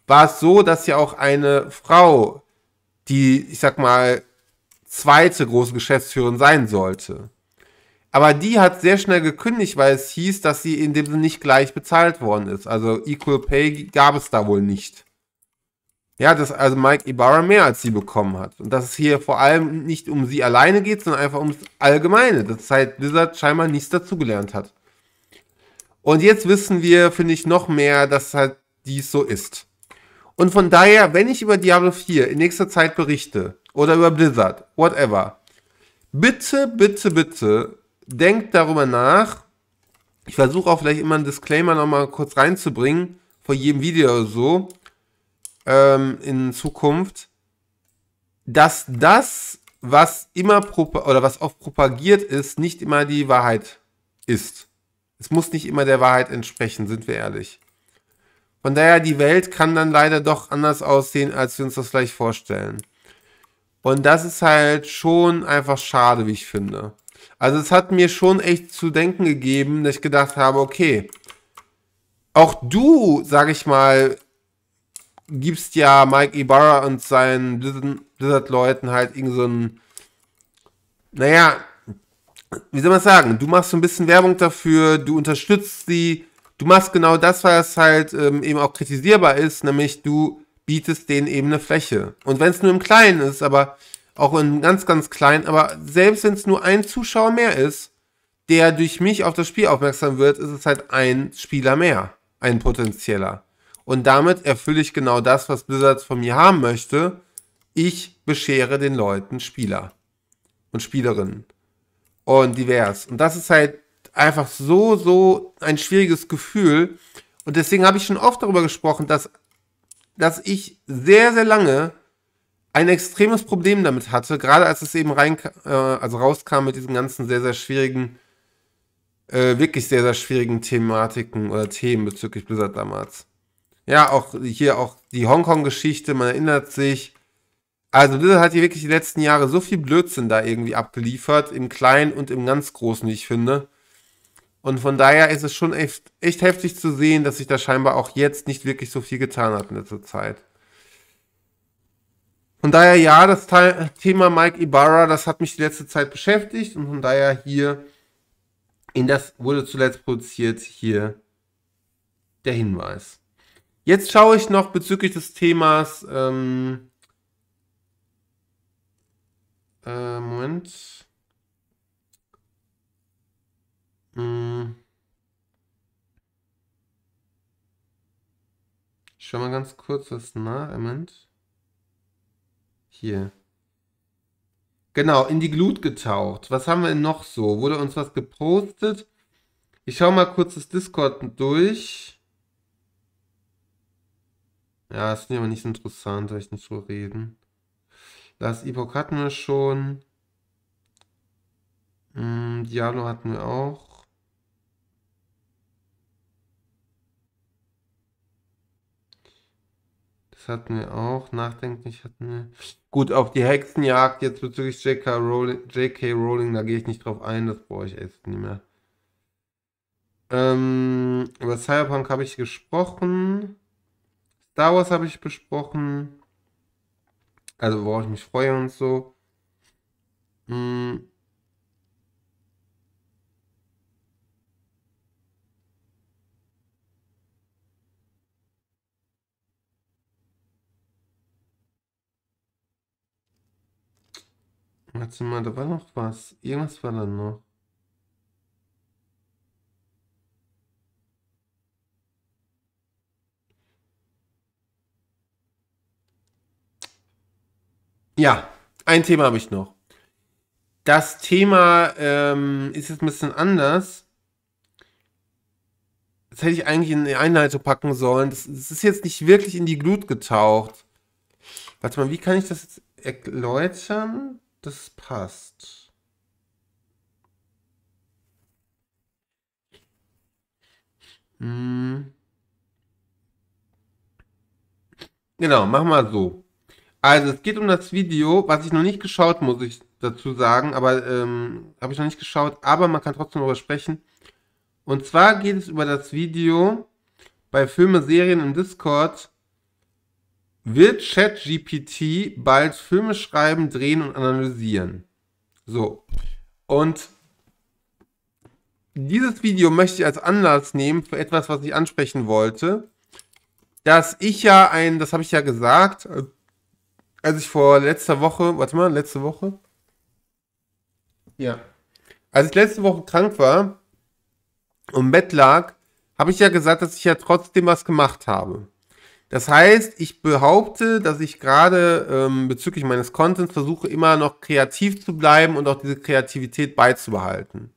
war es so, dass ja auch eine Frau, die, ich sag mal, zweite große Geschäftsführerin sein sollte, aber die hat sehr schnell gekündigt, weil es hieß, dass sie in dem Sinne nicht gleich bezahlt worden ist. Also Equal Pay gab es da wohl nicht. Ja, dass also Mike Ibarra mehr als sie bekommen hat. Und dass es hier vor allem nicht um sie alleine geht, sondern einfach ums Allgemeine. Dass halt Blizzard scheinbar nichts dazugelernt hat. Und jetzt wissen wir, finde ich, noch mehr, dass halt dies so ist. Und von daher, wenn ich über Diablo 4 in nächster Zeit berichte oder über Blizzard, whatever, bitte, bitte, bitte denkt darüber nach. Ich versuche auch vielleicht immer einen Disclaimer nochmal kurz reinzubringen, vor jedem Video oder so, ähm, in Zukunft, dass das, was immer oder was oft propagiert ist, nicht immer die Wahrheit ist. Es muss nicht immer der Wahrheit entsprechen, sind wir ehrlich. Von daher, die Welt kann dann leider doch anders aussehen, als wir uns das vielleicht vorstellen. Und das ist halt schon einfach schade, wie ich finde. Also es hat mir schon echt zu denken gegeben, dass ich gedacht habe, okay, auch du, sag ich mal, gibst ja Mike Ibarra und seinen Blizzard-Leuten halt irgend so ein, naja, wie soll man sagen, du machst so ein bisschen Werbung dafür, du unterstützt sie, du machst genau das, was halt ähm, eben auch kritisierbar ist, nämlich du bietest denen eben eine Fläche. Und wenn es nur im Kleinen ist, aber auch in ganz, ganz klein, aber selbst wenn es nur ein Zuschauer mehr ist, der durch mich auf das Spiel aufmerksam wird, ist es halt ein Spieler mehr, ein potenzieller. Und damit erfülle ich genau das, was Blizzard von mir haben möchte. Ich beschere den Leuten Spieler und Spielerinnen und divers. Und das ist halt einfach so, so ein schwieriges Gefühl. Und deswegen habe ich schon oft darüber gesprochen, dass, dass ich sehr, sehr lange ein extremes Problem damit hatte, gerade als es eben rein, äh, also rauskam mit diesen ganzen sehr, sehr schwierigen, äh, wirklich sehr, sehr schwierigen Thematiken oder Themen bezüglich Blizzard damals. Ja, auch hier auch die Hongkong-Geschichte, man erinnert sich. Also Blizzard hat hier wirklich die letzten Jahre so viel Blödsinn da irgendwie abgeliefert, im Kleinen und im ganz Großen, wie ich finde. Und von daher ist es schon echt, echt heftig zu sehen, dass sich da scheinbar auch jetzt nicht wirklich so viel getan hat in letzter Zeit. Von daher, ja, das Thema Mike Ibarra, das hat mich die letzte Zeit beschäftigt und von daher hier in das wurde zuletzt produziert hier der Hinweis. Jetzt schaue ich noch bezüglich des Themas, ähm, äh, Moment. Hm. Ich schau mal ganz kurz was nach, Moment. Hier. Genau, in die Glut getaucht. Was haben wir noch so? Wurde uns was gepostet? Ich schaue mal kurz das Discord durch. Ja, das finde ich aber nicht interessant, weil ich nicht so reden. Das Epoch hatten wir schon. Mm, hm, Diablo hatten wir auch. Das hatten wir auch. Nachdenklich hatten wir. Gut, auf die Hexenjagd jetzt bezüglich J.K. Rowling, J.K. Rowling, da gehe ich nicht drauf ein, das brauche ich jetzt nicht mehr. Ähm, über Cyberpunk habe ich gesprochen. Star Wars habe ich besprochen. Also worauf ich mich freue und so. Hm. Warte mal, da war noch was. Irgendwas war da noch. Ja, ein Thema habe ich noch. Das Thema ähm, ist jetzt ein bisschen anders. Das hätte ich eigentlich in die Einleitung packen sollen. Das, das ist jetzt nicht wirklich in die Glut getaucht. Warte mal, wie kann ich das jetzt erläutern? das passt. Hm. Genau, machen wir so. Also es geht um das Video, was ich noch nicht geschaut, muss ich dazu sagen, aber ähm, habe ich noch nicht geschaut, aber man kann trotzdem darüber sprechen. Und zwar geht es über das Video bei Filme, Serien im Discord, wird ChatGPT bald Filme schreiben, drehen und analysieren? So. Und dieses Video möchte ich als Anlass nehmen für etwas, was ich ansprechen wollte. Dass ich ja ein, das habe ich ja gesagt, äh, als ich vor letzter Woche, warte mal, letzte Woche? Ja. Als ich letzte Woche krank war und im Bett lag, habe ich ja gesagt, dass ich ja trotzdem was gemacht habe. Das heißt, ich behaupte, dass ich gerade ähm, bezüglich meines Contents versuche, immer noch kreativ zu bleiben und auch diese Kreativität beizubehalten.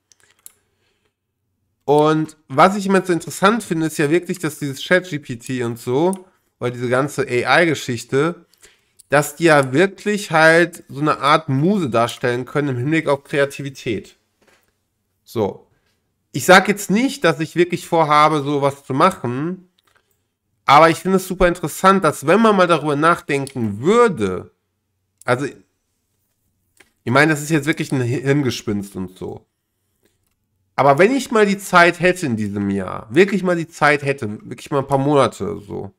Und was ich immer so interessant finde, ist ja wirklich, dass dieses ChatGPT und so, oder diese ganze AI-Geschichte, dass die ja wirklich halt so eine Art Muse darstellen können im Hinblick auf Kreativität. So. Ich sage jetzt nicht, dass ich wirklich vorhabe, sowas zu machen, aber ich finde es super interessant, dass wenn man mal darüber nachdenken würde, also ich meine, das ist jetzt wirklich ein Hirngespinst und so. Aber wenn ich mal die Zeit hätte in diesem Jahr, wirklich mal die Zeit hätte, wirklich mal ein paar Monate so,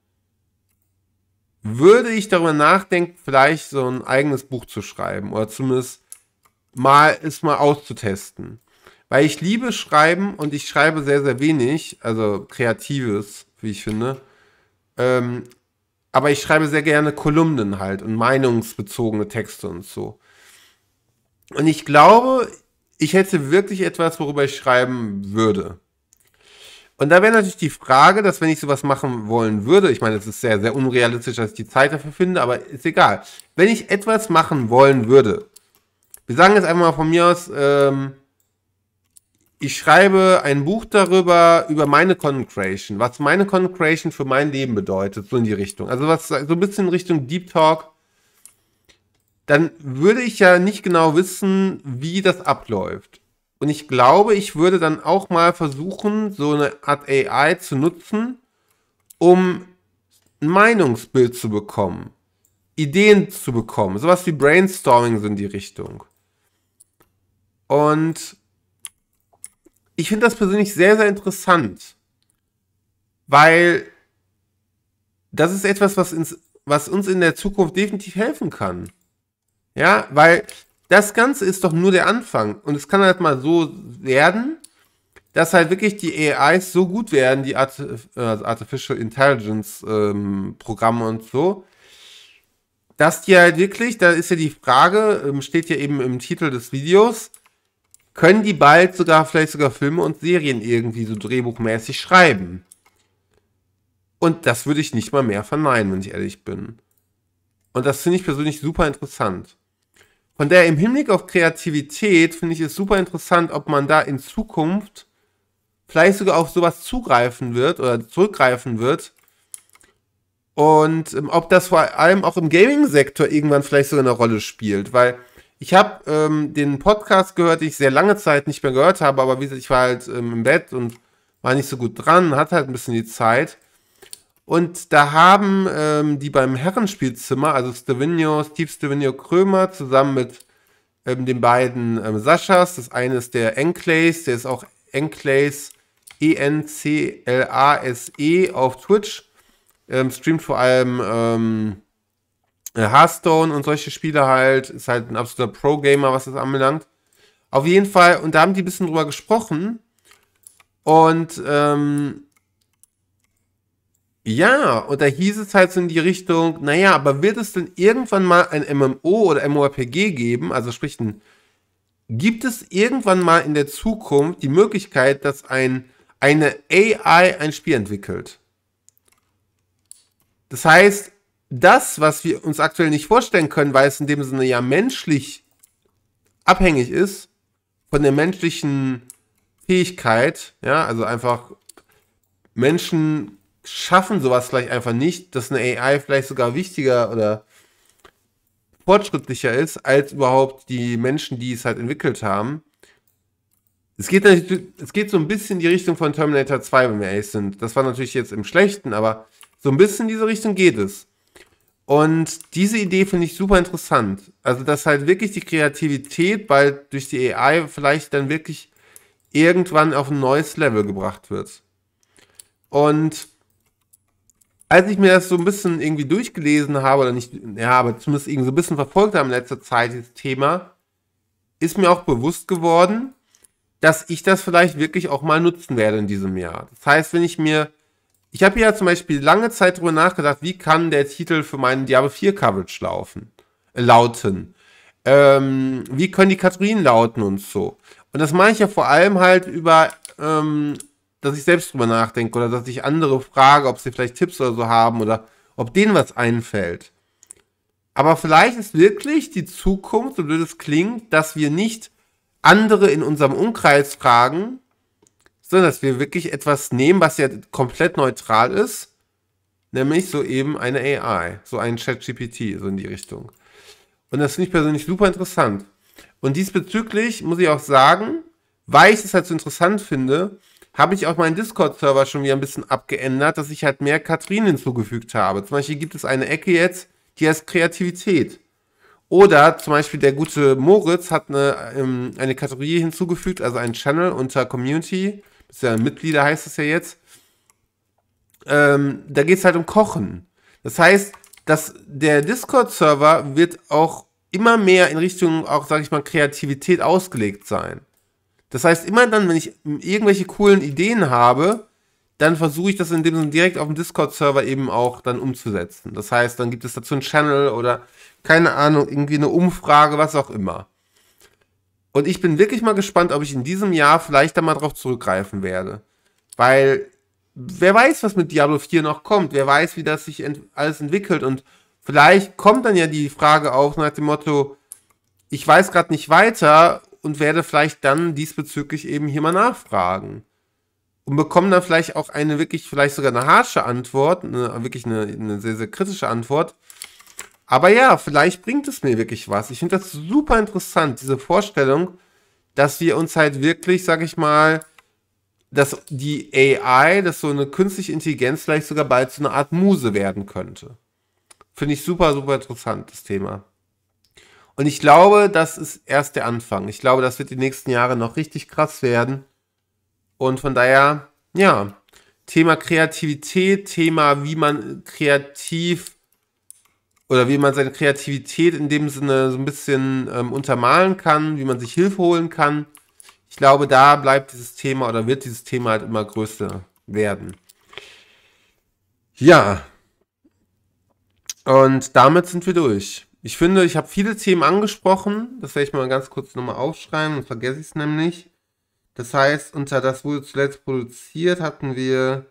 würde ich darüber nachdenken, vielleicht so ein eigenes Buch zu schreiben oder zumindest mal es mal auszutesten. Weil ich liebe Schreiben und ich schreibe sehr, sehr wenig, also Kreatives, wie ich finde. Ähm, aber ich schreibe sehr gerne Kolumnen halt und meinungsbezogene Texte und so. Und ich glaube, ich hätte wirklich etwas, worüber ich schreiben würde. Und da wäre natürlich die Frage, dass wenn ich sowas machen wollen würde, ich meine, es ist sehr, sehr unrealistisch, dass ich die Zeit dafür finde, aber ist egal. Wenn ich etwas machen wollen würde, wir sagen jetzt einfach mal von mir aus, ähm, ich schreibe ein Buch darüber, über meine Content Creation, was meine Content Creation für mein Leben bedeutet, so in die Richtung. Also was so ein bisschen in Richtung Deep Talk. Dann würde ich ja nicht genau wissen, wie das abläuft. Und ich glaube, ich würde dann auch mal versuchen, so eine Art AI zu nutzen, um ein Meinungsbild zu bekommen, Ideen zu bekommen, sowas wie Brainstorming so in die Richtung. Und ich finde das persönlich sehr, sehr interessant, weil das ist etwas, was, ins, was uns in der Zukunft definitiv helfen kann. Ja, weil das Ganze ist doch nur der Anfang. Und es kann halt mal so werden, dass halt wirklich die AIs so gut werden, die Art, äh, also Artificial Intelligence ähm, Programme und so, dass die halt wirklich, da ist ja die Frage, ähm, steht ja eben im Titel des Videos, können die bald sogar vielleicht sogar Filme und Serien irgendwie so drehbuchmäßig schreiben. Und das würde ich nicht mal mehr verneinen, wenn ich ehrlich bin. Und das finde ich persönlich super interessant. Von daher im Hinblick auf Kreativität finde ich es super interessant, ob man da in Zukunft vielleicht sogar auf sowas zugreifen wird oder zurückgreifen wird. Und ähm, ob das vor allem auch im Gaming-Sektor irgendwann vielleicht sogar eine Rolle spielt, weil ich habe ähm, den Podcast gehört, den ich sehr lange Zeit nicht mehr gehört habe, aber wie gesagt, ich war halt ähm, im Bett und war nicht so gut dran, hatte halt ein bisschen die Zeit. Und da haben ähm, die beim Herrenspielzimmer, also Stevenio, Steve Stevenio Krömer, zusammen mit ähm, den beiden ähm, Saschas, das eine ist der Enclays, der ist auch Enclays, E-N-C-L-A-S-E e, -E auf Twitch, ähm, streamt vor allem ähm, äh, Hearthstone und solche Spiele halt, ist halt ein absoluter Pro-Gamer, was das anbelangt. Auf jeden Fall, und da haben die ein bisschen drüber gesprochen. Und ähm, ja, und da hieß es halt so in die Richtung, naja, aber wird es denn irgendwann mal ein MMO oder MORPG geben? Also sprich, gibt es irgendwann mal in der Zukunft die Möglichkeit, dass ein, eine AI ein Spiel entwickelt? Das heißt, das, was wir uns aktuell nicht vorstellen können, weil es in dem Sinne ja menschlich abhängig ist, von der menschlichen Fähigkeit, ja, also einfach Menschen schaffen sowas vielleicht einfach nicht, dass eine AI vielleicht sogar wichtiger oder fortschrittlicher ist als überhaupt die Menschen, die es halt entwickelt haben. Es geht, es geht so ein bisschen in die Richtung von Terminator 2, wenn wir ehrlich sind. Das war natürlich jetzt im Schlechten, aber so ein bisschen in diese Richtung geht es. Und diese Idee finde ich super interessant. Also, dass halt wirklich die Kreativität bald durch die AI vielleicht dann wirklich irgendwann auf ein neues Level gebracht wird. Und als ich mir das so ein bisschen irgendwie durchgelesen habe, oder nicht, ja, aber zumindest irgendwie so ein bisschen verfolgt habe in letzter Zeit, dieses Thema, ist mir auch bewusst geworden, dass ich das vielleicht wirklich auch mal nutzen werde in diesem Jahr. Das heißt, wenn ich mir ich habe ja zum Beispiel lange Zeit darüber nachgedacht, wie kann der Titel für meinen Diablo 4 Coverage laufen, äh, lauten. Ähm, wie können die Kategorien lauten und so. Und das mache ich ja vor allem halt über, ähm, dass ich selbst drüber nachdenke oder dass ich andere frage, ob sie vielleicht Tipps oder so haben oder ob denen was einfällt. Aber vielleicht ist wirklich die Zukunft, so blöd es klingt, dass wir nicht andere in unserem Umkreis fragen, ne, dass wir wirklich etwas nehmen, was ja komplett neutral ist, nämlich so eben eine AI, so ein ChatGPT, so in die Richtung. Und das finde ich persönlich super interessant. Und diesbezüglich muss ich auch sagen, weil ich es halt so interessant finde, habe ich auch meinen Discord-Server schon wieder ein bisschen abgeändert, dass ich halt mehr Katrinen hinzugefügt habe. Zum Beispiel gibt es eine Ecke jetzt, die heißt Kreativität. Oder zum Beispiel der gute Moritz hat eine, ähm, eine Kategorie hinzugefügt, also einen Channel unter Community ist ja Mitglieder, heißt es ja jetzt. Ähm, da geht es halt um Kochen. Das heißt, dass der Discord-Server wird auch immer mehr in Richtung auch, sage ich mal, Kreativität ausgelegt sein. Das heißt, immer dann, wenn ich irgendwelche coolen Ideen habe, dann versuche ich das in dem Sinne direkt auf dem Discord-Server eben auch dann umzusetzen. Das heißt, dann gibt es dazu einen Channel oder keine Ahnung, irgendwie eine Umfrage, was auch immer. Und ich bin wirklich mal gespannt, ob ich in diesem Jahr vielleicht da mal drauf zurückgreifen werde. Weil wer weiß, was mit Diablo 4 noch kommt. Wer weiß, wie das sich ent alles entwickelt. Und vielleicht kommt dann ja die Frage auch nach dem Motto, ich weiß gerade nicht weiter und werde vielleicht dann diesbezüglich eben hier mal nachfragen. Und bekomme dann vielleicht auch eine wirklich, vielleicht sogar eine harsche Antwort, eine, wirklich eine, eine sehr, sehr kritische Antwort, aber ja, vielleicht bringt es mir wirklich was. Ich finde das super interessant, diese Vorstellung, dass wir uns halt wirklich, sag ich mal, dass die AI, dass so eine künstliche Intelligenz vielleicht sogar bald so eine Art Muse werden könnte. Finde ich super, super interessant, das Thema. Und ich glaube, das ist erst der Anfang. Ich glaube, das wird die nächsten Jahre noch richtig krass werden. Und von daher, ja, Thema Kreativität, Thema, wie man kreativ oder wie man seine Kreativität in dem Sinne so ein bisschen ähm, untermalen kann, wie man sich Hilfe holen kann. Ich glaube, da bleibt dieses Thema oder wird dieses Thema halt immer größer werden. Ja. Und damit sind wir durch. Ich finde, ich habe viele Themen angesprochen. Das werde ich mal ganz kurz nochmal aufschreiben, sonst vergesse ich es nämlich. Das heißt, unter das wurde zuletzt produziert, hatten wir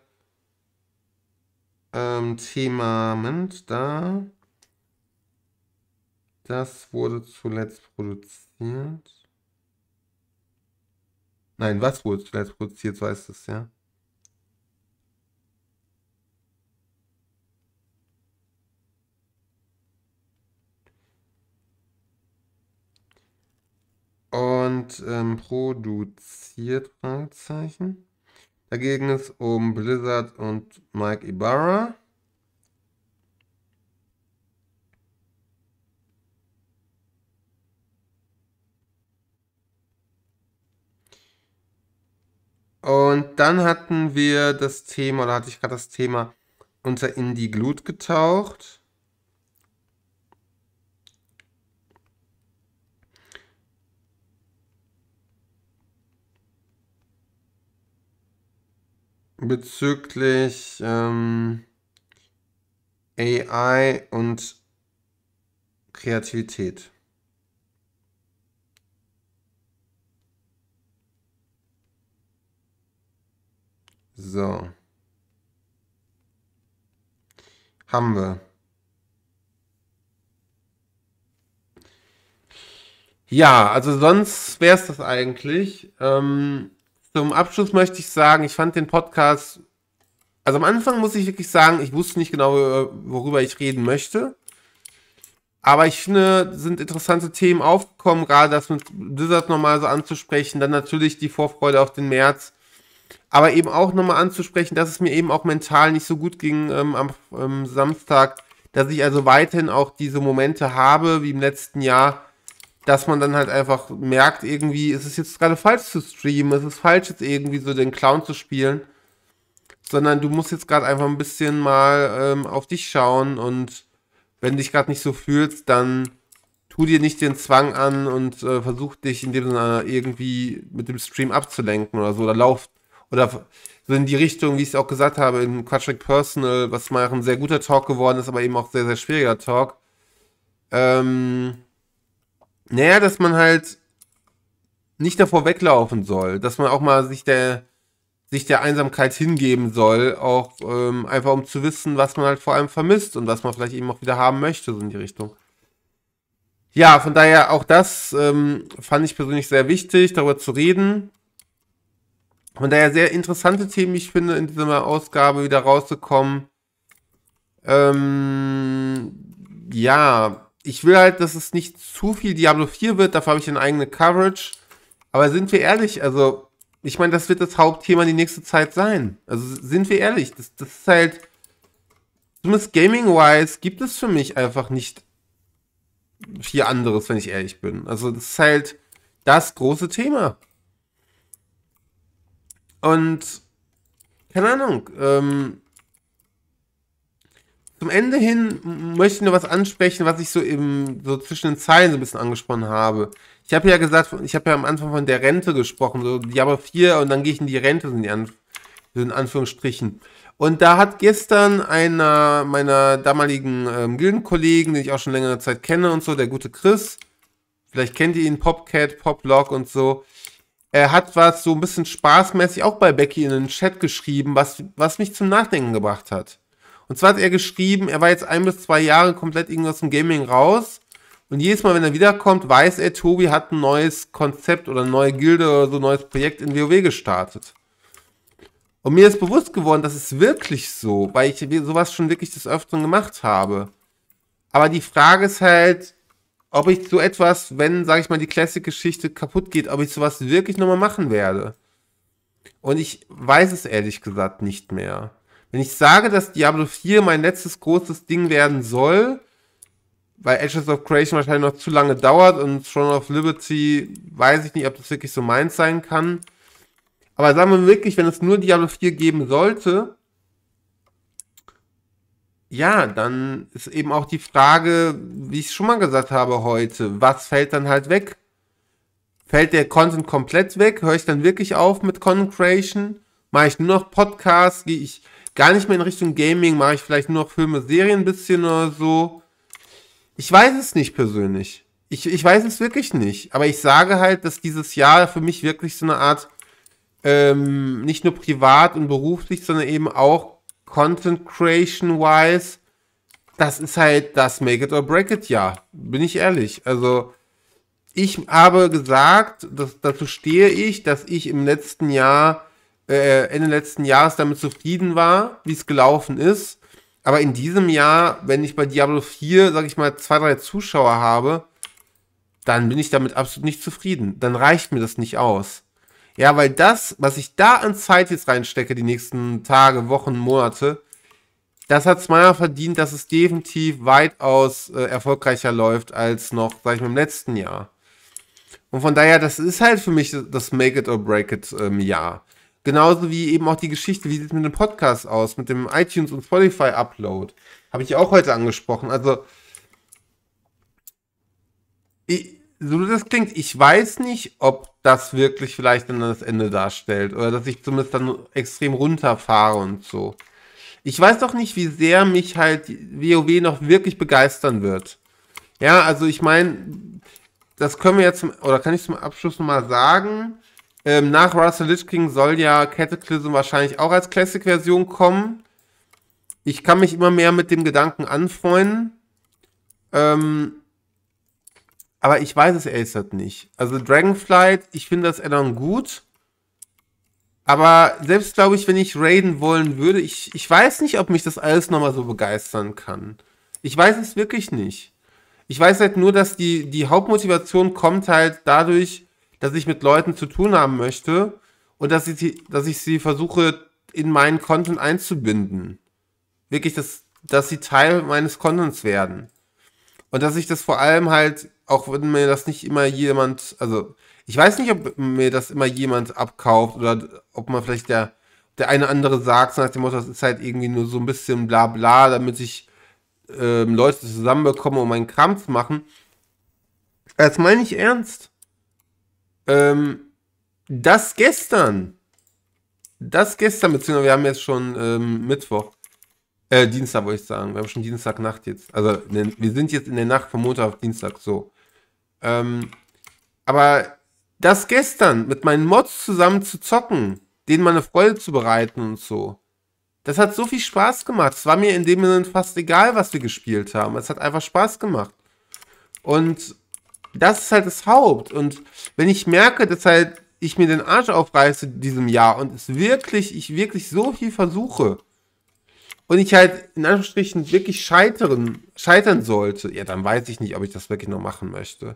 ähm, Thema, Moment, da. Das wurde zuletzt produziert. Nein, was wurde zuletzt produziert, so heißt es, ja. und ähm, produziert Fragezeichen. ging es um Blizzard und Mike Ibarra. Und dann hatten wir das Thema, oder hatte ich gerade das Thema unter in die Glut getaucht. bezüglich ähm, AI und Kreativität. So. Haben wir. Ja, also sonst wäre es das eigentlich. Ähm, zum Abschluss möchte ich sagen, ich fand den Podcast, also am Anfang muss ich wirklich sagen, ich wusste nicht genau, äh, worüber ich reden möchte. Aber ich finde, sind interessante Themen aufgekommen, gerade das mit Blizzard nochmal so anzusprechen. Dann natürlich die Vorfreude auf den März aber eben auch nochmal anzusprechen, dass es mir eben auch mental nicht so gut ging ähm, am ähm, Samstag, dass ich also weiterhin auch diese Momente habe, wie im letzten Jahr, dass man dann halt einfach merkt, irgendwie, ist es jetzt gerade falsch zu streamen, es ist falsch jetzt irgendwie so den Clown zu spielen, sondern du musst jetzt gerade einfach ein bisschen mal ähm, auf dich schauen und wenn du dich gerade nicht so fühlst, dann tu dir nicht den Zwang an und äh, versuch dich in dem Sinne irgendwie mit dem Stream abzulenken oder so, oder lauf oder so in die Richtung, wie ich es auch gesagt habe, in Quatric Personal, was mal ein sehr guter Talk geworden ist, aber eben auch sehr, sehr schwieriger Talk. Ähm, naja, dass man halt nicht davor weglaufen soll, dass man auch mal sich der, sich der Einsamkeit hingeben soll, auch ähm, einfach um zu wissen, was man halt vor allem vermisst und was man vielleicht eben auch wieder haben möchte, so in die Richtung. Ja, von daher auch das ähm, fand ich persönlich sehr wichtig, darüber zu reden. Von daher sehr interessante Themen, ich finde, in dieser Ausgabe wieder rauszukommen. Ähm, ja, ich will halt, dass es nicht zu viel Diablo 4 wird, dafür habe ich eine eigene Coverage. Aber sind wir ehrlich, also, ich meine, das wird das Hauptthema die nächste Zeit sein. Also sind wir ehrlich, das, das ist halt, zumindest gaming-wise, gibt es für mich einfach nicht viel anderes, wenn ich ehrlich bin. Also das ist halt das große Thema. Und keine Ahnung. Ähm, zum Ende hin möchte ich nur was ansprechen, was ich so eben so zwischen den Zeilen so ein bisschen angesprochen habe. Ich habe ja gesagt, ich habe ja am Anfang von der Rente gesprochen, so Diablo 4 und dann gehe ich in die Rente, sind die Anf so in Anführungsstrichen. Und da hat gestern einer meiner damaligen ähm, Gildenkollegen, den ich auch schon längere Zeit kenne und so, der gute Chris, vielleicht kennt ihr ihn, Popcat, Poplog und so, er hat was so ein bisschen spaßmäßig auch bei Becky in den Chat geschrieben, was, was mich zum Nachdenken gebracht hat. Und zwar hat er geschrieben, er war jetzt ein bis zwei Jahre komplett irgendwie aus dem Gaming raus. Und jedes Mal, wenn er wiederkommt, weiß er, Tobi hat ein neues Konzept oder eine neue Gilde oder so ein neues Projekt in WoW gestartet. Und mir ist bewusst geworden, das ist wirklich so, weil ich sowas schon wirklich des Öfteren gemacht habe. Aber die Frage ist halt, ob ich so etwas, wenn, sage ich mal, die Classic-Geschichte kaputt geht, ob ich sowas wirklich nochmal machen werde. Und ich weiß es ehrlich gesagt nicht mehr. Wenn ich sage, dass Diablo 4 mein letztes großes Ding werden soll, weil Ashes of Creation wahrscheinlich noch zu lange dauert und Throne of Liberty, weiß ich nicht, ob das wirklich so meins sein kann. Aber sagen wir wirklich, wenn es nur Diablo 4 geben sollte, ja, dann ist eben auch die Frage, wie ich es schon mal gesagt habe heute, was fällt dann halt weg? Fällt der Content komplett weg? Höre ich dann wirklich auf mit Content Creation? Mache ich nur noch Podcasts? Gehe ich gar nicht mehr in Richtung Gaming? Mache ich vielleicht nur noch Filme, Serien ein bisschen oder so? Ich weiß es nicht persönlich. Ich, ich weiß es wirklich nicht. Aber ich sage halt, dass dieses Jahr für mich wirklich so eine Art, ähm, nicht nur privat und beruflich, sondern eben auch Content Creation wise, das ist halt das Make it or Break it Jahr. Bin ich ehrlich. Also, ich habe gesagt, dass, dazu stehe ich, dass ich im letzten Jahr, äh, Ende letzten Jahres damit zufrieden war, wie es gelaufen ist. Aber in diesem Jahr, wenn ich bei Diablo 4, sag ich mal, zwei, drei Zuschauer habe, dann bin ich damit absolut nicht zufrieden. Dann reicht mir das nicht aus. Ja, weil das, was ich da an Zeit jetzt reinstecke, die nächsten Tage, Wochen, Monate, das hat es meiner verdient, dass es definitiv weitaus äh, erfolgreicher läuft als noch, sag ich mal, im letzten Jahr. Und von daher, das ist halt für mich das Make it or Break it ähm, Jahr. Genauso wie eben auch die Geschichte, wie sieht es mit dem Podcast aus, mit dem iTunes und Spotify Upload. Habe ich auch heute angesprochen. Also, ich, so wie das klingt, ich weiß nicht, ob das wirklich vielleicht dann das Ende darstellt oder dass ich zumindest dann extrem runterfahre und so. Ich weiß doch nicht, wie sehr mich halt WoW noch wirklich begeistern wird. Ja, also ich meine, das können wir jetzt, oder kann ich zum Abschluss nochmal sagen, ähm, nach Russell Lich King soll ja Cataclysm wahrscheinlich auch als Classic-Version kommen. Ich kann mich immer mehr mit dem Gedanken anfreuen. Ähm, aber ich weiß es ehrlich gesagt nicht. Also Dragonflight, ich finde das Addon gut. Aber selbst, glaube ich, wenn ich raiden wollen würde, ich, ich weiß nicht, ob mich das alles nochmal so begeistern kann. Ich weiß es wirklich nicht. Ich weiß halt nur, dass die, die Hauptmotivation kommt halt dadurch, dass ich mit Leuten zu tun haben möchte und dass ich, dass ich sie versuche, in meinen Content einzubinden. Wirklich, dass, dass sie Teil meines Contents werden. Und dass ich das vor allem halt auch wenn mir das nicht immer jemand, also ich weiß nicht, ob mir das immer jemand abkauft oder ob man vielleicht der, der eine andere sagt, nach dem Motto, das ist halt irgendwie nur so ein bisschen bla bla, damit ich ähm, Leute zusammenbekomme, um meinen Kram zu machen. Das meine ich ernst. Ähm, das gestern, das gestern, beziehungsweise wir haben jetzt schon ähm, Mittwoch, äh, Dienstag wollte ich sagen, wir haben schon Dienstagnacht jetzt. Also ne, wir sind jetzt in der Nacht von Montag auf Dienstag, so. Ähm, aber das gestern mit meinen Mods zusammen zu zocken, denen meine Freude zu bereiten und so, das hat so viel Spaß gemacht. Es war mir in dem Sinne fast egal, was wir gespielt haben. Es hat einfach Spaß gemacht. Und das ist halt das Haupt. Und wenn ich merke, dass halt ich mir den Arsch aufreiße diesem Jahr und es wirklich, ich wirklich so viel versuche und ich halt in Anführungsstrichen wirklich scheitern, scheitern sollte, ja, dann weiß ich nicht, ob ich das wirklich noch machen möchte.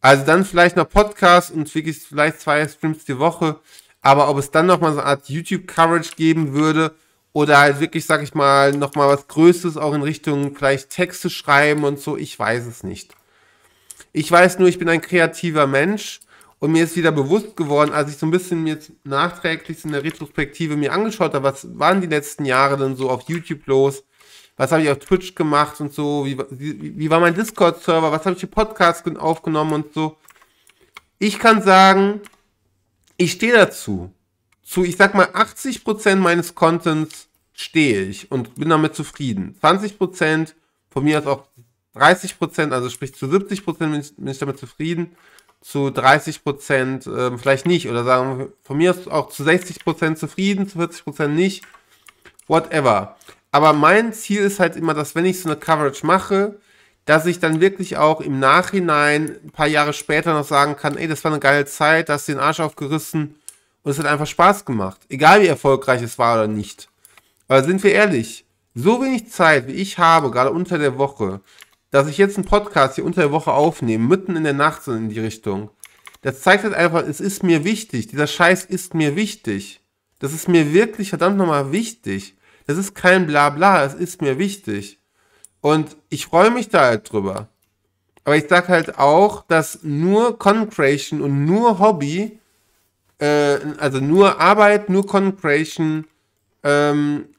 Also dann vielleicht noch Podcast und wirklich vielleicht zwei Streams die Woche. Aber ob es dann nochmal so eine Art YouTube-Coverage geben würde oder halt wirklich, sag ich mal, nochmal was Größtes auch in Richtung vielleicht Texte schreiben und so, ich weiß es nicht. Ich weiß nur, ich bin ein kreativer Mensch und mir ist wieder bewusst geworden, als ich so ein bisschen jetzt nachträglich in der Retrospektive mir angeschaut habe, was waren die letzten Jahre denn so auf YouTube los? was habe ich auf Twitch gemacht und so, wie, wie, wie war mein Discord-Server, was habe ich für Podcasts aufgenommen und so. Ich kann sagen, ich stehe dazu. Zu, ich sag mal, 80% meines Contents stehe ich und bin damit zufrieden. 20% von mir aus auch 30%, also sprich zu 70% bin ich, bin ich damit zufrieden. Zu 30% ähm, vielleicht nicht. Oder sagen wir, von mir aus auch zu 60% zufrieden, zu 40% nicht. Whatever. Aber mein Ziel ist halt immer, dass wenn ich so eine Coverage mache, dass ich dann wirklich auch im Nachhinein, ein paar Jahre später noch sagen kann, ey, das war eine geile Zeit, das den Arsch aufgerissen und es hat einfach Spaß gemacht. Egal wie erfolgreich es war oder nicht. Weil sind wir ehrlich, so wenig Zeit, wie ich habe, gerade unter der Woche, dass ich jetzt einen Podcast hier unter der Woche aufnehme, mitten in der Nacht so in die Richtung, das zeigt halt einfach, es ist mir wichtig. Dieser Scheiß ist mir wichtig. Das ist mir wirklich verdammt nochmal wichtig. Es ist kein Blabla, es ist mir wichtig. Und ich freue mich da halt drüber. Aber ich sag halt auch, dass nur Concreation und nur Hobby, äh, also nur Arbeit, nur Concreation, ähm,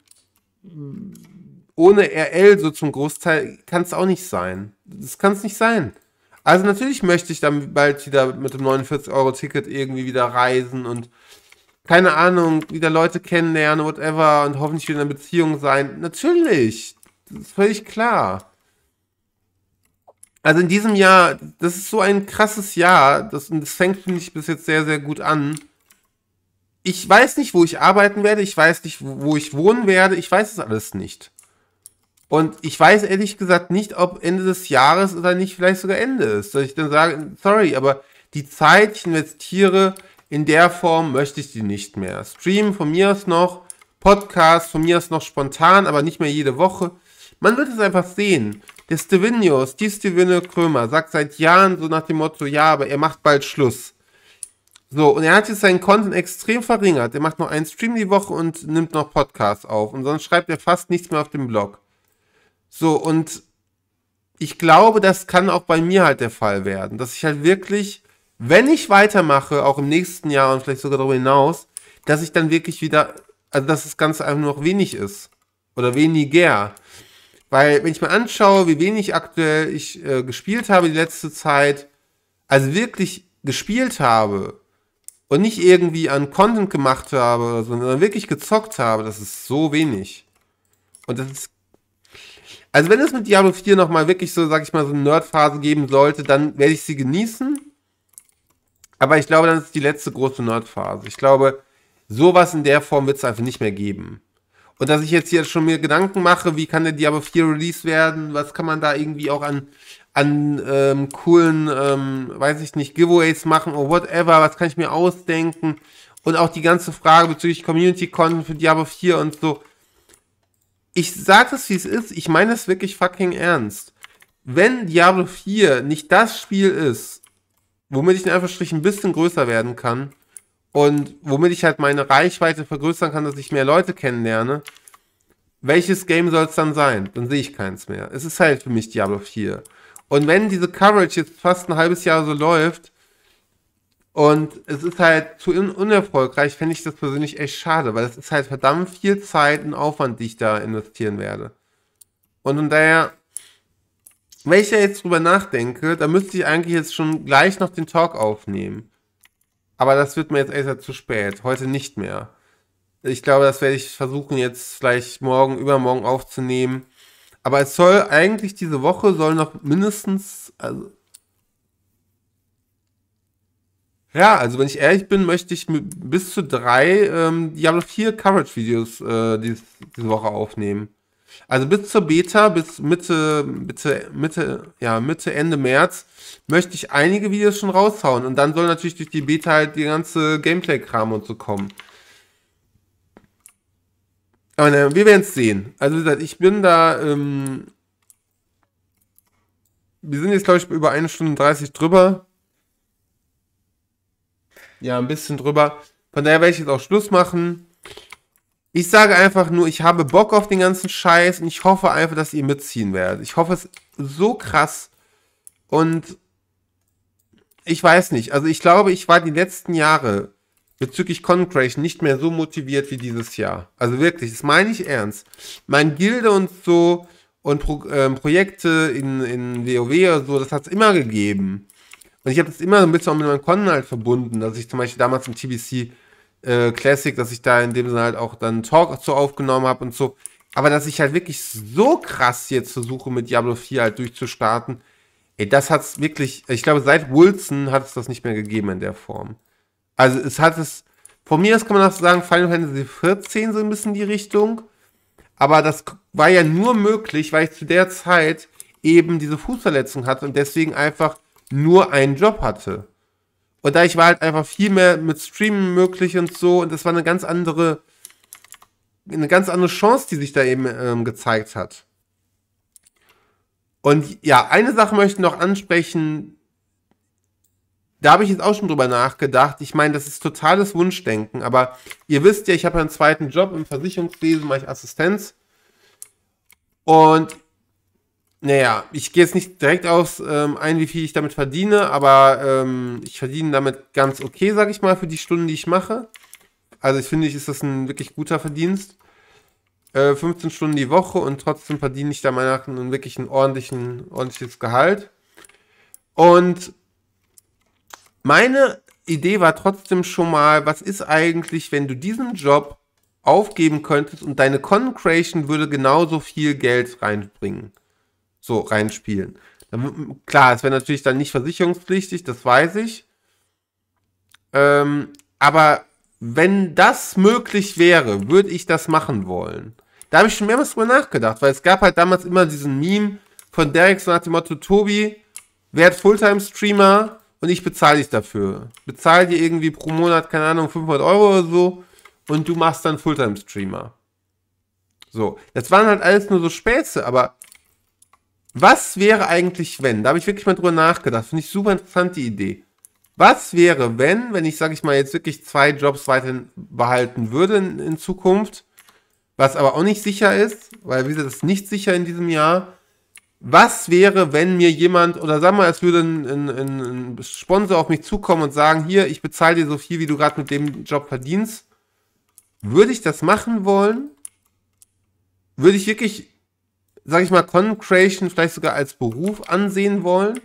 ohne RL so zum Großteil kann es auch nicht sein. Das kann es nicht sein. Also natürlich möchte ich dann bald wieder mit dem 49-Euro-Ticket irgendwie wieder reisen und keine Ahnung, wieder Leute kennenlernen, whatever, und hoffentlich wieder in einer Beziehung sein. Natürlich. Das ist völlig klar. Also in diesem Jahr, das ist so ein krasses Jahr. Das, das fängt, finde ich, bis jetzt sehr, sehr gut an. Ich weiß nicht, wo ich arbeiten werde. Ich weiß nicht, wo ich wohnen werde. Ich weiß es alles nicht. Und ich weiß ehrlich gesagt nicht, ob Ende des Jahres oder nicht vielleicht sogar Ende ist. Dass ich dann sage, sorry, aber die Zeit, ich investiere, in der Form möchte ich die nicht mehr. Stream von mir aus noch, Podcast von mir aus noch spontan, aber nicht mehr jede Woche. Man wird es einfach sehen. Der Stevinius, die Stevino Krömer, sagt seit Jahren so nach dem Motto, ja, aber er macht bald Schluss. So, und er hat jetzt seinen Content extrem verringert. Er macht noch einen Stream die Woche und nimmt noch Podcasts auf. Und sonst schreibt er fast nichts mehr auf dem Blog. So, und ich glaube, das kann auch bei mir halt der Fall werden, dass ich halt wirklich wenn ich weitermache, auch im nächsten Jahr und vielleicht sogar darüber hinaus, dass ich dann wirklich wieder, also dass das Ganze einfach nur noch wenig ist oder weniger. Weil wenn ich mir anschaue, wie wenig aktuell ich äh, gespielt habe die letzte Zeit, also wirklich gespielt habe und nicht irgendwie an Content gemacht habe, sondern wirklich gezockt habe, das ist so wenig. Und das ist also wenn es mit Diablo 4 nochmal wirklich so, sag ich mal, so eine Nerdphase geben sollte, dann werde ich sie genießen. Aber ich glaube, das ist die letzte große Nerdphase. Ich glaube, sowas in der Form wird es einfach nicht mehr geben. Und dass ich jetzt hier schon mir Gedanken mache, wie kann der Diablo 4 Release werden, was kann man da irgendwie auch an, an ähm, coolen, ähm, weiß ich nicht, Giveaways machen oder whatever, was kann ich mir ausdenken. Und auch die ganze Frage bezüglich Community-Content für Diablo 4 und so. Ich sage es, wie es ist, ich meine es wirklich fucking ernst. Wenn Diablo 4 nicht das Spiel ist, womit ich in Anführungsstrichen ein bisschen größer werden kann und womit ich halt meine Reichweite vergrößern kann, dass ich mehr Leute kennenlerne, welches Game soll es dann sein? Dann sehe ich keins mehr. Es ist halt für mich Diablo 4. Und wenn diese Coverage jetzt fast ein halbes Jahr so läuft und es ist halt zu un unerfolgreich, fände ich das persönlich echt schade, weil es ist halt verdammt viel Zeit und Aufwand, die ich da investieren werde. Und von daher wenn ich ja jetzt drüber nachdenke, dann müsste ich eigentlich jetzt schon gleich noch den Talk aufnehmen. Aber das wird mir jetzt eher zu spät. Heute nicht mehr. Ich glaube, das werde ich versuchen, jetzt vielleicht morgen, übermorgen aufzunehmen. Aber es soll eigentlich diese Woche soll noch mindestens, also ja, also wenn ich ehrlich bin, möchte ich bis zu drei ähm, Diablo 4 Coverage Videos äh, diese Woche aufnehmen. Also bis zur Beta, bis Mitte, Mitte, Mitte, ja, Mitte, Ende März möchte ich einige Videos schon raushauen. Und dann soll natürlich durch die Beta halt die ganze Gameplay-Kram und so kommen. Aber naja, wir werden es sehen. Also wie gesagt, ich bin da, ähm, wir sind jetzt, glaube ich, über eine Stunde 30 drüber. Ja, ein bisschen drüber. Von daher werde ich jetzt auch Schluss machen. Ich sage einfach nur, ich habe Bock auf den ganzen Scheiß und ich hoffe einfach, dass ihr mitziehen werdet. Ich hoffe es so krass. Und ich weiß nicht. Also ich glaube, ich war die letzten Jahre bezüglich Concreation nicht mehr so motiviert wie dieses Jahr. Also wirklich, das meine ich ernst. Mein Gilde und so und Pro, ähm, Projekte in, in WoW oder so, das hat es immer gegeben. Und ich habe das immer so ein bisschen auch mit meinem Content halt verbunden, dass ich zum Beispiel damals im TBC äh, Classic, dass ich da in dem Sinne halt auch dann Talk zu aufgenommen habe und so. Aber dass ich halt wirklich so krass jetzt versuche, mit Diablo 4 halt durchzustarten, ey, das hat's wirklich, ich glaube, seit Wilson hat es das nicht mehr gegeben in der Form. Also es hat es, von mir aus kann man auch sagen, Final Fantasy 14 so ein bisschen die Richtung. Aber das war ja nur möglich, weil ich zu der Zeit eben diese Fußverletzung hatte und deswegen einfach nur einen Job hatte. Und da ich war halt einfach viel mehr mit Streamen möglich und so. Und das war eine ganz andere, eine ganz andere Chance, die sich da eben ähm, gezeigt hat. Und ja, eine Sache möchte ich noch ansprechen. Da habe ich jetzt auch schon drüber nachgedacht. Ich meine, das ist totales Wunschdenken. Aber ihr wisst ja, ich habe einen zweiten Job im Versicherungswesen, mache ich Assistenz. Und naja, ich gehe jetzt nicht direkt aus ähm, ein, wie viel ich damit verdiene, aber ähm, ich verdiene damit ganz okay, sag ich mal, für die Stunden, die ich mache. Also ich finde, ist das ein wirklich guter Verdienst. Äh, 15 Stunden die Woche und trotzdem verdiene ich da meiner Meinung nach einen wirklich einen ordentlichen, ordentliches Gehalt. Und meine Idee war trotzdem schon mal, was ist eigentlich, wenn du diesen Job aufgeben könntest und deine Con Creation würde genauso viel Geld reinbringen? so reinspielen. klar, es wäre natürlich dann nicht versicherungspflichtig, das weiß ich. Ähm, aber wenn das möglich wäre, würde ich das machen wollen. Da habe ich schon mehrmals drüber nachgedacht, weil es gab halt damals immer diesen Meme von Derek so nach dem Motto, Tobi, werd Fulltime-Streamer und ich bezahle dich dafür. Bezahle dir irgendwie pro Monat, keine Ahnung, 500 Euro oder so und du machst dann Fulltime-Streamer. So, das waren halt alles nur so Späße, aber was wäre eigentlich, wenn? Da habe ich wirklich mal drüber nachgedacht. Finde ich super interessant, die Idee. Was wäre, wenn, wenn ich, sage ich mal, jetzt wirklich zwei Jobs weiterhin behalten würde in, in, Zukunft, was aber auch nicht sicher ist, weil wie gesagt, das ist nicht sicher in diesem Jahr. Was wäre, wenn mir jemand, oder sag mal, es würde ein, ein, ein Sponsor auf mich zukommen und sagen, hier, ich bezahle dir so viel, wie du gerade mit dem Job verdienst. Würde ich das machen wollen? Würde ich wirklich sag ich mal, Concreation vielleicht sogar als Beruf ansehen wollen.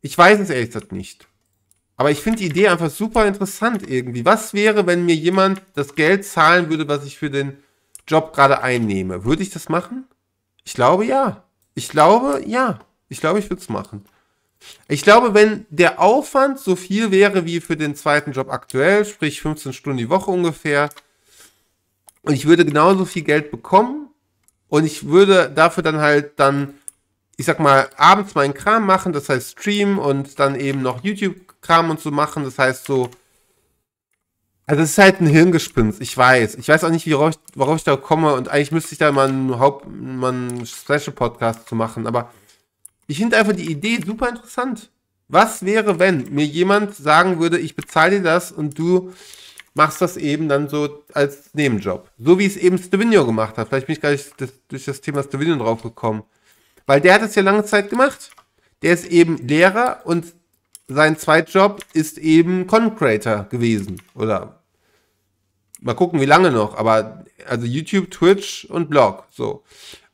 Ich weiß es ehrlich gesagt nicht. Aber ich finde die Idee einfach super interessant irgendwie. Was wäre, wenn mir jemand das Geld zahlen würde, was ich für den Job gerade einnehme? Würde ich das machen? Ich glaube ja. Ich glaube ja. Ich glaube, ich würde es machen. Ich glaube, wenn der Aufwand so viel wäre wie für den zweiten Job aktuell, sprich 15 Stunden die Woche ungefähr, und ich würde genauso viel Geld bekommen, und ich würde dafür dann halt dann, ich sag mal, abends meinen Kram machen, das heißt Stream und dann eben noch YouTube-Kram und so machen. Das heißt so, also es ist halt ein Hirngespinst, ich weiß. Ich weiß auch nicht, worauf, ich, worauf ich da komme und eigentlich müsste ich da mal einen, Haupt-, einen Special-Podcast zu machen, aber ich finde einfach die Idee super interessant. Was wäre, wenn mir jemand sagen würde, ich bezahle dir das und du machst das eben dann so als Nebenjob. So wie es eben Stevino gemacht hat. Vielleicht bin ich gar nicht das, durch das Thema Stevino draufgekommen. Weil der hat es ja lange Zeit gemacht. Der ist eben Lehrer und sein Zweitjob ist eben Content Creator gewesen. Oder mal gucken, wie lange noch. Aber also YouTube, Twitch und Blog. So.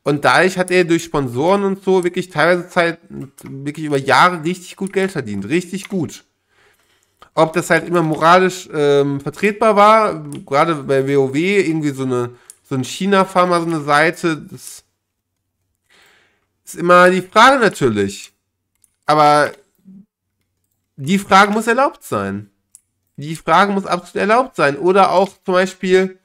Und dadurch hat er durch Sponsoren und so wirklich teilweise Zeit, wirklich über Jahre richtig gut Geld verdient. Richtig gut ob das halt immer moralisch ähm, vertretbar war. Gerade bei WoW irgendwie so eine so ein China-Farmer, so eine Seite, das ist immer die Frage natürlich. Aber die Frage muss erlaubt sein. Die Frage muss absolut erlaubt sein. Oder auch zum Beispiel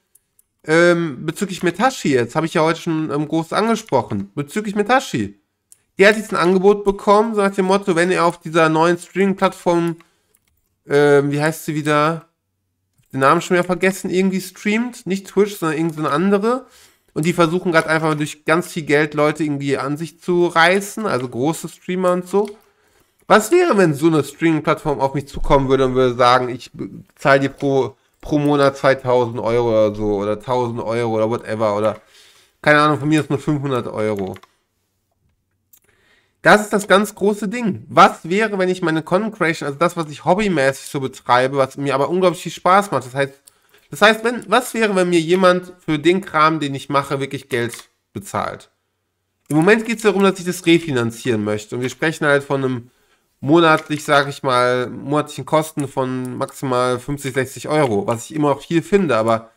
ähm, bezüglich Metashi, jetzt habe ich ja heute schon ähm, groß angesprochen, bezüglich Metashi. Der hat jetzt ein Angebot bekommen, so nach dem Motto, wenn ihr auf dieser neuen Streaming-Plattform ähm, wie heißt sie wieder? Den Namen schon wieder vergessen, irgendwie streamt. Nicht Twitch, sondern irgendeine andere. Und die versuchen gerade einfach durch ganz viel Geld Leute irgendwie an sich zu reißen, also große Streamer und so. Was wäre, wenn so eine Streaming-Plattform auf mich zukommen würde und würde sagen, ich zahle dir pro, pro Monat 2000 Euro oder so oder 1000 Euro oder whatever oder keine Ahnung, von mir ist nur 500 Euro. Das ist das ganz große Ding. Was wäre, wenn ich meine Content Creation, also das, was ich hobbymäßig so betreibe, was mir aber unglaublich viel Spaß macht. Das heißt, das heißt, wenn, was wäre, wenn mir jemand für den Kram, den ich mache, wirklich Geld bezahlt? Im Moment geht es darum, dass ich das refinanzieren möchte. Und wir sprechen halt von einem monatlich, sage ich mal, monatlichen Kosten von maximal 50, 60 Euro, was ich immer noch viel finde, aber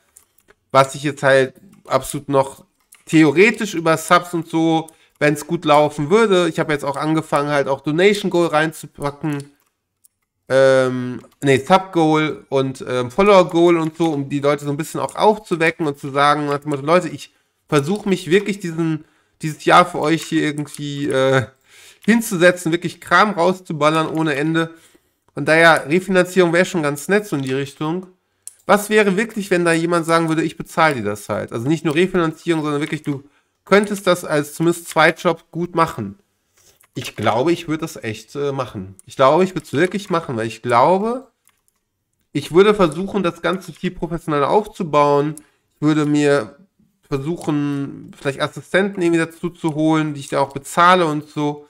was ich jetzt halt absolut noch theoretisch über Subs und so wenn es gut laufen würde. Ich habe jetzt auch angefangen, halt auch Donation Goal reinzupacken. Ähm, nee, Sub-Goal und ähm, Follower-Goal und so, um die Leute so ein bisschen auch aufzuwecken und zu sagen, Leute, ich versuche mich wirklich diesen, dieses Jahr für euch hier irgendwie äh, hinzusetzen, wirklich Kram rauszuballern ohne Ende. Von daher, Refinanzierung wäre schon ganz nett so in die Richtung. Was wäre wirklich, wenn da jemand sagen würde, ich bezahle dir das halt? Also nicht nur Refinanzierung, sondern wirklich, du könntest das als zumindest Zweitjob gut machen. Ich glaube, ich würde das echt äh, machen. Ich glaube, ich würde es wirklich machen, weil ich glaube, ich würde versuchen, das Ganze viel professioneller aufzubauen. Ich würde mir versuchen, vielleicht Assistenten irgendwie dazu zu holen, die ich da auch bezahle und so.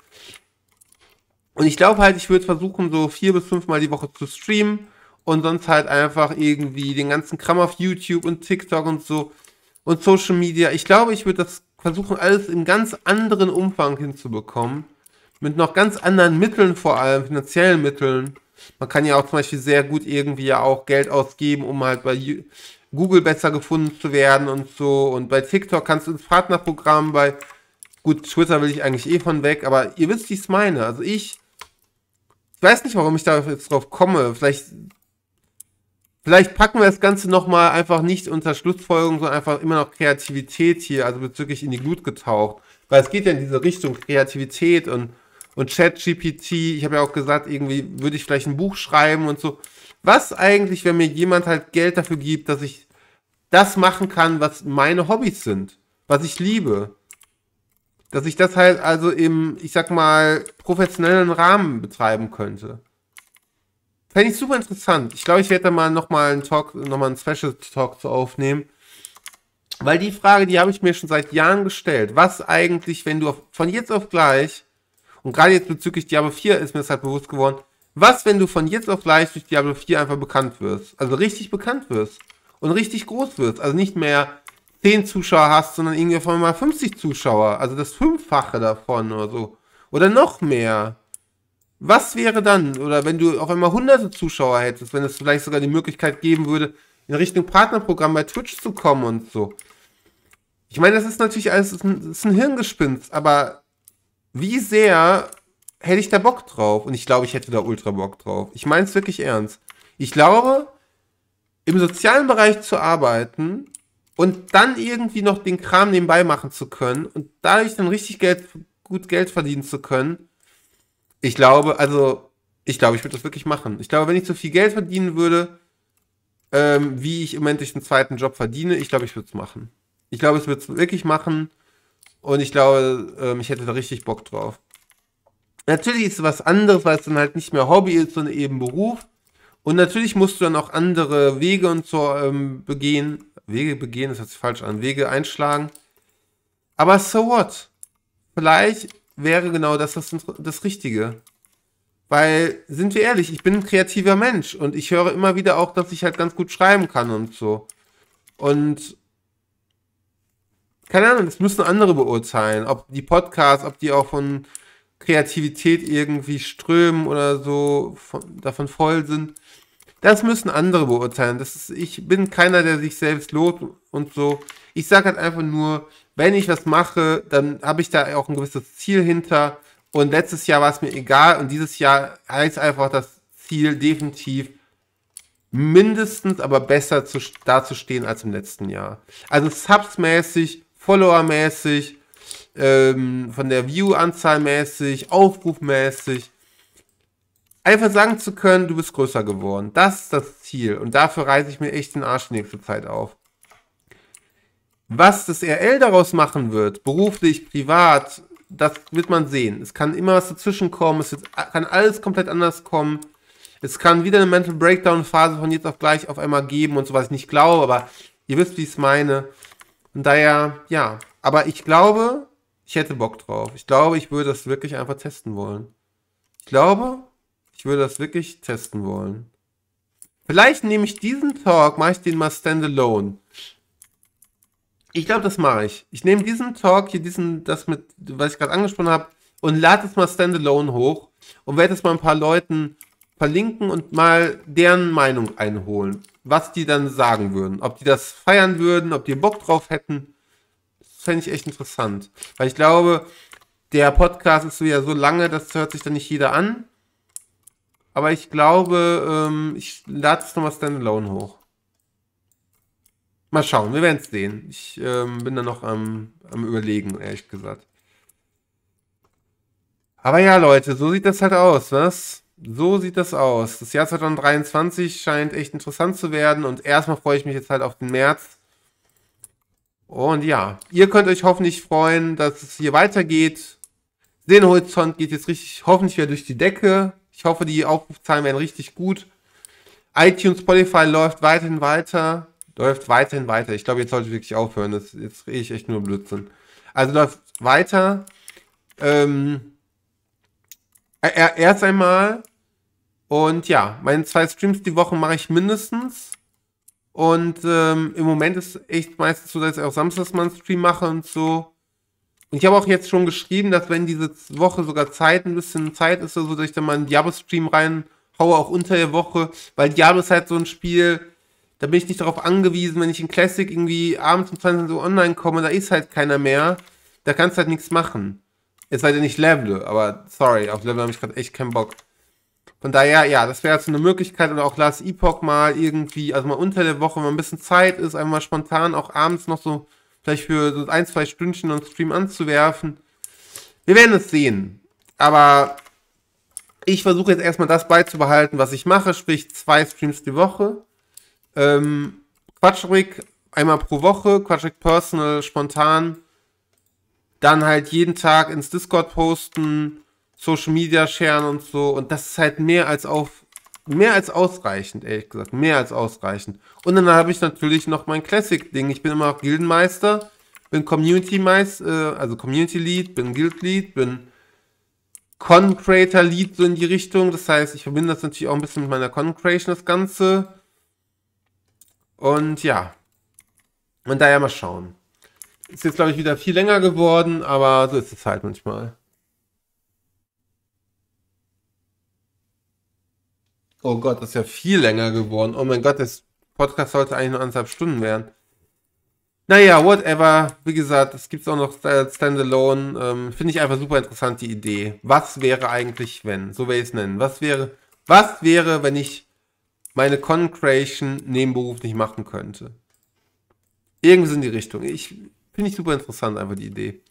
Und ich glaube halt, ich würde versuchen, so vier bis fünfmal die Woche zu streamen und sonst halt einfach irgendwie den ganzen Kram auf YouTube und TikTok und so und Social Media. Ich glaube, ich würde das versuchen alles in ganz anderen Umfang hinzubekommen. Mit noch ganz anderen Mitteln vor allem, finanziellen Mitteln. Man kann ja auch zum Beispiel sehr gut irgendwie ja auch Geld ausgeben, um halt bei Google besser gefunden zu werden und so. Und bei TikTok kannst du ins Partnerprogramm, bei gut, Twitter will ich eigentlich eh von weg, aber ihr wisst, wie ich es meine. Also ich, ich weiß nicht, warum ich da jetzt drauf komme. Vielleicht Vielleicht packen wir das Ganze nochmal einfach nicht unter Schlussfolgerung, sondern einfach immer noch Kreativität hier, also bezüglich in die Glut getaucht. Weil es geht ja in diese Richtung Kreativität und, und Chat-GPT. Ich habe ja auch gesagt, irgendwie würde ich vielleicht ein Buch schreiben und so. Was eigentlich, wenn mir jemand halt Geld dafür gibt, dass ich das machen kann, was meine Hobbys sind, was ich liebe? Dass ich das halt also im, ich sag mal, professionellen Rahmen betreiben könnte. Fände ich super interessant. Ich glaube, ich werde da mal nochmal einen Talk, nochmal einen Special Talk zu aufnehmen. Weil die Frage, die habe ich mir schon seit Jahren gestellt. Was eigentlich, wenn du auf, von jetzt auf gleich, und gerade jetzt bezüglich Diablo 4 ist mir das halt bewusst geworden, was, wenn du von jetzt auf gleich durch Diablo 4 einfach bekannt wirst? Also richtig bekannt wirst. Und richtig groß wirst. Also nicht mehr 10 Zuschauer hast, sondern irgendwie auf einmal 50 Zuschauer. Also das Fünffache davon oder so. Oder noch mehr. Was wäre dann, oder wenn du auf einmal hunderte Zuschauer hättest, wenn es vielleicht sogar die Möglichkeit geben würde, in Richtung Partnerprogramm bei Twitch zu kommen und so? Ich meine, das ist natürlich alles ist ein, ist ein Hirngespinst, aber wie sehr hätte ich da Bock drauf? Und ich glaube, ich hätte da ultra Bock drauf. Ich meine es wirklich ernst. Ich glaube, im sozialen Bereich zu arbeiten und dann irgendwie noch den Kram nebenbei machen zu können und dadurch dann richtig Geld, gut Geld verdienen zu können, ich glaube, also, ich glaube, ich würde das wirklich machen. Ich glaube, wenn ich so viel Geld verdienen würde, ähm, wie ich im Moment durch den zweiten Job verdiene, ich glaube, ich würde es machen. Ich glaube, ich würde es wirklich machen. Und ich glaube, ähm, ich hätte da richtig Bock drauf. Natürlich ist es was anderes, weil es dann halt nicht mehr Hobby ist, sondern eben Beruf. Und natürlich musst du dann auch andere Wege und so ähm, begehen. Wege begehen, das hört sich falsch an. Wege einschlagen. Aber so what? Vielleicht wäre genau das, das, das Richtige. Weil, sind wir ehrlich, ich bin ein kreativer Mensch und ich höre immer wieder auch, dass ich halt ganz gut schreiben kann und so. Und keine Ahnung, das müssen andere beurteilen, ob die Podcasts, ob die auch von Kreativität irgendwie strömen oder so von, davon voll sind. Das müssen andere beurteilen. Das ist, ich bin keiner, der sich selbst lobt und so. Ich sage halt einfach nur, wenn ich was mache, dann habe ich da auch ein gewisses Ziel hinter. Und letztes Jahr war es mir egal und dieses Jahr heißt einfach das Ziel definitiv mindestens, aber besser zu, dazustehen als im letzten Jahr. Also Subs-mäßig, Follower-mäßig, ähm, von der View-Anzahl mäßig, Aufruf-mäßig. Einfach sagen zu können, du bist größer geworden. Das ist das Ziel. Und dafür reiße ich mir echt den Arsch die nächste Zeit auf. Was das RL daraus machen wird, beruflich, privat, das wird man sehen. Es kann immer was dazwischen kommen, es kann alles komplett anders kommen. Es kann wieder eine Mental Breakdown-Phase von jetzt auf gleich auf einmal geben und so, was ich nicht glaube, aber ihr wisst, wie ich es meine. Und daher, ja. Aber ich glaube, ich hätte Bock drauf. Ich glaube, ich würde das wirklich einfach testen wollen. Ich glaube, ich würde das wirklich testen wollen. Vielleicht nehme ich diesen Talk, mache ich den mal standalone. Ich glaube, das mache ich. Ich nehme diesen Talk hier, diesen, das mit, was ich gerade angesprochen habe, und lade es mal standalone hoch und werde es mal ein paar Leuten verlinken und mal deren Meinung einholen, was die dann sagen würden, ob die das feiern würden, ob die Bock drauf hätten. Das fände ich echt interessant, weil ich glaube, der Podcast ist so ja so lange, das hört sich dann nicht jeder an. Aber ich glaube, ähm, ich lade es nochmal standalone hoch. Mal schauen, wir werden es sehen. Ich ähm, bin da noch am, am Überlegen, ehrlich gesagt. Aber ja, Leute, so sieht das halt aus, was? So sieht das aus. Das Jahr 2023 scheint echt interessant zu werden und erstmal freue ich mich jetzt halt auf den März. Und ja, ihr könnt euch hoffentlich freuen, dass es hier weitergeht. Den Horizont geht jetzt richtig, hoffentlich wieder durch die Decke. Ich hoffe, die Aufrufzahlen werden richtig gut. iTunes, Spotify läuft weiterhin weiter. Läuft weiterhin weiter. Ich glaube, jetzt sollte ich wirklich aufhören. Das, jetzt rede ich echt nur Blödsinn. Also läuft weiter. Ähm, erst einmal. Und ja, meine zwei Streams die Woche mache ich mindestens. Und ähm, im Moment ist echt meistens so, dass ich auch samstags mal einen Stream mache und so. Und ich habe auch jetzt schon geschrieben, dass wenn diese Woche sogar Zeit, ein bisschen Zeit ist, also, dass ich dann mal einen Diablo-Stream reinhaue, auch unter der Woche. Weil Diablo ist halt so ein Spiel, da bin ich nicht darauf angewiesen, wenn ich in Classic irgendwie abends um 20 Uhr online komme, da ist halt keiner mehr. Da kannst du halt nichts machen. Es sei denn, ich level, aber sorry, auf Level habe ich gerade echt keinen Bock. Von daher, ja, das wäre jetzt so eine Möglichkeit oder auch Last Epoch mal irgendwie, also mal unter der Woche, wenn man ein bisschen Zeit ist, einfach mal spontan auch abends noch so vielleicht für so ein, zwei Stündchen einen Stream anzuwerfen. Wir werden es sehen. Aber ich versuche jetzt erstmal das beizubehalten, was ich mache, sprich zwei Streams die Woche. Ähm, Quatschrik einmal pro Woche, Quatschrik Personal, spontan. Dann halt jeden Tag ins Discord posten, Social Media sharen und so. Und das ist halt mehr als auf, mehr als ausreichend, ehrlich gesagt. Mehr als ausreichend. Und dann habe ich natürlich noch mein Classic-Ding. Ich bin immer noch Gildenmeister, bin Community Meister, äh, also Community Lead, bin Guild Lead, bin Con Creator Lead so in die Richtung. Das heißt, ich verbinde das natürlich auch ein bisschen mit meiner Con Creation, das Ganze und ja, und daher mal schauen. Ist jetzt, glaube ich, wieder viel länger geworden, aber so ist es halt manchmal. Oh Gott, das ist ja viel länger geworden. Oh mein Gott, das Podcast sollte eigentlich nur anderthalb Stunden werden. Naja, whatever. Wie gesagt, es gibt auch noch Standalone. Ähm, Finde ich einfach super interessant, die Idee. Was wäre eigentlich, wenn? So will ich es nennen. Was wäre, was wäre, wenn ich meine Content Creation nebenberuflich machen könnte. Irgendwie in die Richtung. Ich finde ich super interessant, einfach die Idee.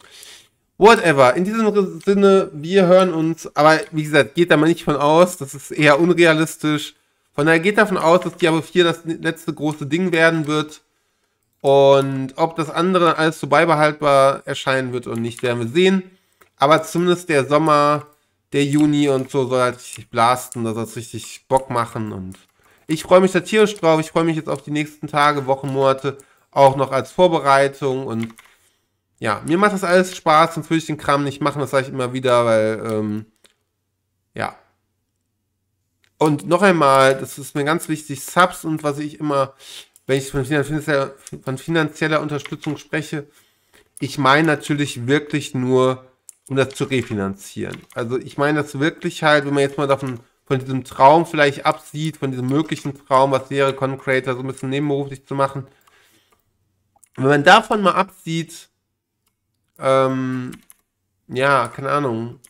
Whatever. In diesem Sinne, wir hören uns, aber wie gesagt, geht da mal nicht von aus. Das ist eher unrealistisch. Von daher geht davon aus, dass Diablo 4 das letzte große Ding werden wird. Und ob das andere alles so beibehaltbar erscheinen wird und nicht, werden wir sehen. Aber zumindest der Sommer, der Juni und so soll halt richtig blasten, da soll es richtig Bock machen und ich freue mich da tierisch drauf. Ich freue mich jetzt auf die nächsten Tage, Wochen, Monate auch noch als Vorbereitung und ja, mir macht das alles Spaß, sonst würde ich den Kram nicht machen, das sage ich immer wieder, weil ähm, ja. Und noch einmal, das ist mir ganz wichtig, Subs und was ich immer, wenn ich von finanzieller, von finanzieller Unterstützung spreche, ich meine natürlich wirklich nur, um das zu refinanzieren. Also ich meine das wirklich halt, wenn man jetzt mal davon von diesem Traum vielleicht absieht, von diesem möglichen Traum, was wäre, Con Creator so ein bisschen nebenberuflich zu machen. Und wenn man davon mal absieht, ähm, ja, keine Ahnung,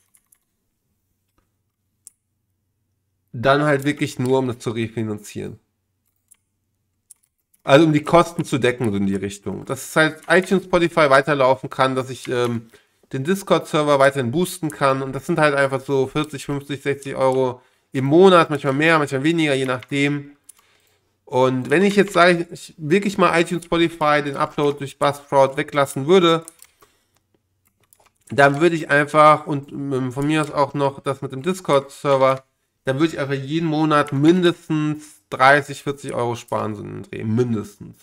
dann halt wirklich nur, um das zu refinanzieren. Also um die Kosten zu decken, so in die Richtung. Dass es halt iTunes Spotify weiterlaufen kann, dass ich ähm, den Discord-Server weiterhin boosten kann. Und das sind halt einfach so 40, 50, 60 Euro, im Monat, manchmal mehr, manchmal weniger, je nachdem. Und wenn ich jetzt, sage ich, wirklich mal iTunes, Spotify, den Upload durch Buzzsprout weglassen würde, dann würde ich einfach, und ähm, von mir aus auch noch das mit dem Discord-Server, dann würde ich einfach jeden Monat mindestens 30, 40 Euro sparen, so einen Dreh, mindestens.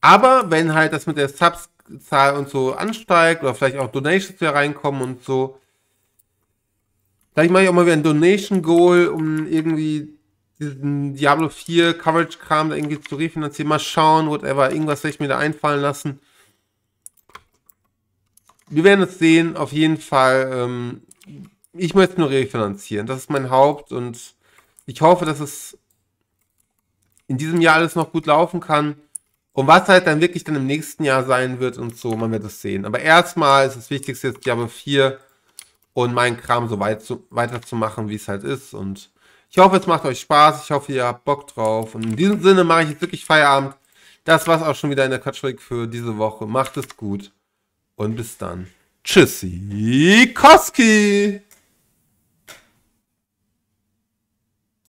Aber wenn halt das mit der Subs-Zahl und so ansteigt oder vielleicht auch Donations hier reinkommen und so, Vielleicht mache ich auch mal wieder ein Donation Goal, um irgendwie diesen Diablo 4 Coverage-Kram da irgendwie zu refinanzieren. Mal schauen, whatever. Irgendwas werde ich mir da einfallen lassen. Wir werden es sehen. Auf jeden Fall. Ähm, ich möchte es nur refinanzieren. Das ist mein Haupt und ich hoffe, dass es in diesem Jahr alles noch gut laufen kann. Und was halt dann wirklich dann im nächsten Jahr sein wird und so, man wird es sehen. Aber erstmal ist das Wichtigste jetzt Diablo 4 und meinen Kram so weit zu, weiterzumachen, wie es halt ist. Und ich hoffe, es macht euch Spaß. Ich hoffe, ihr habt Bock drauf. Und in diesem Sinne mache ich jetzt wirklich Feierabend. Das war's auch schon wieder in der Quatschrik für diese Woche. Macht es gut und bis dann. Tschüssi, Koski!